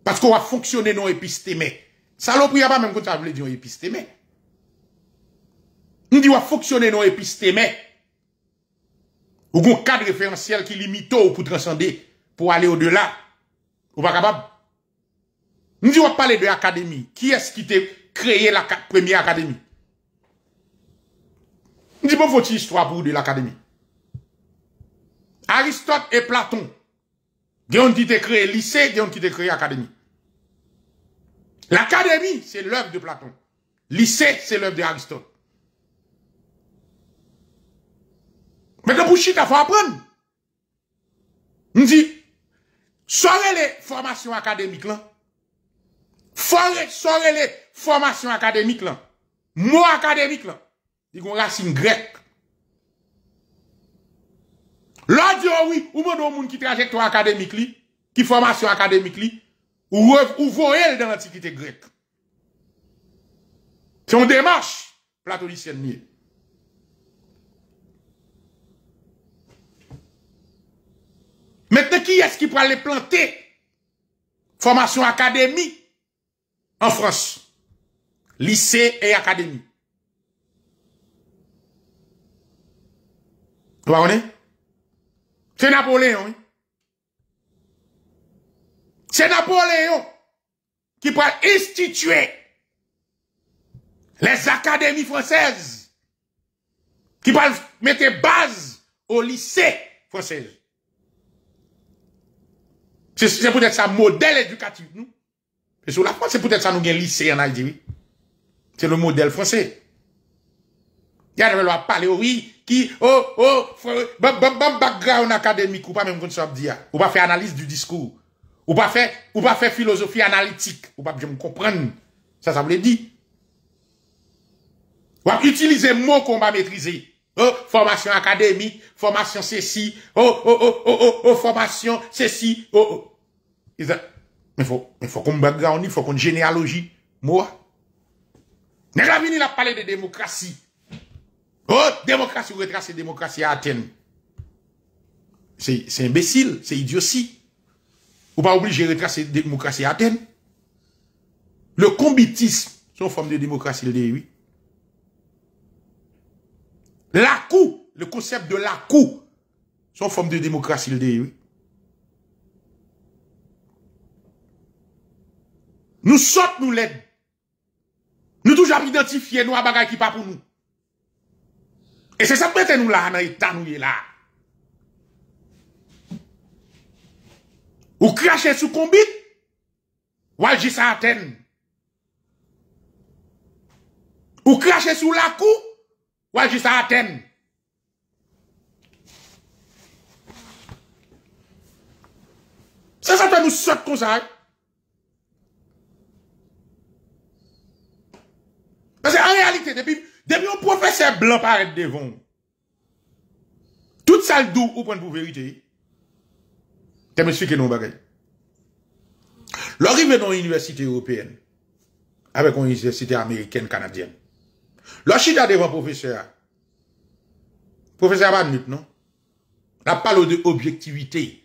Parce qu'on va fonctionner non épistémé. Saloperie a pas même quand as voulu dire épistémé. On dit va fonctionner non épistémé. Ou un cadre référentiel qui limite pour transcender, pour aller au-delà. Ou pas capable. On dit va parler de l'académie. Qui est-ce qui t'a créé la première académie? On dit bon, votre histoire pour de l'académie. Aristote et Platon. Qui ont t'a créé lycée, qui ont t'a créé académie. L'académie, c'est l'œuvre de Platon. Lycée, c'est l'œuvre d'Aristote. Mais vous chita, il faut apprendre. On dit, sortez les formations académiques là. Sortez les formations académiques là. Moi, académique là. Il y a une racine grecque. L'autre, oh oui, ou monde qui trajectoire académique li, qui formation académique li, ou, ou dans l'Antiquité grecque. C'est une démarche platonicienne Mais Maintenant, qui est-ce qui pourrait les planter Formation académie en France. Lycée et académie. Vous comprenez C'est Napoléon, hein? C'est Napoléon qui va instituer les académies françaises qui va mettre base au lycée français. C'est peut-être ça modèle éducatif, nous. Et sur la France, c'est peut-être ça nous gagne lycée en Algérie. C'est le modèle français. Il y a des qui oui, qui, oh, oh, bam, bam, background académique, ou pas même comme ça, ah. ou pas faire analyse du discours. Ou pas faire, ou pas faire philosophie analytique. Ou pas je me comprendre. Ça, ça voulait dire. Ou pas utiliser mot qu'on va maîtriser. Oh, formation académique, formation ceci, oh, oh, oh, oh, oh, oh formation ceci, oh, oh. Mais faut, il faut qu'on background, il faut qu'on généalogie. Moi. N'est-ce pas venu la parler de démocratie. Oh, démocratie, retracer démocratie à Athènes. C'est imbécile, c'est idiotie. Ou pas obligé de retracer la démocratie à Athènes. Le combitisme, c'est une forme de démocratie, le oui. La coup, le concept de la coup, c'est une forme de démocratie, le oui. Nous sortons, nous l'aide. Nous toujours identifier nous à bagaille qui pas pour nous. Et c'est ça peut-être nous là, dans l'état nous là. Ou krashe sou kombit, wajit sa aten. Ou krashe sou lakou, wajit sa aten. Se sanpe mou sot konsar. Pase an realite, depi mou profese blan parel devon. Tout sa ldou ou pon pou veriteyi. Tè mè sfi kè nou bagay. Lò rive nan université européenne, avèk an université amérikèn kanadyen. Lò chida devan professeur. Professeur pa mnit, non? La palo de objektivité,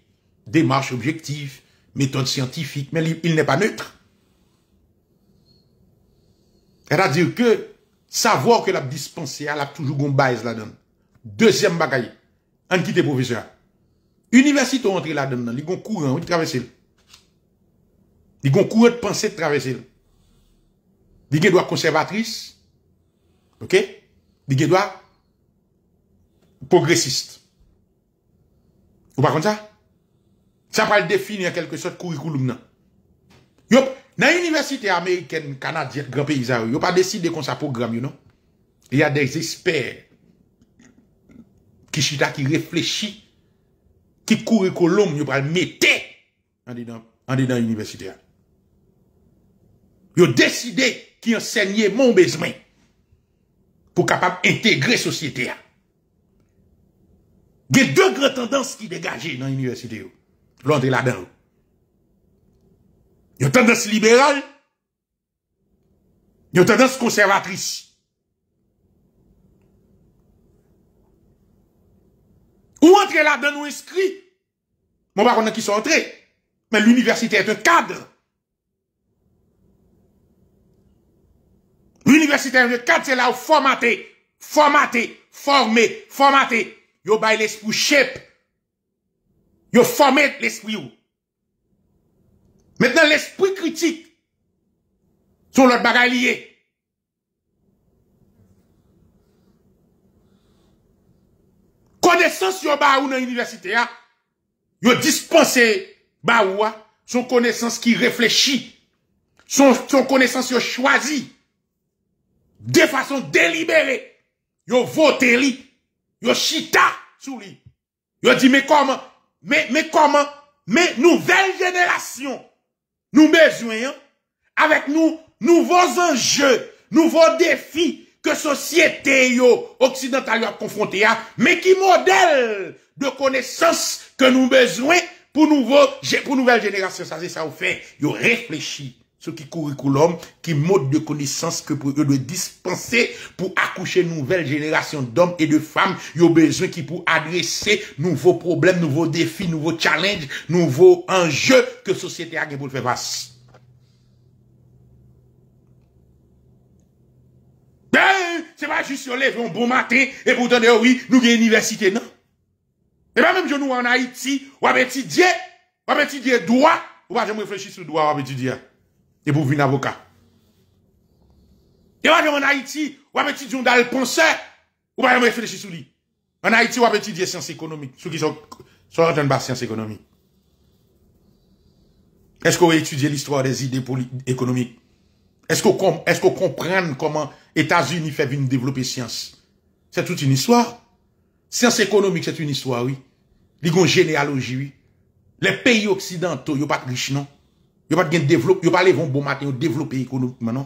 démarche objektif, metode scientifique, men il nè pa nètre. La dir ke, savo que la dispensé, la toujou gombay z la don. Dezyem bagay, an ki te professeur. Université entre là-dedans, ils ont courant, hein, ils traverser, Ils ont courant de pensée de traverser. Ils ont droit conservatrice. OK Ils ont droit progressiste. Vous pas comme ça Ça va définir en quelque sorte curriculum là Yo, dans l'université américaine, canadienne, grand pays, ils n'ont pas décidé qu'on ça programme, non Il y a des experts qui chita qui ki kou reko lom yo pral mette an di dan universite a. Yo deside ki ensegne moun bezmen pou kapap integre sosyete a. Ge de gre tendans ki degaje nan universite yo. Lo an de la dan. Yo tendans liberal. Yo tendans konservatris. Ou an de la dan ou eskrit. Mon baron qui sont entrés. Mais l'université est un cadre. L'université est un cadre, c'est là où formater, formater, former, formater. Yo bay l'esprit shape. Yo formé l'esprit ou. Maintenant, l'esprit critique sur l'autre bagaille. lié. Connaissance yo ba ou dans l'université, hein? Yo dispenser Baoua, son connaissance qui réfléchit, son, son connaissance yo choisi, de façon délibérée, yo voté li, yo chita sous lui. Yo dit, mais comment, mais, mais comment, mais nouvelle génération, nous besoin, avec nous, nouveaux enjeux, nouveaux défis que société yo, occidentale a confronté à, mais qui modèle de connaissances que nous besoin pour nouveau, pour nouvelle génération. Ça, c'est ça, au fait. Ils réfléchi ce qui curriculum, qui mode de connaissances que pour eux de dispenser pour accoucher nouvelle génération d'hommes et de femmes. Ils ont besoin qui pour adresser nouveaux problèmes, nouveaux défis, nouveaux challenges, nouveaux enjeux que société a pour faire face. Ben, c'est pas juste lever un bon matin et vous donner, eh oui, nous université, non? Et pas même je nous en Haïti, ou va étudier, on va étudier droit, on va me réfléchir sur droit, ou va étudier. Et pour venir avocat. Et même en Haïti, ou va étudier dans le pensée, on va me réfléchir sur lui. En Haïti, ou va étudier sciences économiques, ceux qui sont, sont en train de sciences économiques. Est-ce qu'on va étudier l'histoire des idées économiques? Est-ce qu'on est qu'on comprend comment États-Unis fait venir développer science? C'est toute une histoire. Siyans ekonomik, c'est un iswa, oui. Ligon jenay aloji, oui. Le peyi oksidanto, yo pat rish, non? Yo pat gen devlop, yo pal evon bon maten, yo devlop peyi ekonomik, manon.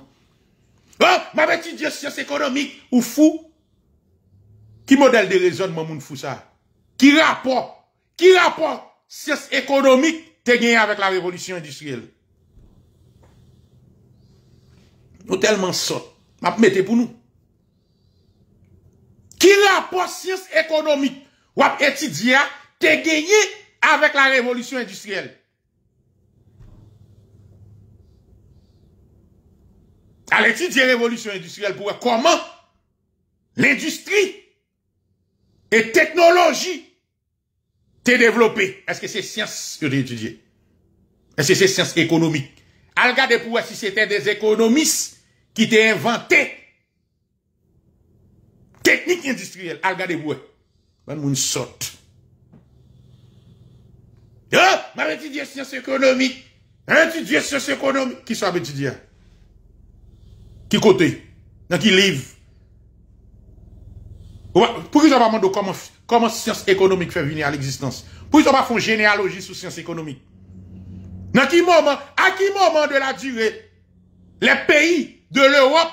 Ho, oh, ma beti diyo, siyans ekonomik, ou fou? Ki model de rezon, ma moun fou sa? Ki rapor, ki rapor, siyans ekonomik te genye avèk la revolisyon industriel? Yo telman so, ma mette pou nou. qui rapport science économique à étudier te gagné avec la révolution industrielle. À étudier révolution industrielle pour comment l'industrie et technologie t'es développé. Est-ce que c'est science que tu étudié? Est-ce que c'est science économique? À regarder pour si c'était des économistes qui t'ont inventé technique industrielle. Ah, regardez vous. vais moun la science ma Je sciences économiques. la science économique. Qui ça tu étudié? Qui côté? Dans qui livre? Pour qui ça va demander comment comment science économique fait venir à l'existence? Pour vous ça généalogie sur sciences économiques? Dans qui moment? À qui moment de la durée? Les pays de l'Europe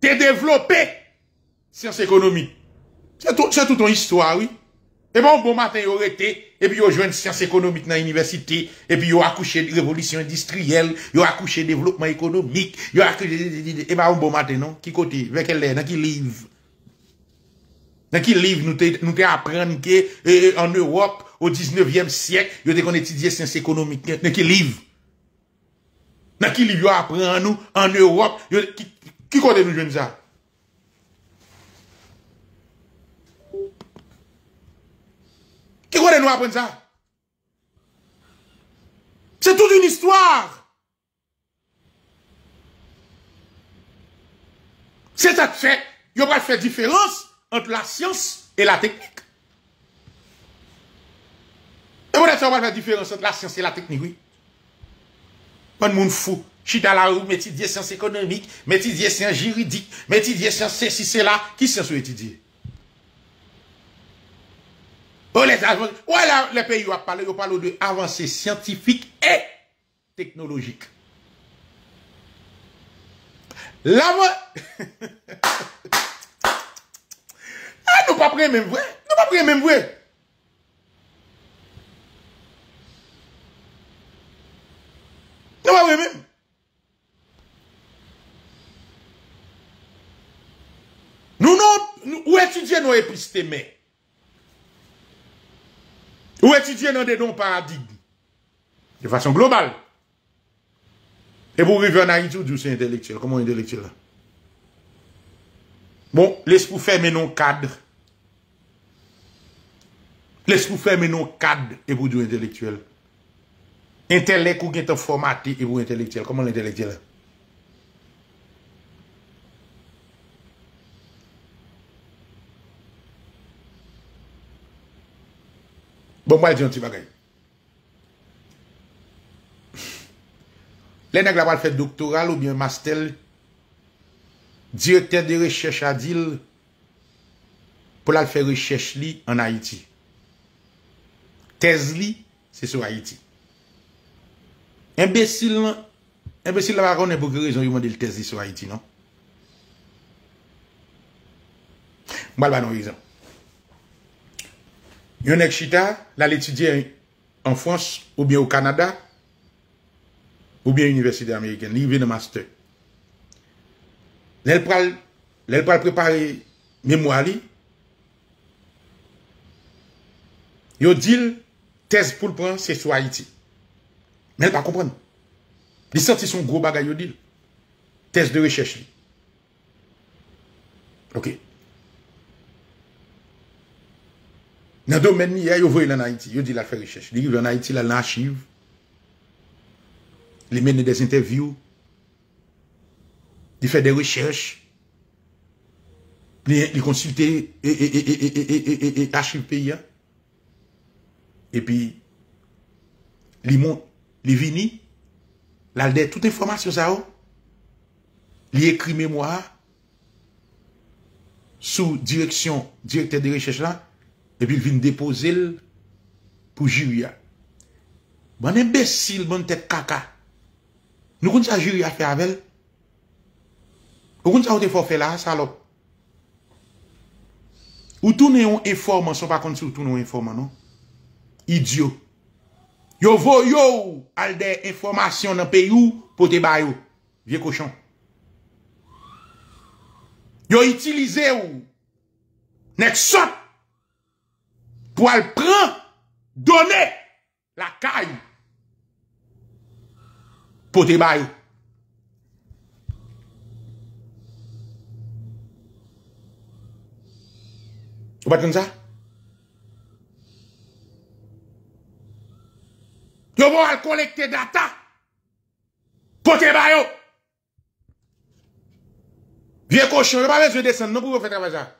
t'es développé? Sians ekonomik. Se tout ton histwa, oui. Eman, bon, bon matin, yo rete, epi yo jwen sians ekonomik nan universite, epi yo akouche revolisyon industriel, yo akouche devlopman ekonomik, yo akouche... Eman, bon matin, non? Ki kote? Veke lè? Naki liv? Naki liv nou te apren ke en Europe, o 19e siyek, yo te kon etidye sians ekonomik. Naki liv? Naki liv yo apren an nou, en Europe, ki kote nou jwen sa? Naki liv? E kwa de nou apen za? Se tout un istwar. Se tat fe, yo pat fe diferans ant la sians e la teknik. Yo pat fe diferans ant la sians e la teknik, oui. Pan moun fou, chi da la ou meti diye sians ekonomik, meti diye sians jiridik, meti diye sians se si se la, ki se sou etidye. Ouè lè, lè pe yò a pale, yò pale ou de avansè Sientifik e Teknologik La mwen Nou pa pre mèm vwe Nou pa pre mèm vwe Nou pa pre mèm Nou mwen Ouè si diè nou e plistè mèm Ou eti tiye nan dedon paradig di? De fasyon global. Evo rive nan iti ou di bon, non non ou se intelektuel. Koman intelektuel la? Bon, les pou fè menon kad. Les pou fè menon kad evo di ou intelektuel. Intelek ou gen te formaté evo intelektuel. Koman intelektuel la? Bon, mwa l diyon ti bagay. Lè nèk la wal fè doktoral ou byon mastel, direkte de rechech adil, pou la fè rechech li an Haiti. Tez li, se sou Haiti. Embesil nan, embesil la wakon, ne pou kè rezon yon man de l tez li sou Haiti, nan? Mwa l wakon yon rezon. Yon ek chita lal etidye en Frans oubyen ou Kanada oubyen Universite Ameriken. Li yon ven de master. Lel pral prepare memouali. Yon dil tez pou lpran se sou Haiti. Men l pa kompran. Diserti son gro bagay yon dil. Tez de rechèche li. Ok. Ok. Nan do men mi ya yo voy lan Haiti, yo di la fe rechèche. Li yon Haiti la lan achive. Li men de des interview. Li fe de rechèche. Li konsilte e, e, e, e achive pe ya. E pi, li vini. La de tout informasyon za ou. Li ekri memwa. Sou direksyon direkter de rechèche la. Epi vin depoze l pou jiru ya. Ban embesil, ban tet kaka. Nou kon sa jiru ya fe avel? Nou kon sa ou te fo fe la, salop? Ou toune yon eforman, son pa kon se ou toune yon eforman, nou? Idiot. Yo vo yo ou al de eformasyon nan pe you pou te bayou. Vie koshan. Yo itilize ou. Nek sot! pour aller prendre, donner la caille pour te bailler. Vous comme ça? Vous vont collecter data pour te bailler. Vieux cochon, vous n'avez pas besoin de descendre, non, pour faire travailler ça.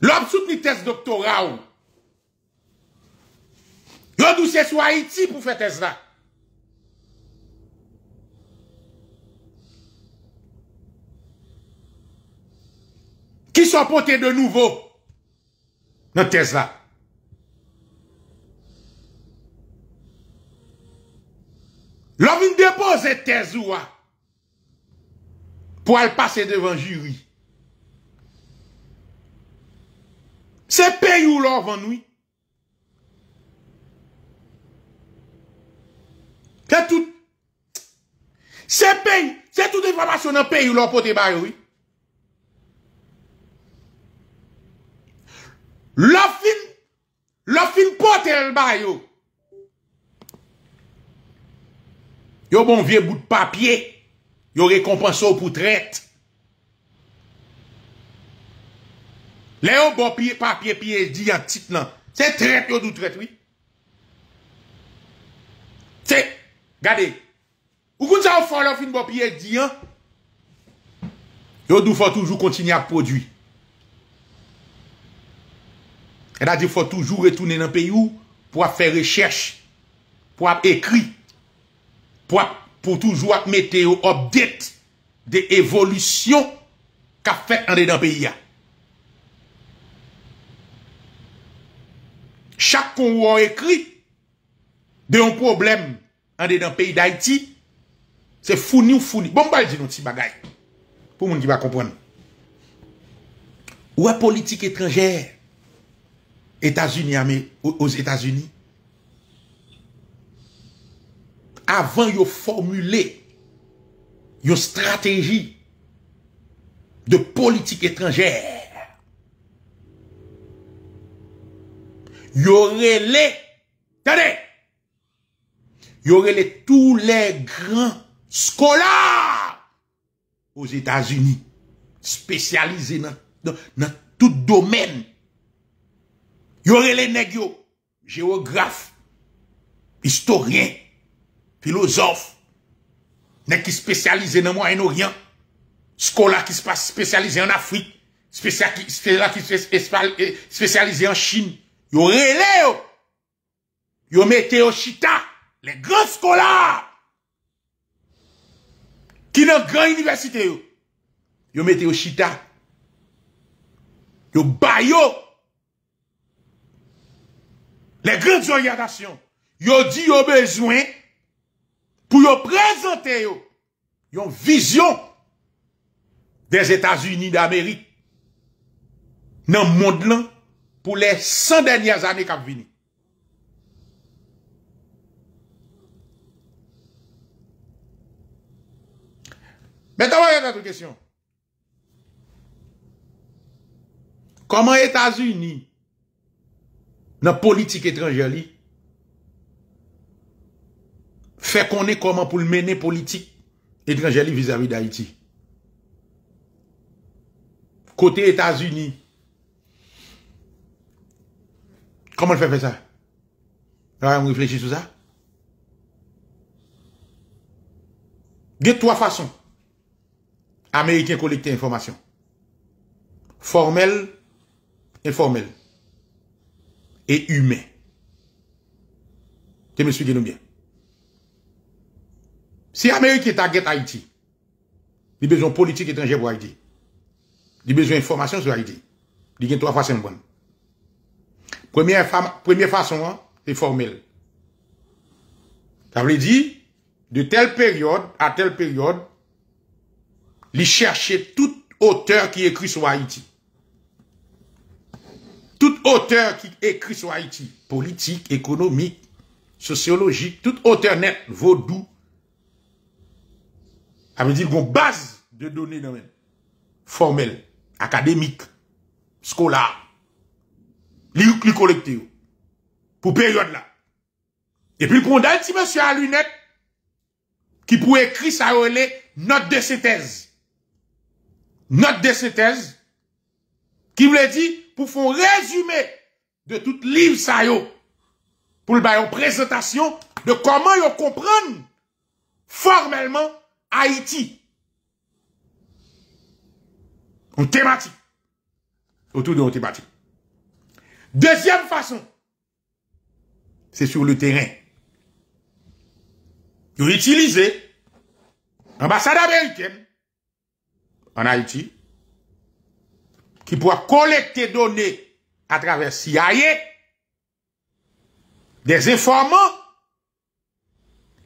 L'homme soutenu test doctoral ou. Yo douce Haïti pour faire test là. Qui soit porté de nouveau dans test L'homme dépose test pour aller passer devant jury. Se pey ou lor vanoui. Se tout... Se pey... Se tout evapasyonan pey ou lor pote bayoui. Lofin! Lofin pote bayou! Yo bon vie bout papye. Yo rekompansou pou trette. leyo bo piye papye piye diyan tit nan, se trep yo do trep, oui. Se, gade, ou kou sa ou folofin bo piye diyan, yo do fwa toujou kontinye ap podwi. E da di fwa toujou retounen nan peyi ou, pou ap fè rechèche, pou ap ekri, pou toujou ap meteo obdet de evolisyon ka fèk an de nan peyi ya. Chak kon wou wou ekri de yon problem ande dan peyi d'Haïti, se founi ou founi. Bon, mbal di nou ti bagay pou moun ki ba kompon. Ouwa politik etranjè, Etasuni ame, ouz Etasuni, avan yon formule, yon strateji de politik etranjè, Yorele, tade, yorele tout les grands scolars aux Etats-Unis, spécialisés dans tout domaine. Yorele n'est qu'un géographe, historien, philosophe, n'est qu'un spécialisé dans le Moyen-Orient, scolar qui se passe spécialisé en Afrique, scolar qui se passe spécialisé en Chine. yo rele yo, yo mete yo chita, le gran skola, ki nan gran universite yo, yo mete yo chita, yo bayo, le gran zoyadasyon, yo di yo bezwen, pou yo prezante yo, yo vizyon, de Etasuni d'Amerik, nan mond lan, pou le 100 denye zanik ap vini. Meta woy an otro kesyon. Koman Etats-Uni nan politik etrangeli fe konen koman pou l menen politik etrangeli vis-a-vis d'Haïti? Kote Etats-Uni Comment le fait faire ça Alors, on réfléchit sur ça. Il y a trois façons. Américains collecter information. Formel, informel. Et humaines. Tu me nous bien. Si à target Haïti, il a besoin de politique étrangère pour Haïti. Il a besoin d'informations sur Haïti. Il y a trois façons Première, première façon, hein, c'est formel. Ça veut dire, de telle période à telle période, les chercher tout auteur qui écrit sur Haïti. Tout auteur qui écrit sur Haïti, politique, économique, sociologique, tout auteur net, vaudou, ça veut dire base de données formelles, académiques, scolaires li, li pour yo. là et puis puis pi un ti monsieur à lunettes qui écrire sa rele note de synthèse note de synthèse qui voulait dire pour faire un résumé de tout livre. sa yo. Pou présentation de comment yo comprennent formellement Haïti. En thématique. Autour de thématique. Deuxième façon, c'est sur le terrain. Ils utilisé l'ambassade américaine en Haïti qui pourra collecter données à travers CIA des informants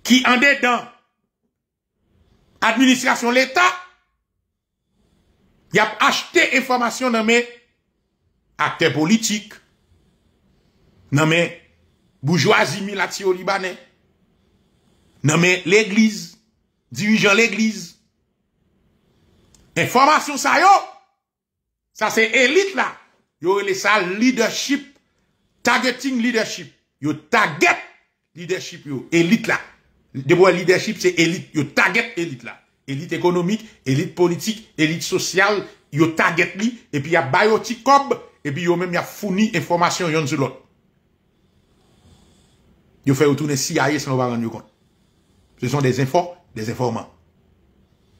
qui en dedans administration l'État y a acheté information dans mes acteurs politiques Nanmen, boujwa zimi lati yo libanen. Nanmen, l'eglize. Divijan l'eglize. Enformasyon sa yo. Sa se elit la. Yo ele sa leadership. Targeting leadership. Yo target leadership yo. Elit la. Deboye leadership se elit. Yo target elit la. Elit ekonomik, elit politik, elit sosyal. Yo target li. Epi ya biotikob. Epi yo menm ya founi enformasyon yon zilot. Yow fè yow toune si aye san yow baran yow kont. Se son de zinfo, de zinfo man.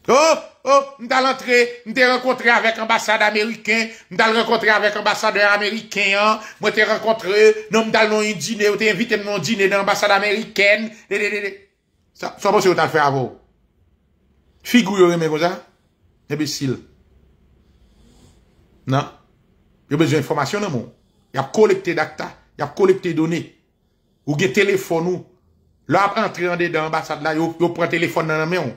Oh, oh, mwen dal antre, mwen te renkontre avèk ambassade ameriken, mwen tal renkontre avèk ambassade ameriken an, mwen te renkontre, nan mwen tal nou yon djine, mwen te invite moun djine nan ambassade ameriken, lelele. Sa, sa mwen se yow tal fè avò. Figou yow yon mè kon zan, nebesil. Nan, yow bezou informasyon nan moun. Yow kolekte dakta, yow kolekte donè. Ou ge telefon ou. La ap entriande de ambasade la, yo pre telefon nan amè ou.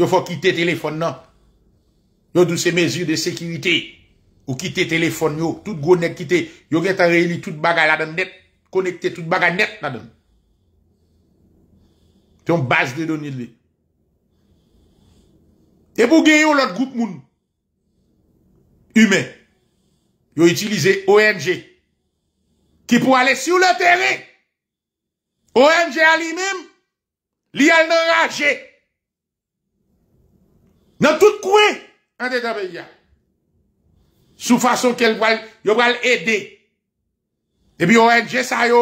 Yo fò kite telefon nan. Yo douse mezi de sekivite. Ou kite telefon yo. Tout gounèk kite. Yo gen tan reyli tout bagay la dan net. Konekte tout bagay net nan dan. Ton bas de donye li. E pou ge yo lòt goup moun. Humè. Yo itilize ONG. Ki pou ale sou lòt teri. ONG a lui-même, lui a enragé. Dans tout coin, il y pays. Sous façon qu'elle va, elle aider. Et puis, ONG, ça y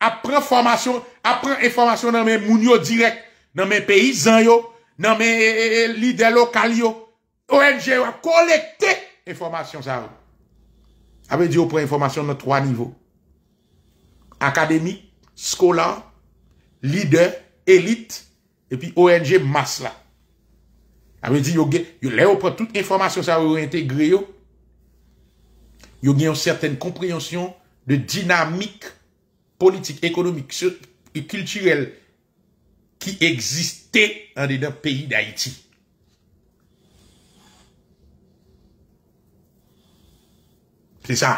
apprend formation, apprend information dans mes mounio direct, dans mes paysans yo, dans mes leaders locaux yo. ONG va collecter information ça. Avait dit, on prend information dans trois niveaux. Académique, skola, lide, elit, epi ONG mas la. Awe di yo gen, yo leyo pa tout informasyon sa yo ente griyo, yo gen yon certaine kompreyansyon de dinamik politik, ekonomik, et kiltuel ki egziste an de da peyi d'Haïti. Se sa,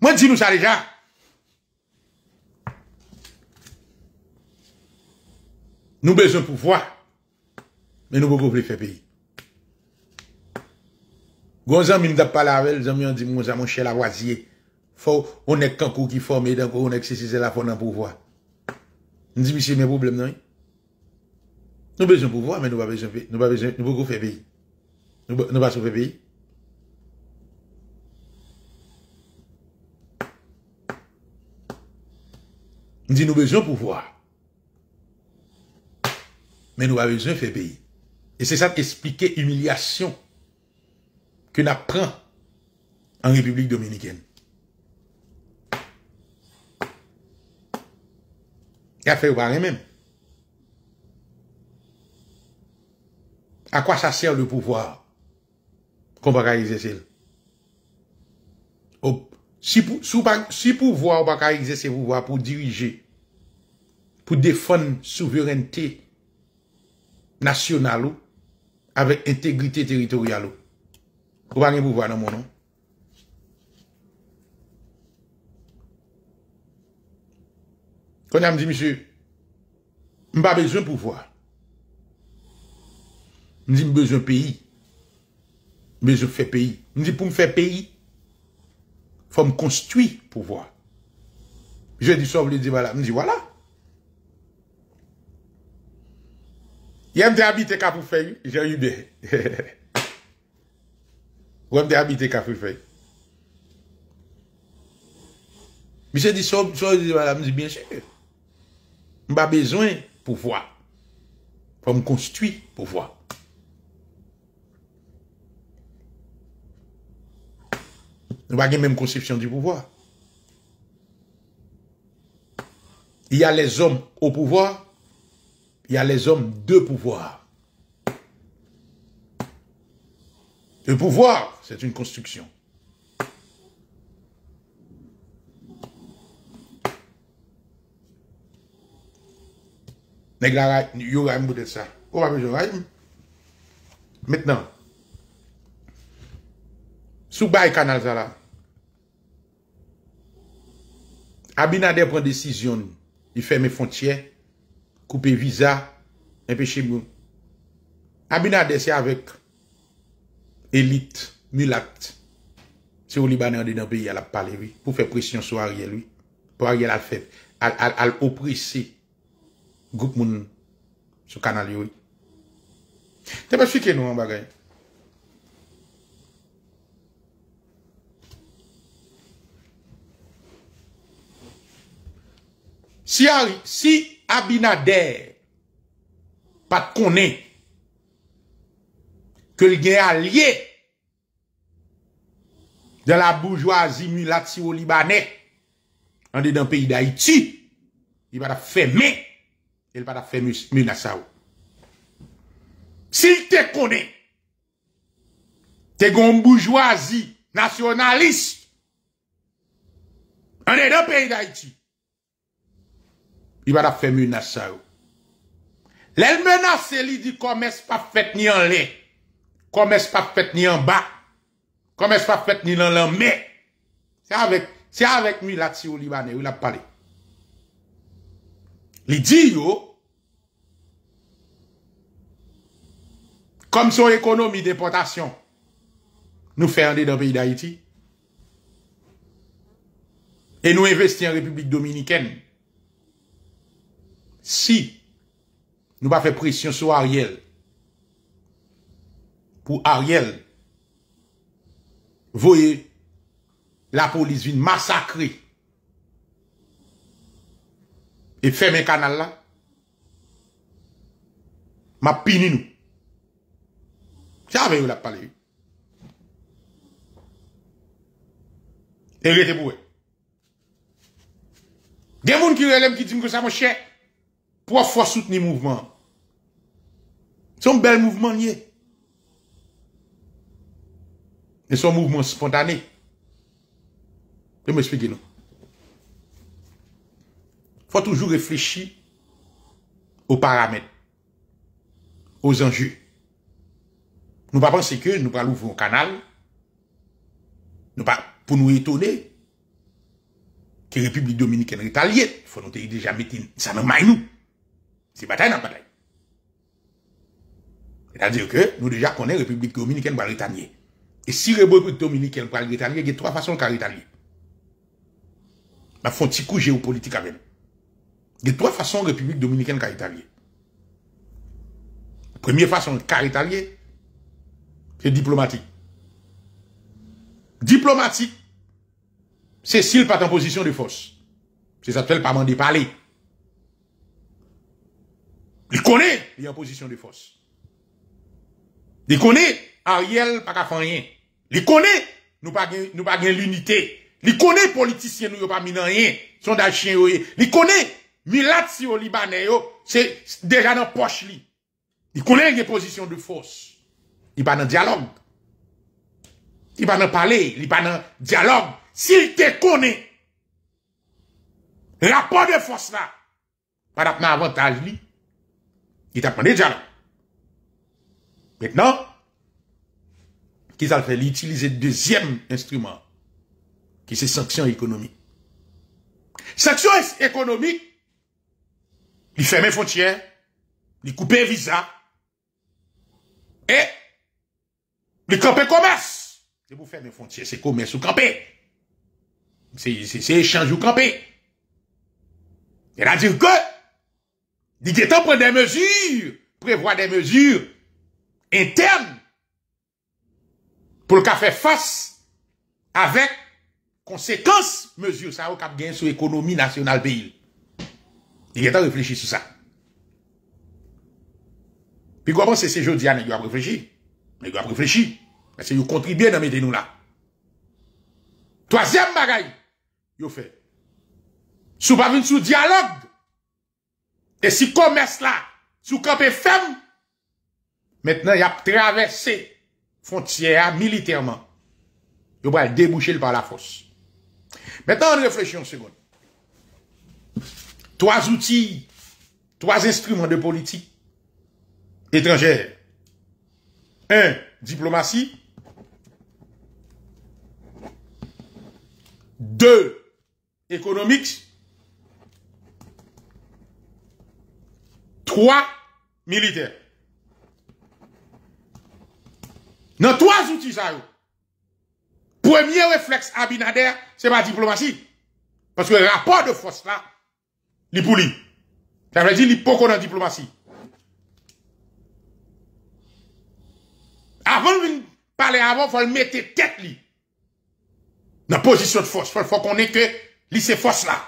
Mwen ti nou sa rejan? Nou bezon poufwa, men nou poufli fe peyi. Gonzan mi nou da pala avèl, zan mi an di mou zan moun chè la wazye, fò, onèk kankou ki fò, mèdè an kò, onèk sè sè la fò nan poufwa. Ndi mi si men poublem nan yon? Eh? Nou bezon poufwa, men nou ba bezon peyi, nou ba bezon poufli fe peyi. Nou ba sou fe peyi. Nous avons besoin de pouvoir. Mais nous avons besoin de faire pays. Et c'est ça qui explique l'humiliation que nous apprenons en République dominicaine. Il a fait les même. À quoi ça sert le pouvoir qu'on va réaliser? Au Si pouvoi ou baka exerse pouvoi pou dirije, pou defon souverenté nasyonal ou, avek entegrite teritorial ou, ou banen pouvoi nan moun an. Konya m di misye, m ba bezon pouvoi. M di m bezon peyi. Me bezon fe peyi. M di pou m fe peyi, Fòm konstwi pou vwa. Mise di so, mou li di wala, mou li di wala. Yem te habite ka pou fè yu, jen yu be. Yem te habite ka pou fè yu. Mise di so, mou li di wala, mou li di wala, mou li di bie chè. Mba bezwen pou vwa. Fòm konstwi pou vwa. Nous avons la même conception du pouvoir. Il y a les hommes au pouvoir, il y a les hommes de pouvoir. Le pouvoir, c'est une construction. Maintenant, sous bail canal ça Abinader pren desisyon di fèmè fontyè, koupè viza, epè chibou. Abinader se avèk elit, mulat, se ou libanè an den apè yal ap pale, pou fè presyon sou a riyel. Pou a riyel ap fèv, al oprisi goup moun sou kanalyou. Te bas fike nou an bagay. Si Abinader pa kone ke lge a liye de la boujouazi mulati ou libanè, an de dan peyi da iti, il pa da fèmè, il pa da fèmè mou nasa ou. Si te kone te gon boujouazi nasyonaliste, an de dan peyi da iti, Il va la faire menace ça. L'elle menace, dit comme est pas fait ni en l'air. Comme est pas fait ni en bas. Comme est pas fait ni dans l'an. mais. C'est avec c'est avec lui là au Libanais, il a parlé. Il dit comme son économie déportation. Nous faisons dans le pays d'Haïti. Et nous investissons en République dominicaine. Si nou ba fe presyon sou Ariel pou Ariel voye la polis vin masakre e fèm e kanal la ma pini nou. Sa veyo la pale yo. E rete pou e. De moun ki relem ki din ki sa mou chè. trois fois soutenir le mouvement. C'est un bel mouvement lié. Et son mouvement spontané. Je m'expliquer. Il Faut toujours réfléchir aux paramètres, aux enjeux. Nous pas penser que nous allons ouvrir un canal, pas pour nous étonner que la République dominicaine est alliée. Il Faut nous déjà mettre ça dans main nous. C'est bataille dans bataille. C'est-à-dire que nous déjà connaissons la République dominicaine pour Et si la République dominicaine pour il y a trois façons de rétalier. Je bah, un petit coup géopolitique avec nous. Il y a trois façons la République dominicaine pour La Première façon de c'est diplomatique. Diplomatique, c'est s'il pas en position de force. C'est ça peut pas parler. Li kone li yon posisyon de fos. Li kone Ariel Pagafan yon. Li kone nou bagen l'unite. Li kone politisyen nou yon pa minan yon. Son da chen yo yon. Li kone Milad Siou li banen yo. Se deja nan poche li. Li kone yon posisyon de fos. Li banen diyalog. Li banen pale. Li banen diyalog. Si te kone. Rapport de fos la. Par apman avantaj li. Il t'a déjà là. Maintenant, qu'ils a fait l'utiliser deuxième instrument, qui c'est sanction économique. Sanction économique, il ferme les frontières, il coupe les visa, et il campe commerce. C'est pour faire les frontières, c'est commerce ou camper. C'est échange ou camper. Et là, dire que il est temps prendre des mesures, prévoir des mesures internes pour le cas faire face avec conséquences, mesures, ça, au cap gain sur l'économie nationale pays. Il est temps de réfléchir sur ça. Puis comment c'est ces jeudi, il hein, doit réfléchir. Il doit réfléchir. Parce que vous contribuez à mettre nous là. Troisième bagaille, vous fait. Sous pas sous dialogue, et si commerce là, sous est ferme, maintenant il y a traversé frontière militairement. Il va déboucher par la force. Maintenant, on réfléchit une seconde. Trois outils, trois instruments de politique étrangère. Un, diplomatie. Deux, économique. trois militaires. Dans trois outils, ça, premier réflexe Abinader, c'est ma diplomatie. Parce que le rapport de force là, est pour lui. Ça veut dire li dans diplomatie. Avant de parler avant, faut le mettre tête li. Dans position de force, il faut qu'on ait que li ces forces là.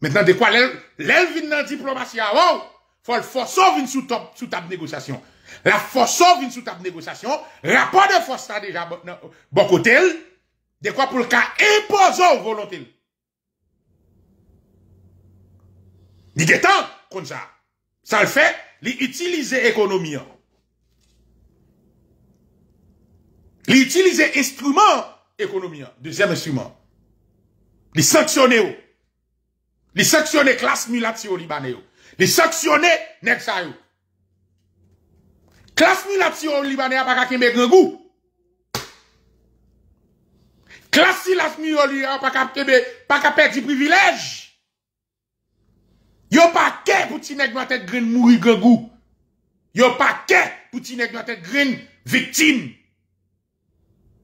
Maintenant, de quoi l'elle vient dans diplomatie avant? faut le sur sous sous table négociation la force une sous table négociation rapport de force déjà bon côté de quoi pour le cas imposant volonté Il temps comme ça ça le fait l'utiliser économie utiliser instrument économie deuxième instrument les sanctionner les sanctionner classe militaire au Li saksyonè nèk sa yo. Klas mi lak si yon libanè a pa ka kembe gregou. Klas si lak mi yon libanè a pa ka pe di privilej. Yo pa ke pouti nèk vatèk grin mouri gregou. Yo pa ke pouti nèk vatèk grin vitim.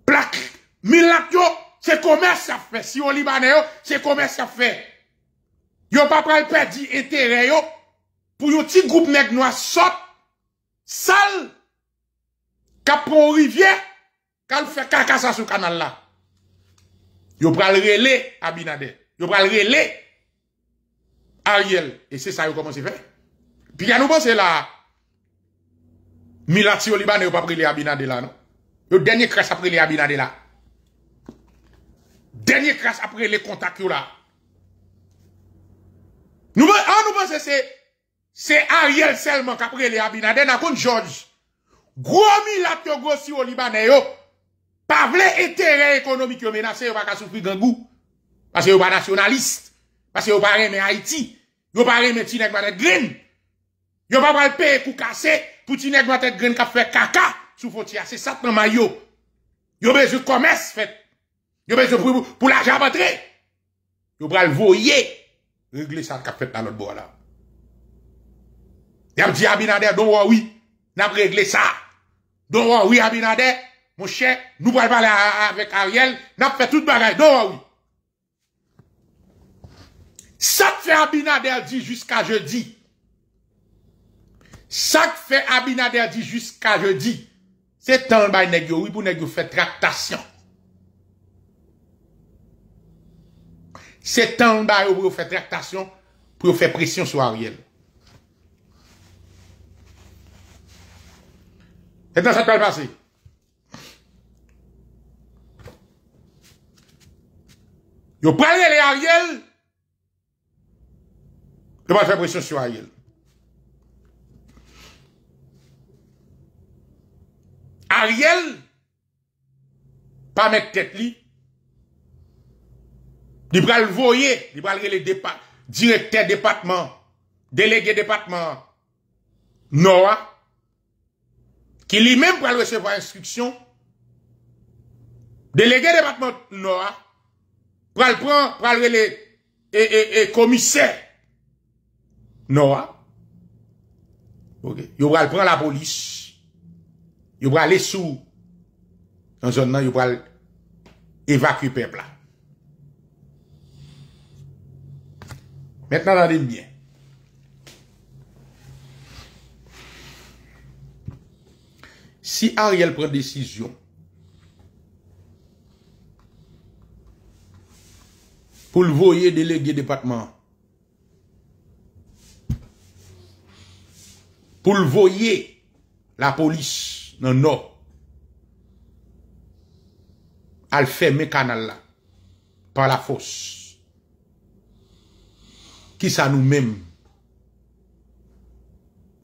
Plak. Mi lak yo se komè sa fè. Si yon libanè yo se komè sa fè. Yo pa prel pe di etere yo. pour un petit groupe mec noir sop, sale, capon rivière, qu'elle fait caca ça sur canal là. Yo le relais Abinader. Yo pral relais Ariel. Et c'est ça yo commence à faire. Puis un nous c'est là, Milati au Liban yo pas pris les Abinader là, non? Le dernier crash après les Abinader là. Dernier crash après les contact là. Nous, ah, nous pensons c'est Se a riel selman kapre le abinade Nakoun George Gromi lak yo gosi yo libanen yo Pavle etere ekonomik yo menase Yo baka soufri gangou Pase yo ba nasyonalist Pase yo ba reme Haiti Yo ba reme tinek batet grin Yo ba bral pe kou kase Poutinek batet grin kapfe kaka Soufoti ase satan mayo Yo bejou komes fet Yo bejou pou la javadre Yo bral voye Regle sal kapfet nan lot bo la Dèm di Abinader do wò wè, nèm regle sa. Do wò wè Abinader, mò chè, nou wò wè balè avèk Ariel, nèm fè tout balè, do wò wè. Sak fè Abinader di jiska je di. Sak fè Abinader di jiska je di. Se tan bay negyo wè pou negyo fè traktasyon. Se tan bay wè pou fè traktasyon pou fè presyon sou Ariel. Et dans ça que passé. Vous prenez d'Ariel. Ariel. Vous pas faire pression sur Ariel. Ariel. Pas mettre tête li. Il pral le voyer. Il parle. le départ. Directeur département. Délégué département. Noah. ki li menm pral recevwa instruksyon, delege debatman Noah, pral rele e, e, e, komise Noah, yo pral pran la polis, yo pral lesou, dan zon nan yo pral evaku pepla. Metna dan din bien. Si Ariel pren desisyon, pou l'voyer delege depatman, pou l'voyer la polis nan nou, pou l'voyer la polis nan nou, al fè mè kanal la, pa la fòs, ki sa nou mèm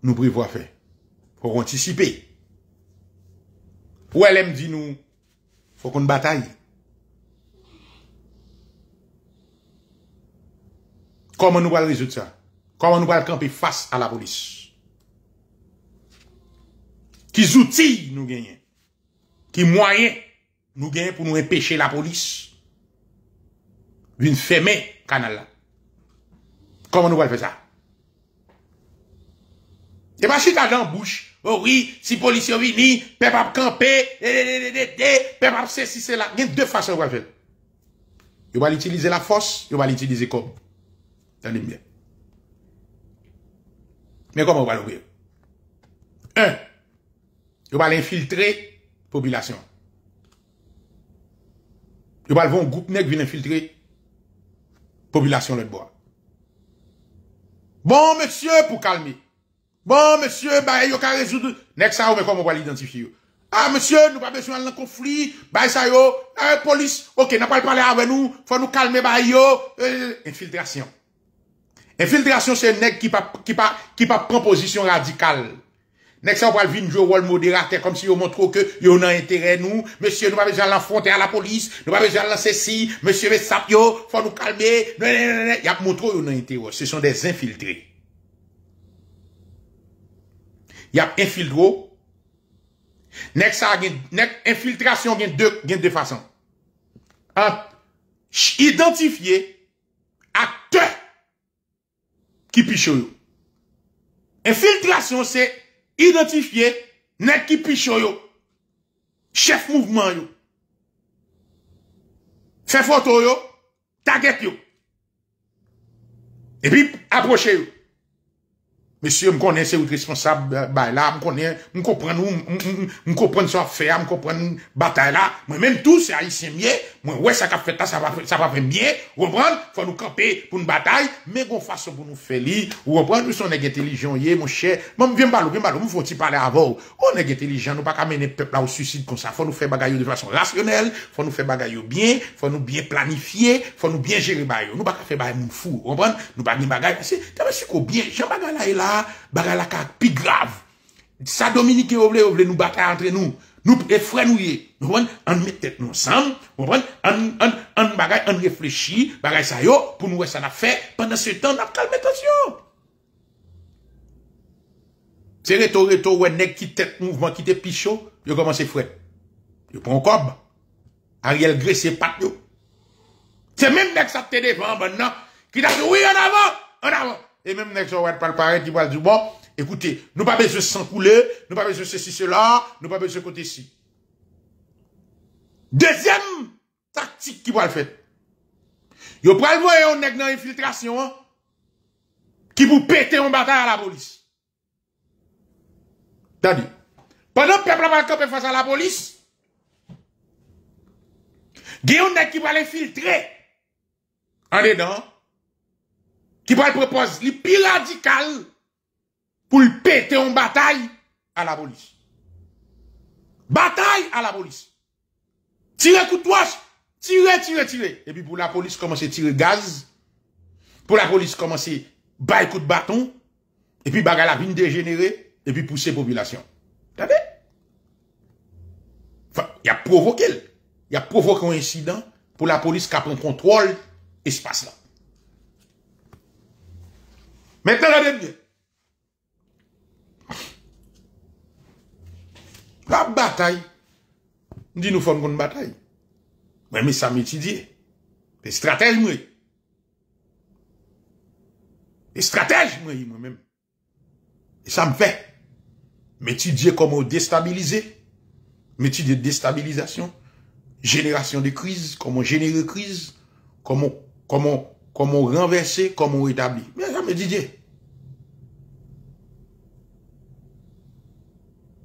nou privwa fè, pou l'antisipè, Ou elle aime dit nous, faut qu'on bataille. Comment nous allons résoudre ça? Comment nous allons camper face à la police? Qui outils nous gagnons? Qui moyens nous gagnons pour nous empêcher la police? d'une fermer canal là. Comment nous allons faire ça? Et eh pas si as dans bouche, Oh oui, si policiers vini, peuple kampe, pepap peuple a ceci, eh, eh, eh, c'est là. Il y a deux façons de faire. Vous va utiliser la force, vous va l'utiliser comme. Tenez bien. Mais comment on va l'ouvrir? Un, Yo va infiltrer population. vous va un groupe nek venir infiltrer population le bois. Bon, monsieur, pour calmer. Bon, monsieur, bah, il y a résoudre. Next, mais comment on va l'identifier? Ah, monsieur, nous pas besoin d'un conflit. Bah, ça, yo. la ah, police. Ok, n'a pas parlé avec nous. Faut nous calmer, bah, yo. Euh, infiltration. Infiltration, c'est un nègre qui pas, qui pas, qui pas prend position radicale. sa on va venir jouer rôle modérateur comme si on montre que yo a intérêt nous. Monsieur, nous pas besoin l'affronter à la police. Nous pas besoin lancer ceci Monsieur, mais ça, yo. Faut nous calmer. Non, non, non, non. Y a y yo a intérêt. Ce sont des infiltrés. Y ap infiltro. Nek infiltrasyon gen de fason. A identifiye akte ki pisho yo. Infiltrasyon se identifiye nek ki pisho yo. Chef mouvment yo. Fè foto yo. Taget yo. E pi aproche yo. Monsieur, je connais, c'est responsable, euh, ben là, je connais, je comprends, je comprends ce qu'on fait, je comprends bataille là. Moi-même, tout, c'est haïtien, Mwen we sakap fetta, sa va fen byen, rempon, fwene kope pou nou batay, men kon fwason pou nou feli, rempon, nou son neg etelijyon ye, mwen che, mwen vyen balo, vyen balo, mwen fwoti pale avou, kon neg etelijyon, nou baka menen pepla ou susid kon sa, fwene fwe bagay yo de fwason rasyonel, fwene fwe bagay yo byen, fwene nou byen planifiye, fwene nou byen jeri bayo, nou baka fwe bagay moun fou, rempon, nou baka bin bagay, te mwen si ko byen, jan bagay la e la, bagay la kak, pi grav, sa Dominique ou vle ou vle nou batay entre nou, nous effrayons, nous on met tête ensemble, on on bagaille, on réfléchit, bagaille ça yo pour nous ça n'a fait pendant ce temps n'a calme tension. C'est retour reto un nèg qui tête mouvement qui était pichot, yo commence fret. Il prend cob. Ariel graisse pas yo. C'est même mec ça te devant maintenant qui t'a dit oui en avant, en avant. Et même nèg ça ouais pas le pareil qui va du bon Ekouti, nou pa beze san koule, nou pa beze se si se la, nou pa beze se kote si. Dezyem taktik ki wale fet. Yo pral voye yon nek nan infiltrasyon, ki wou pete yon batay a la bolis. Tani, pandan pe mla malkan pe fasa la bolis, ge yon nek ki wale filtre, ane dan, ki wale propose li pi radikal pour péter en bataille à la police. Bataille à la police. Tirez coup de touche, tirez, tirez, tirez. Et puis pour la police commencer à tirer gaz, pour la police commencer à coup de bâton, et puis bagarre la vigne dégénérée, et puis pousser population. Regardez. Enfin, il a provoqué. Il a provoqué un incident pour la police qui a pris contrôle espace là. Maintenant, la bien. Pa batay. Mwen di nou fon kon batay. Mwen men sa metidye. De stratèj mwen. De stratèj mwen. E sa mwen fè. Metidye komon destabilize. Metidye destabilizasyon. Generasyon de kriz. Koman genere kriz. Koman renverse. Koman retabli. Mwen sa metidye.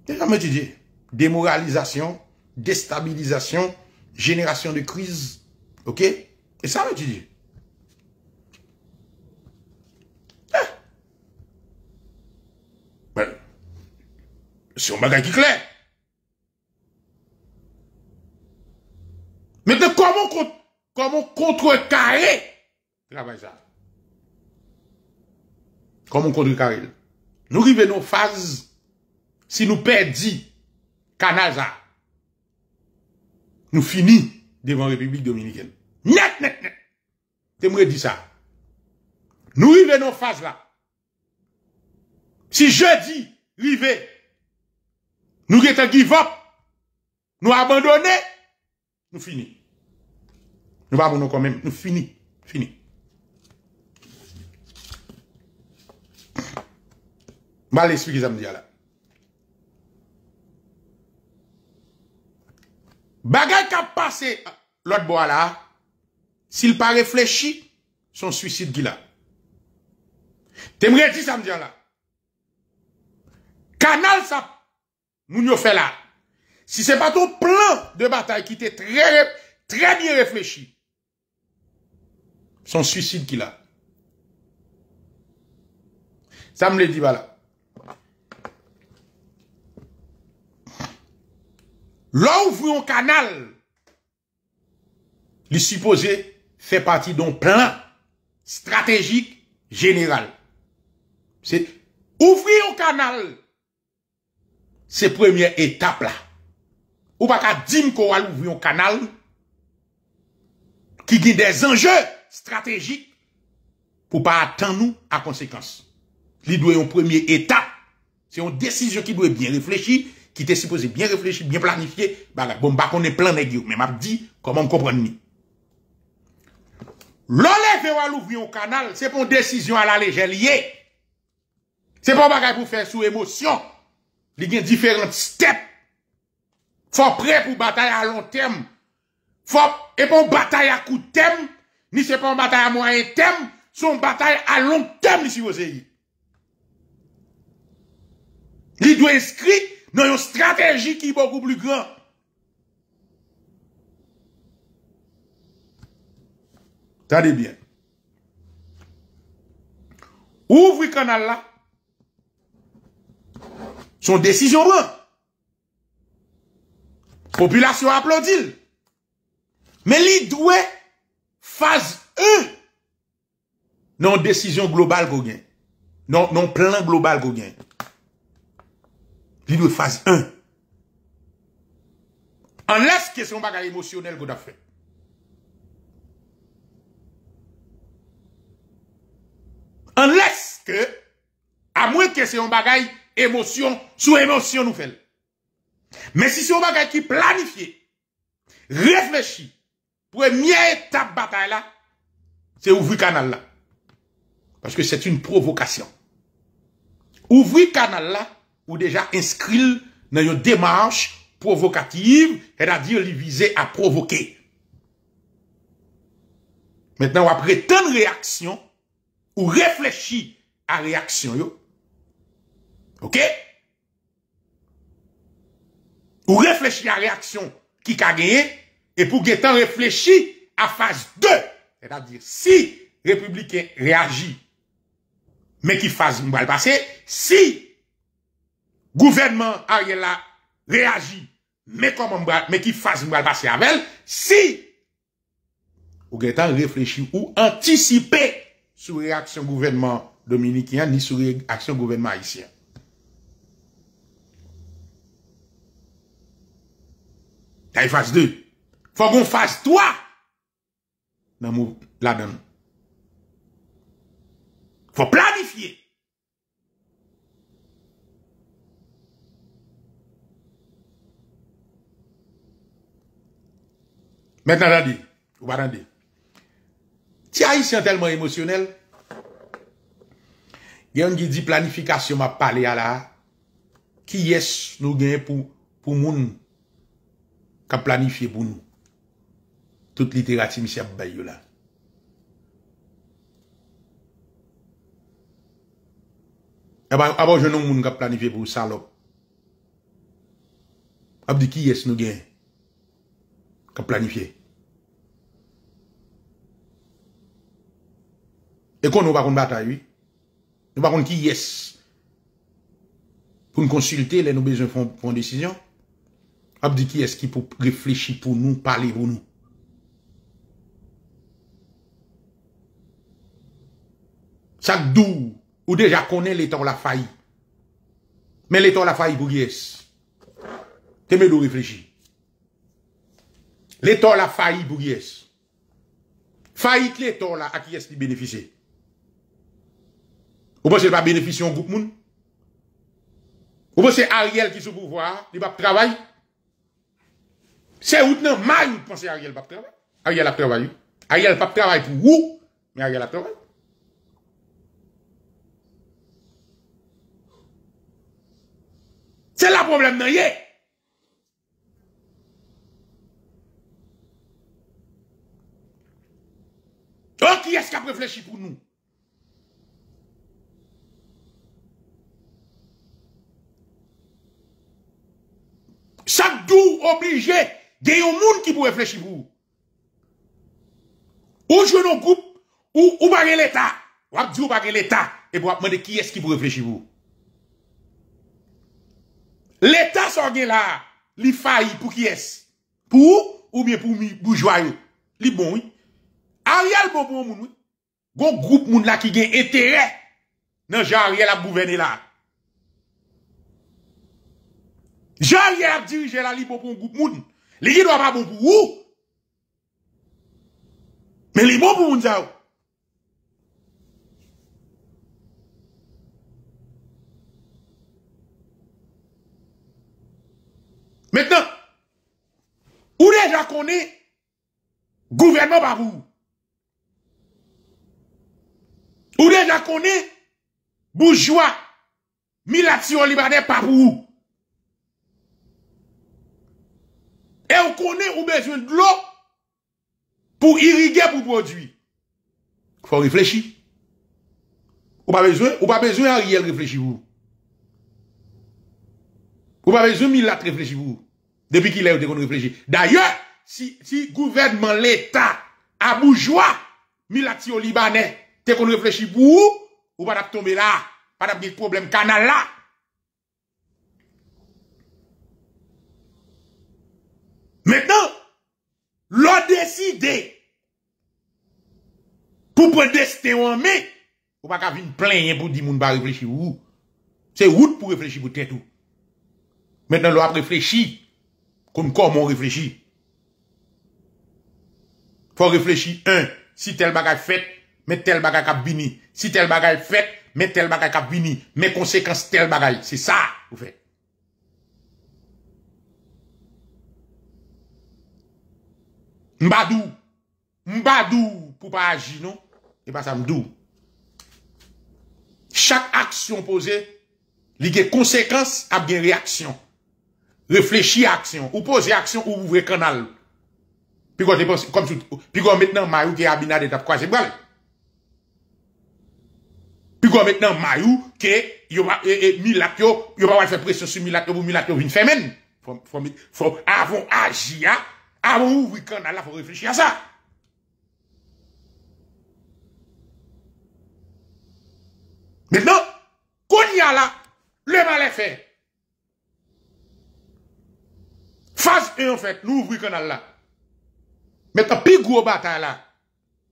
Mwen sa metidye. démoralisation, déstabilisation, génération de crise. OK Et ça, tu dis. Ah. Ben, c'est un bagage qui est clair. Mais comment, comment contrecarrer travail ça Comment contrecarrer Nous arrivons à nos phases si nous perdons nous finis devant la République Dominicaine. Net, net, net. T'aimerais dire ça. Nous arrivons nos phases là. Si je dis arrivé, nous sommes give nous abandonner, nous finis. Nous pas quand même, nous finis, finis. Je vais ça me dit là. Bagay a passé l'autre bois là, sil pas réfléchi, son suicide T'aimerais T'aimerais ça ça me la. là. Canal ça, nous fait là. Si c'est pas ton plan de bataille qui était très très bien réfléchi, son suicide qu'il là. Ça me le dit, voilà. La ouvri yon kanal, li suppose, fè pati don plan strategik general. Se ouvri yon kanal, se premiye etape la. Ou pa ka dim kou al ouvri yon kanal, ki gine de zanje strategik pou pa atan nou a konsekans. Li dwe yon premiye etape, se yon desizyon ki dwe bien reflechi, qui était supposé bien réfléchir, bien planifier, bah, bon, bah, qu'on est plein nèg mais m'a dit, comment comprendre ni? L'enlever ou l'ouvrir au canal, c'est pour une décision à la légère liée. C'est pas bataille pour faire sous émotion. Il y a différentes steps. Faut prêt pour bataille à long terme. Faut, et pour une bataille à court terme, ni c'est pas une bataille à moyen terme, c'est une bataille à long terme, si vous avez. Il doit inscrire nan yon strategi ki yi boko blu gran. Tade bien. Ouvri kanal la, son desisyon wè. Populasyon aplodil. Men li dwe faz e nan desisyon global gogen. Nan plan global gogen. L'idée de phase 1. En laisse que c'est un bagage émotionnel que vous fait. En laisse que, à moins que c'est un bagage émotion, sous émotion nouvelle. Mais si c'est un bagage qui planifié, réfléchi, première étape bataille là, c'est ouvrir canal là. Parce que c'est une provocation. Ouvrir canal là, ou déjà inscrit dans une démarche provocative, c'est-à-dire lui viser à provoquer. Maintenant, on prétendre réaction ou réfléchir à réaction. Yo. OK? Ou réfléchir à réaction qui a gagné et pour temps réfléchir à phase 2. C'est-à-dire, si républicain réagit, mais qui phase une balle passer, si Gouvernement a ye la reagi me ki fase nou alba se avel si ou getan reflechi ou antisipe sou reaksyon gouvernement dominikian ni sou reaksyon gouvernement haisyen. Ta y fase 2. Fwa gon fase 3 nan mou la den. Fwa planifiye Mèk nan rande, ou ban rande. Ti a yi syan telman emosyonel? Gen yon di planifikasyon ma pale a la, ki yes nou gen pou moun ka planifiye pou nou. Tout literati misi ap bay yo la. Eh Abo ah jen nou moun ka planifiye pou ou salop. Abo di ki yes nou gen pou moun. Kap planifiye. E kon nou bakon batay, oui? Nou bakon ki yes. Poun konsilte, le nou bezon fon desisyon. A bdi ki yes, ki pou reflechi pou nou, pale pou nou. Sak dou, ou deja konen le ton la fayi. Men le ton la fayi pou yes. Te me lou reflechi. L'État a failli pour yes. Faillite l'État là, à qui est-ce qui bénéficie? Vous pensez pas bénéficier en groupe moun? Vous pensez Ariel qui sous pouvoir, il va travailler? C'est out non, mal vous pensez Ariel va travailler? Ariel a travaillé. Ariel pas travailler pour vous, mais Ariel a travaillé. C'est là le problème, non, an ki es ka preflechi pou nou? Sak dou oblije de yon moun ki pou reflechi pou. Ou jounon koup, ou ou bagay l'Etat, wap di ou bagay l'Etat, e pou wap mwene ki es ki pou reflechi pou. L'Etat sange la, li fayi pou ki es, pou ou mwen pou mwen boujwa yo, li bon yon. a riyal bonbon moun wou, goun goup moun la ki gen etere, nan jan riyal ap bouvene la. Jan riyal ap dirije la li bonbon goup moun, li gen wap ap bonbon wou. Men li bonbon moun zavou. Metnen, ou neja konen gouvenman pa moun wou. Ou den la konen boujwa mi laksyon libanen pa pou ou? E ou konen ou bezwen lop pou irige pou prodwi? Fwa ou reflechi? Ou pa bezwen? Ou pa bezwen a riyel reflechi vou? Ou pa bezwen mi lak reflechi vou? Depi ki lè ou te konen reflechi? D'ayon, si gouvernment l'Etat a boujwa mi laksyon libanen Te kon reflechi pou ou, ou pa tap tombe la, pa tap nil problem kanal la. Mètnen, lò deside, pou pou desite wame, ou pa kap vin plenye pou di moun pa reflechi pou ou. Se wout pou reflechi pou tèt ou. Mètnen lò ap reflechi, kon kon moun reflechi. Fò reflechi, un, si tel bagaj fèt. Mè tel bagay kap bini. Si tel bagay fèk, mè tel bagay kap bini. Mè konsekans tel bagay. Si sa, ou fèk. Mba dou. Mba dou pou pa aji, nou. E pa sa mdou. Chak aksyon pose, li gen konsekans ap gen reaksyon. Reflechi aksyon. Ou pose aksyon, ou ouvre kanal. Pi kon mwen nan may ou te yabina de tap kwa se. Bole. Pi gwa mètenan mayou ke yon wak e, e milak yo, yon wak wak fè presyon si milak yo bou milak yo vin fè men. Fòm avon aji a, avon ou wik an ala fòm reflechi a sa. Mètenan, kon ya la, le wak lè fè. Faz e an fèt, nou wik an ala. Mètenan pi gwo batan la,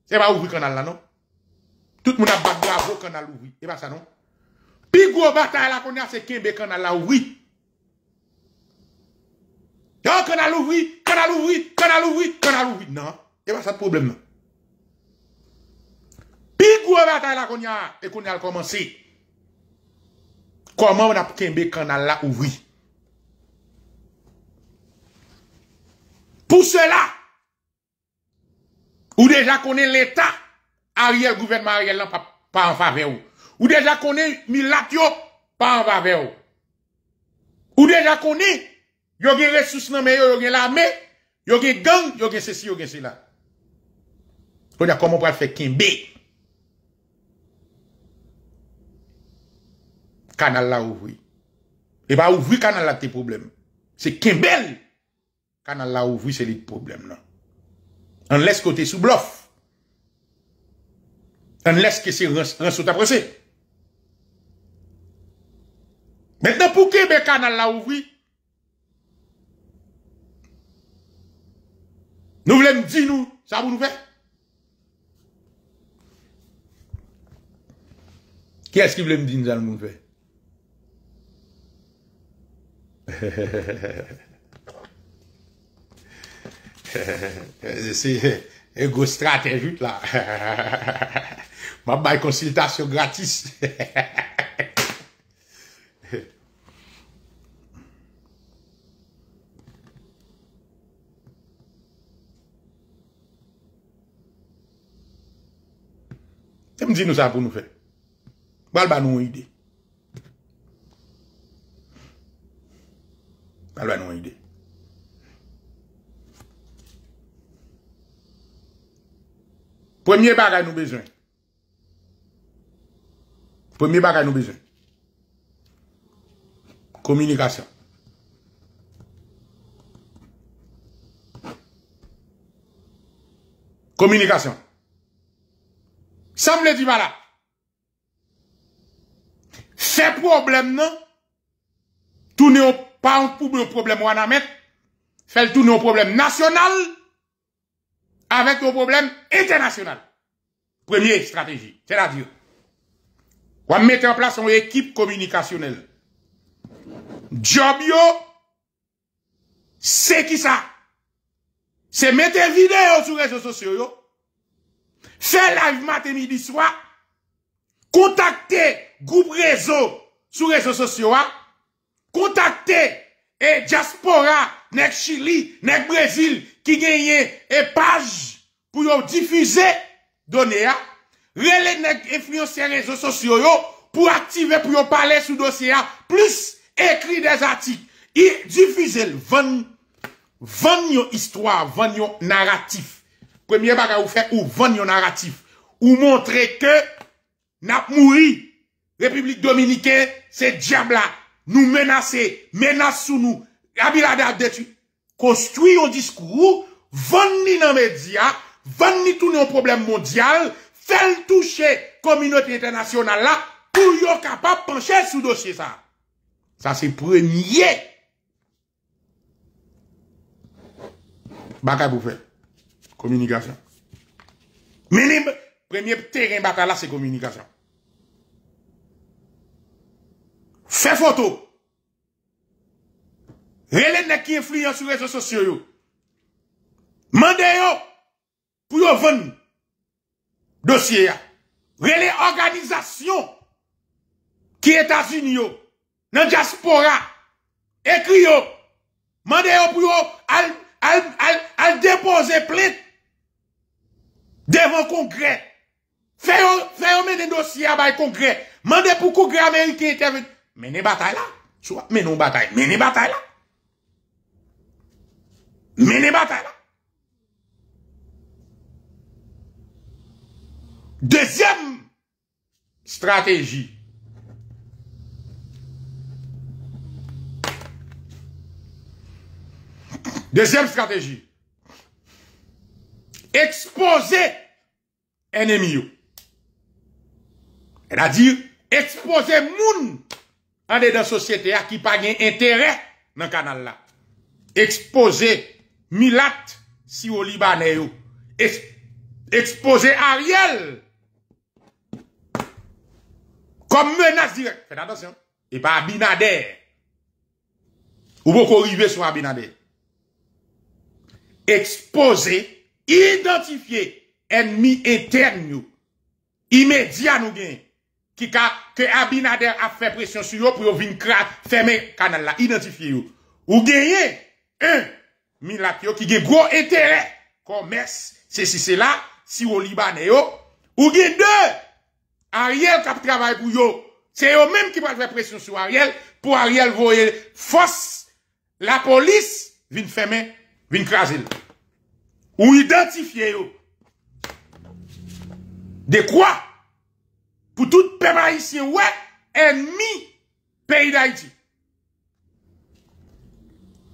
se wak ou wik an ala nou. Tout le monde a battu à vos canal oui. Et pas ça, non? Puis, gros bataille, là, on a, c'est Kimbe canal oui. Y'a un canal oui, canal oui, canal oui, canal oui. Non. Et pas ça, le problème. Puis, gros bataille, là, la et qu'on a commencé. Comment on a Kimbe canal là oui? Pour cela, ou déjà qu'on l'État, Ariel, gouvernement Ariel nan pa anfa veyo. Ou deja konen, mi lak yo, pa anfa veyo. Ou deja konen, yo gen resus nan meyo, yo gen la me, yo gen gang, yo gen se si, yo gen se la. Ou deja konen mwen prefe Kenbe. Ou deja konen mwen prefe Kenbe. Kanal la ouvwi. E ba ouvwi kanal la te problem. Se Kenbel, kanal la ouvwi se li problem nan. An les kote sou blof. An lè skè se an sot apresè. Mèt nan pou kè mè kanal la ouvi? Nou vlem di nou, sa vou nou fè? Kè is ki vlem di nou an nou fè? Sè se e gostra te vout la! Ha ha ha ha ha! Mwen bay konsiltasyon gratis. Mwen zin nou sa pou nou fe. Bal ban nou yide. Bal ban nou yide. Premye bagay nou bezwen. Premier bagage nous besoin. Communication. Communication. Ça me le dit Ces problèmes, non? Tout pas un problème on mettre. Faites tourner au problème national avec un problème international. Première stratégie. cest la vie. Wan mette yon plas yon ekip komunikasyonel. Job yo, se ki sa? Se mette video sou rezo sosyo yo. Se live mati midi swa. Kontakte group rezo sou rezo sosyo wa. Kontakte e eh, diaspora nek Chile, nek Brazil, ki genye e page pou yo difuze do Nea. Rele nèk eflyon se rezo sosyo yo pou aktive pou yon pale sou dosye ya Plus ekli des atik I diffize l, ven yon histwa, ven yon naratif Premye baga ou fek ou, ven yon naratif Ou montre ke nap mouri Republik Dominikè, se diable la Nou menase, menase sou nou Abilade ade tu, konstou yon diskou Ven ni nan media, ven ni tout yon problem mondial Fèl touche kominoti internasyonal la pou yo kapap penche sou dosye sa. Sa se premiye. Bakay pou fè. Komunikasyon. Minim, premiye teren bakay la se komunikasyon. Fè foto. Relè nek yon fluyon sou reso sosyo yo. Mandè yo pou yo veni. Dosye ya, rele organizasyon ki Etats-Unis yo, nan diaspora, ekri yo, mande yo pou yo al depoze plet, devan kongre, fè yo mene dosye ya bay kongre, mande pou kongre Amerike, mene batay la, mene batay la, mene batay la, Dezyem strategi. Dezyem strategi. Expose enemi yo. E da di, expose moun. A de dan sosyete a ki pa gen entere nan kanal la. Expose milat si yo liba ne yo. Expose ariel. Kom menas direk. Fede adosyon. E pa Abinader. Ou bo korive sou Abinader. Expose. Identifye. Enmi etern nou. Imedian ou gen. Ki Abinader a fè presyon sou yo. Pwè yo vin krat. Fè men kanal la. Identifye yo. Ou gen ye. Ou gen ye. Un. Milat yo ki gen gro etere. Kom mes. Se si se la. Si yo liban yo. Ou gen dey. Ariel kap travay pou yo. Se yo menm ki pat fe presyon sou Ariel, pou Ariel voye fos, la polis vin feme, vin krasil. Ou identifiye yo. De kwa? Pou tout pema isi wè, enmi peyi da iti.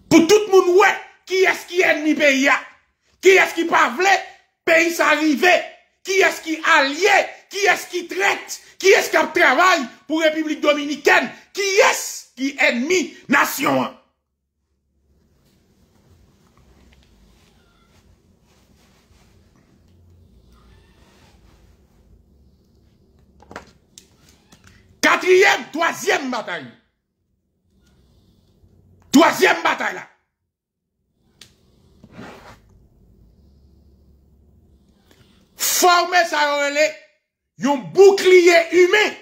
Pou tout moun wè, ki eski enmi peyi ya? Ki eski pa vle, peyi sa rive, ki eski alye, Qui est-ce qui traite? Qui est-ce qui travaille pour la République Dominicaine? Qui est-ce qui est ennemi nation? Quatrième, troisième bataille. Troisième bataille là. Former ça relais Yon boukliye hume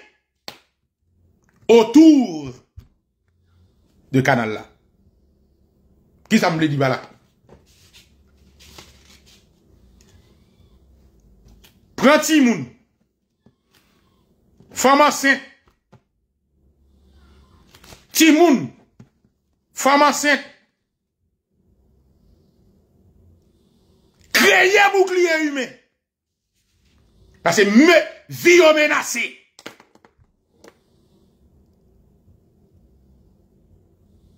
Otour De kanal la Ki sa mle di bala Prati moun Famase Ti moun Famase Kreyen boukliye hume La se mè Vi yo menase.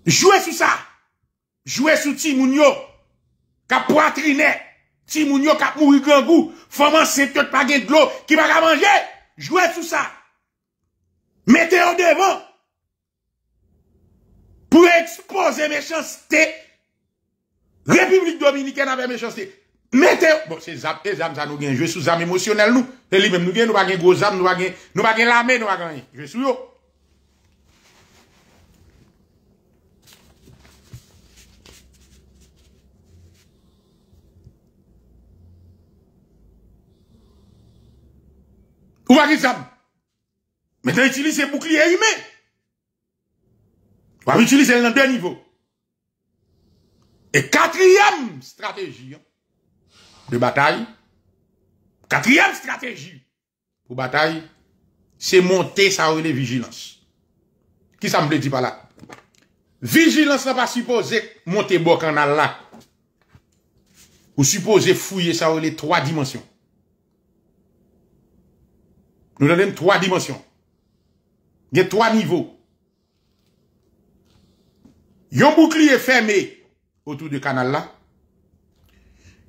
Jouè sou sa. Jouè sou ti moun yo. Kap po atrine. Ti moun yo kap mou yu kengou. Foman se te pagè d'lo. Ki wak a manje. Jouè sou sa. Meteo devan. Pou expose mechansite. Republik Dominikè nan ve mechansite. Mettez, bon, c'est zam, et zam, ça nous gagne, je suis zam émotionnel, nous. C'est lui-même, nous gagne, nous pas gagne gros zam, nous pas gagne, nous pas gagne l'armée, nous pas gagne. Je suis yo. Ou pas gagne zam? Maintenant, utilisez bouclier humain. Ou va utiliser dans deux niveaux. Et quatrième stratégie, hein. Le bataille, katriyem strategi ou bataille, se monte sa ou le vigilance. Ki sa mble di pa la? Vigilance la pa suppose monte bo kanal la. Ou suppose fouye sa ou le 3 dimensyon. Nou danen 3 dimensyon. De 3 nivou. Yo mboukli e ferme otou de kanal la.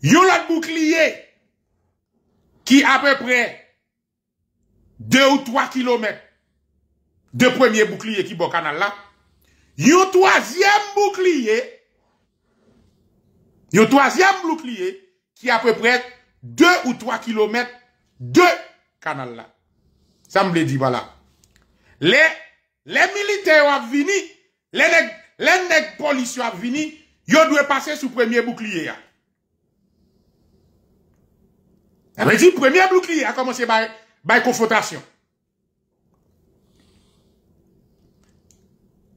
Yon autre bouclier qui à peu près 2 ou 3 kilomètres de premier bouclier qui au canal là. Yon troisième bouclier, un troisième bouclier qui à peu près 2 ou 3 kilomètres de canal là. Ça me dit voilà. Les, les militaires ont venu, les, les, les policiers ont vini, ils doivent passer sous premier bouclier. Là. apre eh di premye boukliye a komanse bay konfotasyon.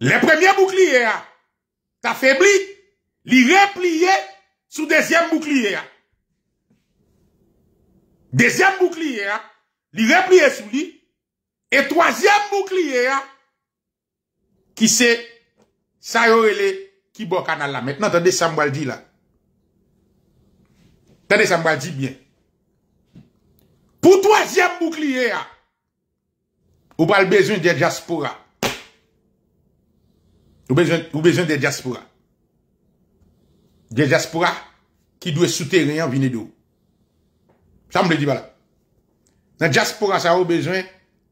Le premye boukliye a ta febli li repliye sou dezyem boukliye a. Dezyem boukliye a li repliye sou li e toazyem boukliye a ki se sayorele ki bokan ala. Metnon te dey samwal di la. Te dey samwal di bien. Pour troisième bouclier, vous ah. avez besoin de diaspora. On besoin, besoin de diaspora. De diaspora qui doit souterrain venir d'eau. Ça me le dit pas là. Dans diaspora, ça a besoin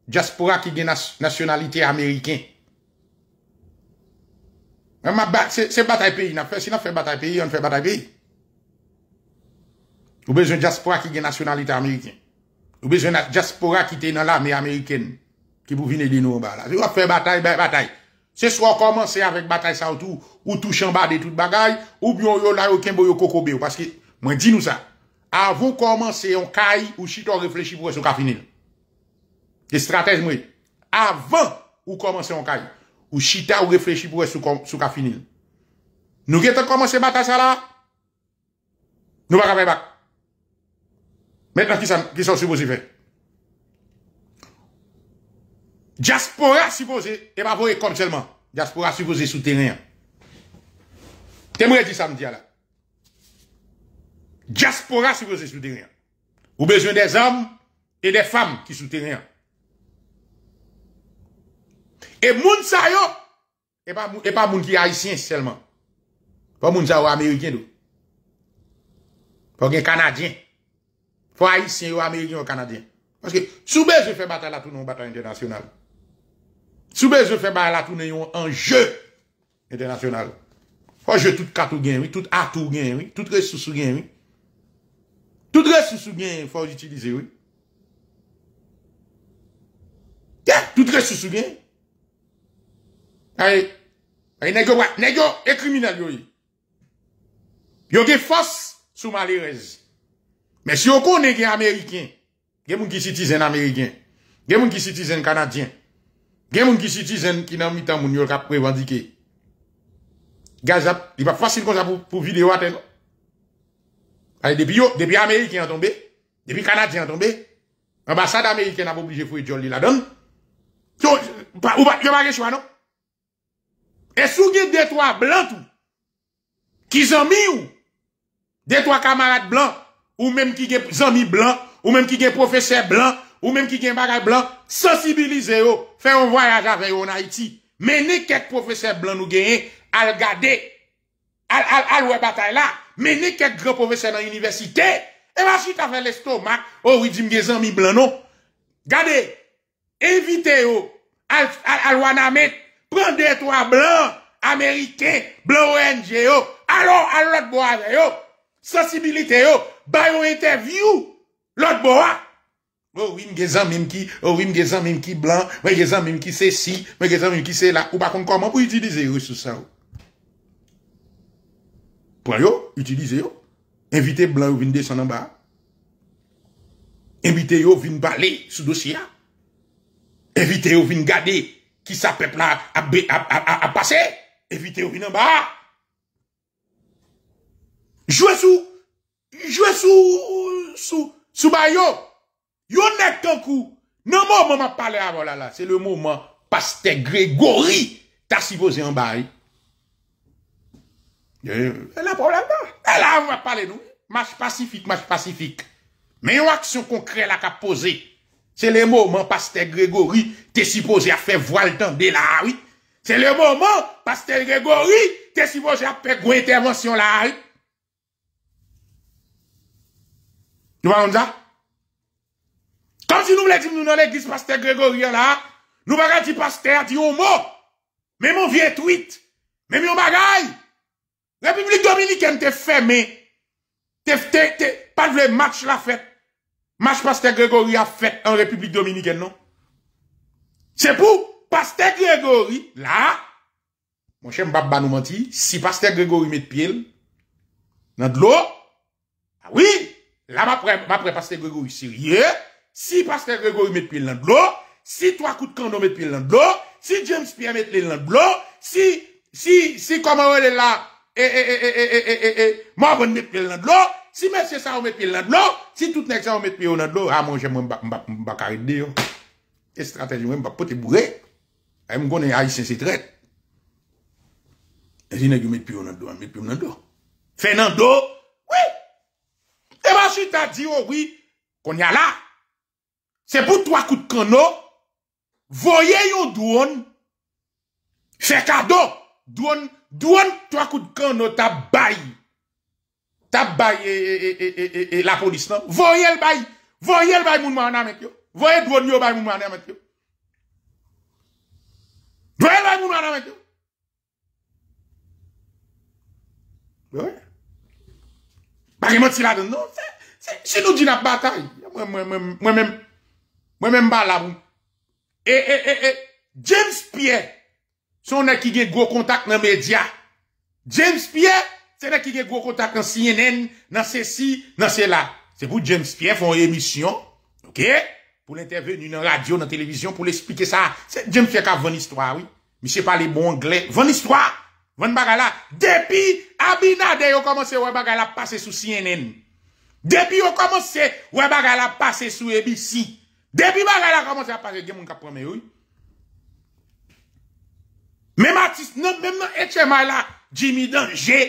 diaspora qui a nationalité américaine. Hein, c'est bataille pays. Si on fait bataille pays, on fait bataille pays. avez besoin de diaspora qui a nationalité américaine. Ou besoin de diaspora qui était dans l'armée américaine, qui pour venir de nous en bas là. Vous faire bataille, ben, bataille. C'est soit commencer avec bataille ça tout, ou touche en bas de toute bagaille, ou bien yon la aucun boyo kokobé. Parce que, moi, dis nous ça. Avant commencer, on caille, ou chito réfléchit pour ce qu'a fini. Et stratège, moi. Avant, ou commencer, on caille. Ou chita, ou réfléchit pour ce qu'a fini. Nous, qui commencé bataille ça là, nous va faire Mèt nan ki son soubouzi fè. Djaspora soubouzi, e ba vòre kom selman. Djaspora soubouzi sou teren. Te mwè di sa mdia la. Djaspora soubouzi sou teren. Ou bezwen de zanm, e de fam ki sou teren. E moun sa yo, e pa moun ki a yi sien selman. Pa moun sa yo Amerikien do. Pa gen Kanadyen. Pwa isen yo ame yon kanadyen. Pwoske soube ze fè batal la tou nou batal internasyonal. Soube ze fè batal la tou nou yon anje. Internasyonal. Fwa jè tout katou gen, oui. Tout atou gen, oui. Tout resou sou gen, oui. Tout resou sou gen fwa jitilize, oui. Tout resou sou gen. Ae, ae negyo e kriminal yo, oui. Yo de fos sou male rezi. Men si yo konen gen Amerikyen, gen moun ki sitizen Amerikyen, gen moun ki sitizen Kanadyen, gen moun ki sitizen ki nan mitan moun yon ka prevandike. Gen zan, li pa fasil kon zan pou videyo aten. Non? Depi Amerikyen an tombe, depi Kanadyen an tombe, an basad Amerikyen an pou obligye fwe jol li la don. Yo ba reswa non? E sou gen detwa blant ou, ki zan mi ou, detwa kamarade blant ou. Ou menm ki gen zami blan, ou menm ki gen profese blan, ou menm ki gen bagay blan, sensibilize yo. Fè yon voyaj avè yon Haiti. Mene ket profese blan nou genyen, al gade, al wè batay la. Mene ket gen profese nan universite, eva si ta fè l'estomak, oh ou ridim gen zami blan nou. Gade, evite yo, al wana met, pren de etwa blan, Amerike, blan wènje yo, al ou al lòt bo avè yo. Sosibilite yo, bayon interview Lot bo a oh, Ou im gezan mim ki oh, Ou im gezan mim ki blan Ou im gezan mim ki se si Ou im gezan mim ki se la Ou bakon koman pou utilize yo sou sa Pwa yo, utilize yo Invite blan ou vin desen nan ba Invite yo vin bale sou dosya Invite yo vin gade Ki sa pepla a pase Invite yo vin nan ba Jwe sou, jwe sou, sou, sou bayo. Yon nek tan kou. Nan mou moun mwen pale a volala. Se le mou moun, paste Grégory, ta si voze an bay. Se la probleme nan. E la moun mwen pale nou. Maj pacifik, maj pacifik. Men yo aksyon konkre la ka pose. Se le mou moun, paste Grégory, te si voze a fe vole tan de la harit. Se le mou moun, paste Grégory, te si voze a pek ou intervensyon la harit. Nou va lan za? Kom si nou vle di m nou nan l'eglis paste Gregorio la, nou va gany di paste a di yo mò. Mè moun vye tweet. Mè mè yon bagay. Republik Dominikèn te fè mè. Te fte, te, pa vle match la fèt. Match paste Gregorio a fèt an Republik Dominikèn, non? Se pou, paste Gregorio la, mwen chè m bab ba nou manti, si paste Gregorio met pièl, nan d'lo, a ah wii, La m apre Paste Gregorou sirye, si Paste Gregorou met pi landlo, si Troacoute Kando met pi landlo, si James Pierre met li landlo, si, si, si Kamawele la, e, e, e, e, e, e, e, e, m avon met pi landlo, si Messi sa ou met pi landlo, ah, oh. eh, si toutenek sa ou met pi landlo, a mou jè mwen bak, m bak, m bak ari diyon. E stratejoun wè m bak pote bouré, e m gounen a y sin sitret. E zinèk ou met pi landlo, an met pi landlo. Fennando, ta di oh yo wi, kon ya la. Se pou 3 kout koun yo, voye yo douan, se kado, douan 3 kout koun yo, ta bayi. Ta bayi e la konis nan. Voye el bayi, voye el bayi moun mwana met yo. Voye doun yo bayi moun mwana met yo. Voye el bayi moun mwana met yo. Voye. Pari moun si la doun nou se. Si nou di na bata, mwen mwen mwen, mwen mwen mwen mwen mwen mwen mwen mwen mwen mwen mwen mwen. E, e, e, e, James Pierre. Son nan ki ge gros kontak nan media. James Pierre. Sen nan ki ge gros kontak nan CNN, nan sesi, nan cela. Sen pou James Pierre fon remisyon. Okey? Pou l'interveni nan radio, nan televizyon, pou l'espike sa. Se James Pierre ka ven histoire, oui? Mi se parle bon anglais. Ven histoire. Ven baga la. De pi Abinade yo komanse we baga la pase sou CNN. Depi yo komanse, wè bagala pase sou ebi si. Depi bagala komanse a pase, gen moun ka pwame ou. Mè matis nou, mèm nan etche ma la, jimi denje.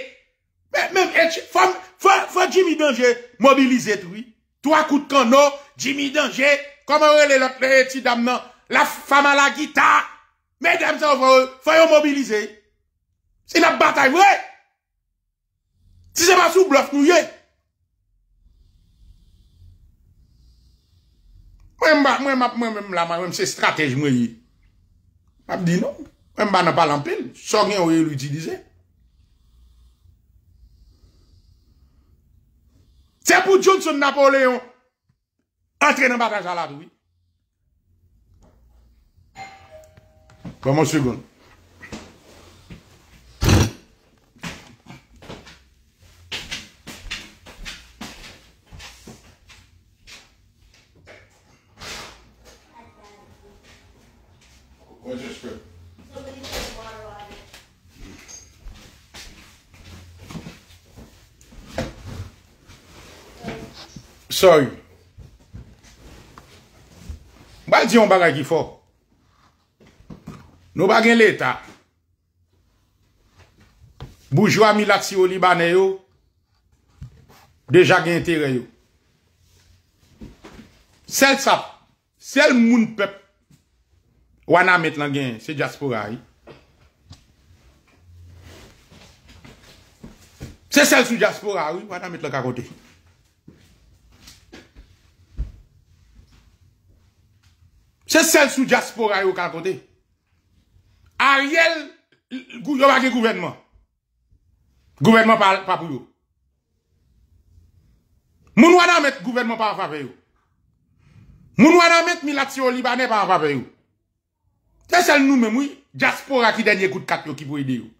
Mèm etche, fò jimi denje, mobilize toui. Tou akout kan nou, jimi denje, koman wè lè lòt lè etche dam nan, la fama la gita. Mè dem sa wò, fò yon mobilize. Si la batay wè, si se pa sou blòf nou yè. Mwen map mwen mwen mwen mwen mwen mwen mwen mwen mwen mwen se stratej mwen ye. Mwen bdino. Mwen banan pa lampil. Sornyan ou ye loutilize. Se pou joun sou Napoleon, entrenen bata jan lato. Komansugon. bal diyon bagay ki fo nou bagen lêta boujwa milat si ou libanè yo deja gen tere yo sel sap sel moun pep wana met lan gen se diaspora se sel sou diaspora wana met lan kakote Se sel sou diaspora yo kan kote. A riel, yo bagye gouvenman. Gouvenman pa pou yo. Moun wana met gouvenman pa an fape yo. Moun wana met milasyon libanen pa an fape yo. Se sel nou menmou, diaspora ki denye kout kat yo ki pou ide yo.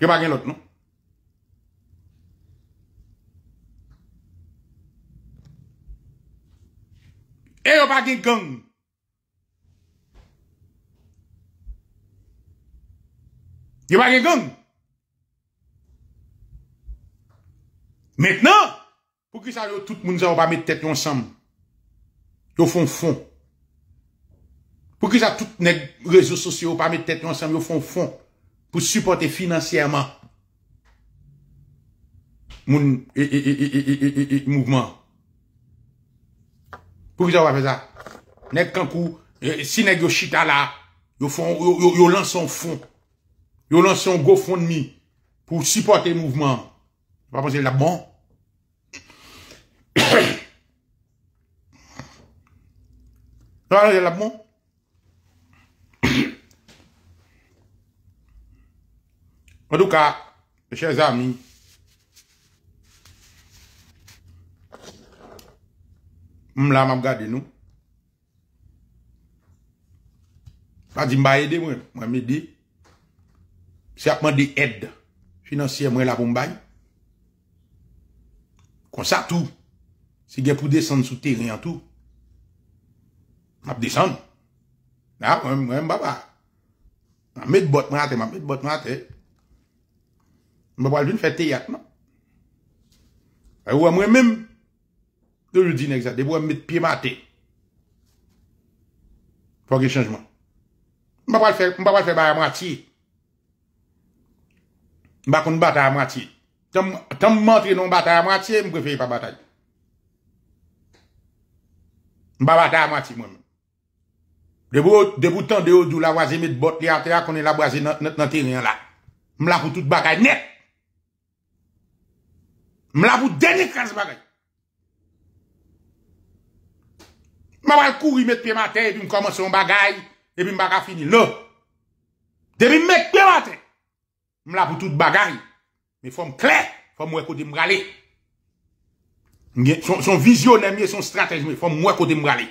Yo bagye lot nou. E yo bagi gong. Yo bagi gong. Mètnen. Pou ki sa tout moun zan ou pa met tèt yon sam. Yo fon fon. Pou ki sa tout net rezo sosyo ou pa met tèt yon sam. Yo fon fon. Pou supporte finansyèman. Moun e e e e e e e e e e mouvman. Kou viza wap viza? Nèk kankou, si nèk yo chita la, yo lanson fon, yo lanson go fon mi, pou sipote mouvment. Wap wazil la bon? Wap *coughs* wazil la bon? Wap wazil la bon? Wap wazil la bon? Wap wazil la bon? M la m ap gade nou. Kwa di m ba ede mwen. Mwen me di. Sè apman di ed. Finansye mwen la pou m bay. Kon sa tou. Si gen pou descend sou teri an tou. Map descend. Na mwen m baba. M met bot m ate. M met bot m ate. M baba loun fè te yatman. Non? E wè mwen mèm. Eu jou di nèk zè. Dè pou wè mèd pi matè. Fò gè chanjman. M wè wè fè bè mwati. M wè koun bata mwati. Tam mantri nou m bata mwati, m kwe fè yè pa bata yè. M wè bata mwati mwen. Dè pou tan de ou djou la wazè mèd bot lè an tè ya konè e la wazè nan tè rè yè la. M wè pou tout bagay net. M wè pou deni kranj bagay. Mbaba kou yimèk pè mante, mbim koman son bagay, mbim bagay fini. Lo, dèmim mbèk pè mante, mbim la pou tout bagay. Mbè fòm kè, fòm wèkou dembrale. Son vizyon mbè, son stratej mbè, fòm wèkou dembrale.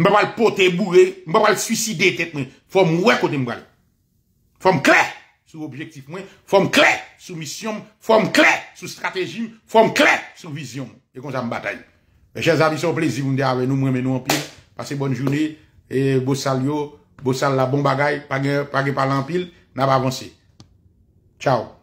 Mbaba l'pote boure, mbaba l'suicide tèt mbè, fòm wèkou dembrale. Fòm kè sou objektif mwen, fòm kè sou misyon mwen, fòm kè sou stratej mwen, fòm kè sou vizyon mwen. E kon zan mbata yon. Je zavisou plezibou mde ave nou mweme nou anpil. Pase bon jouni. E bosal yo. Bosal la bon bagay. Page pale anpil. Naba avansi. Chow.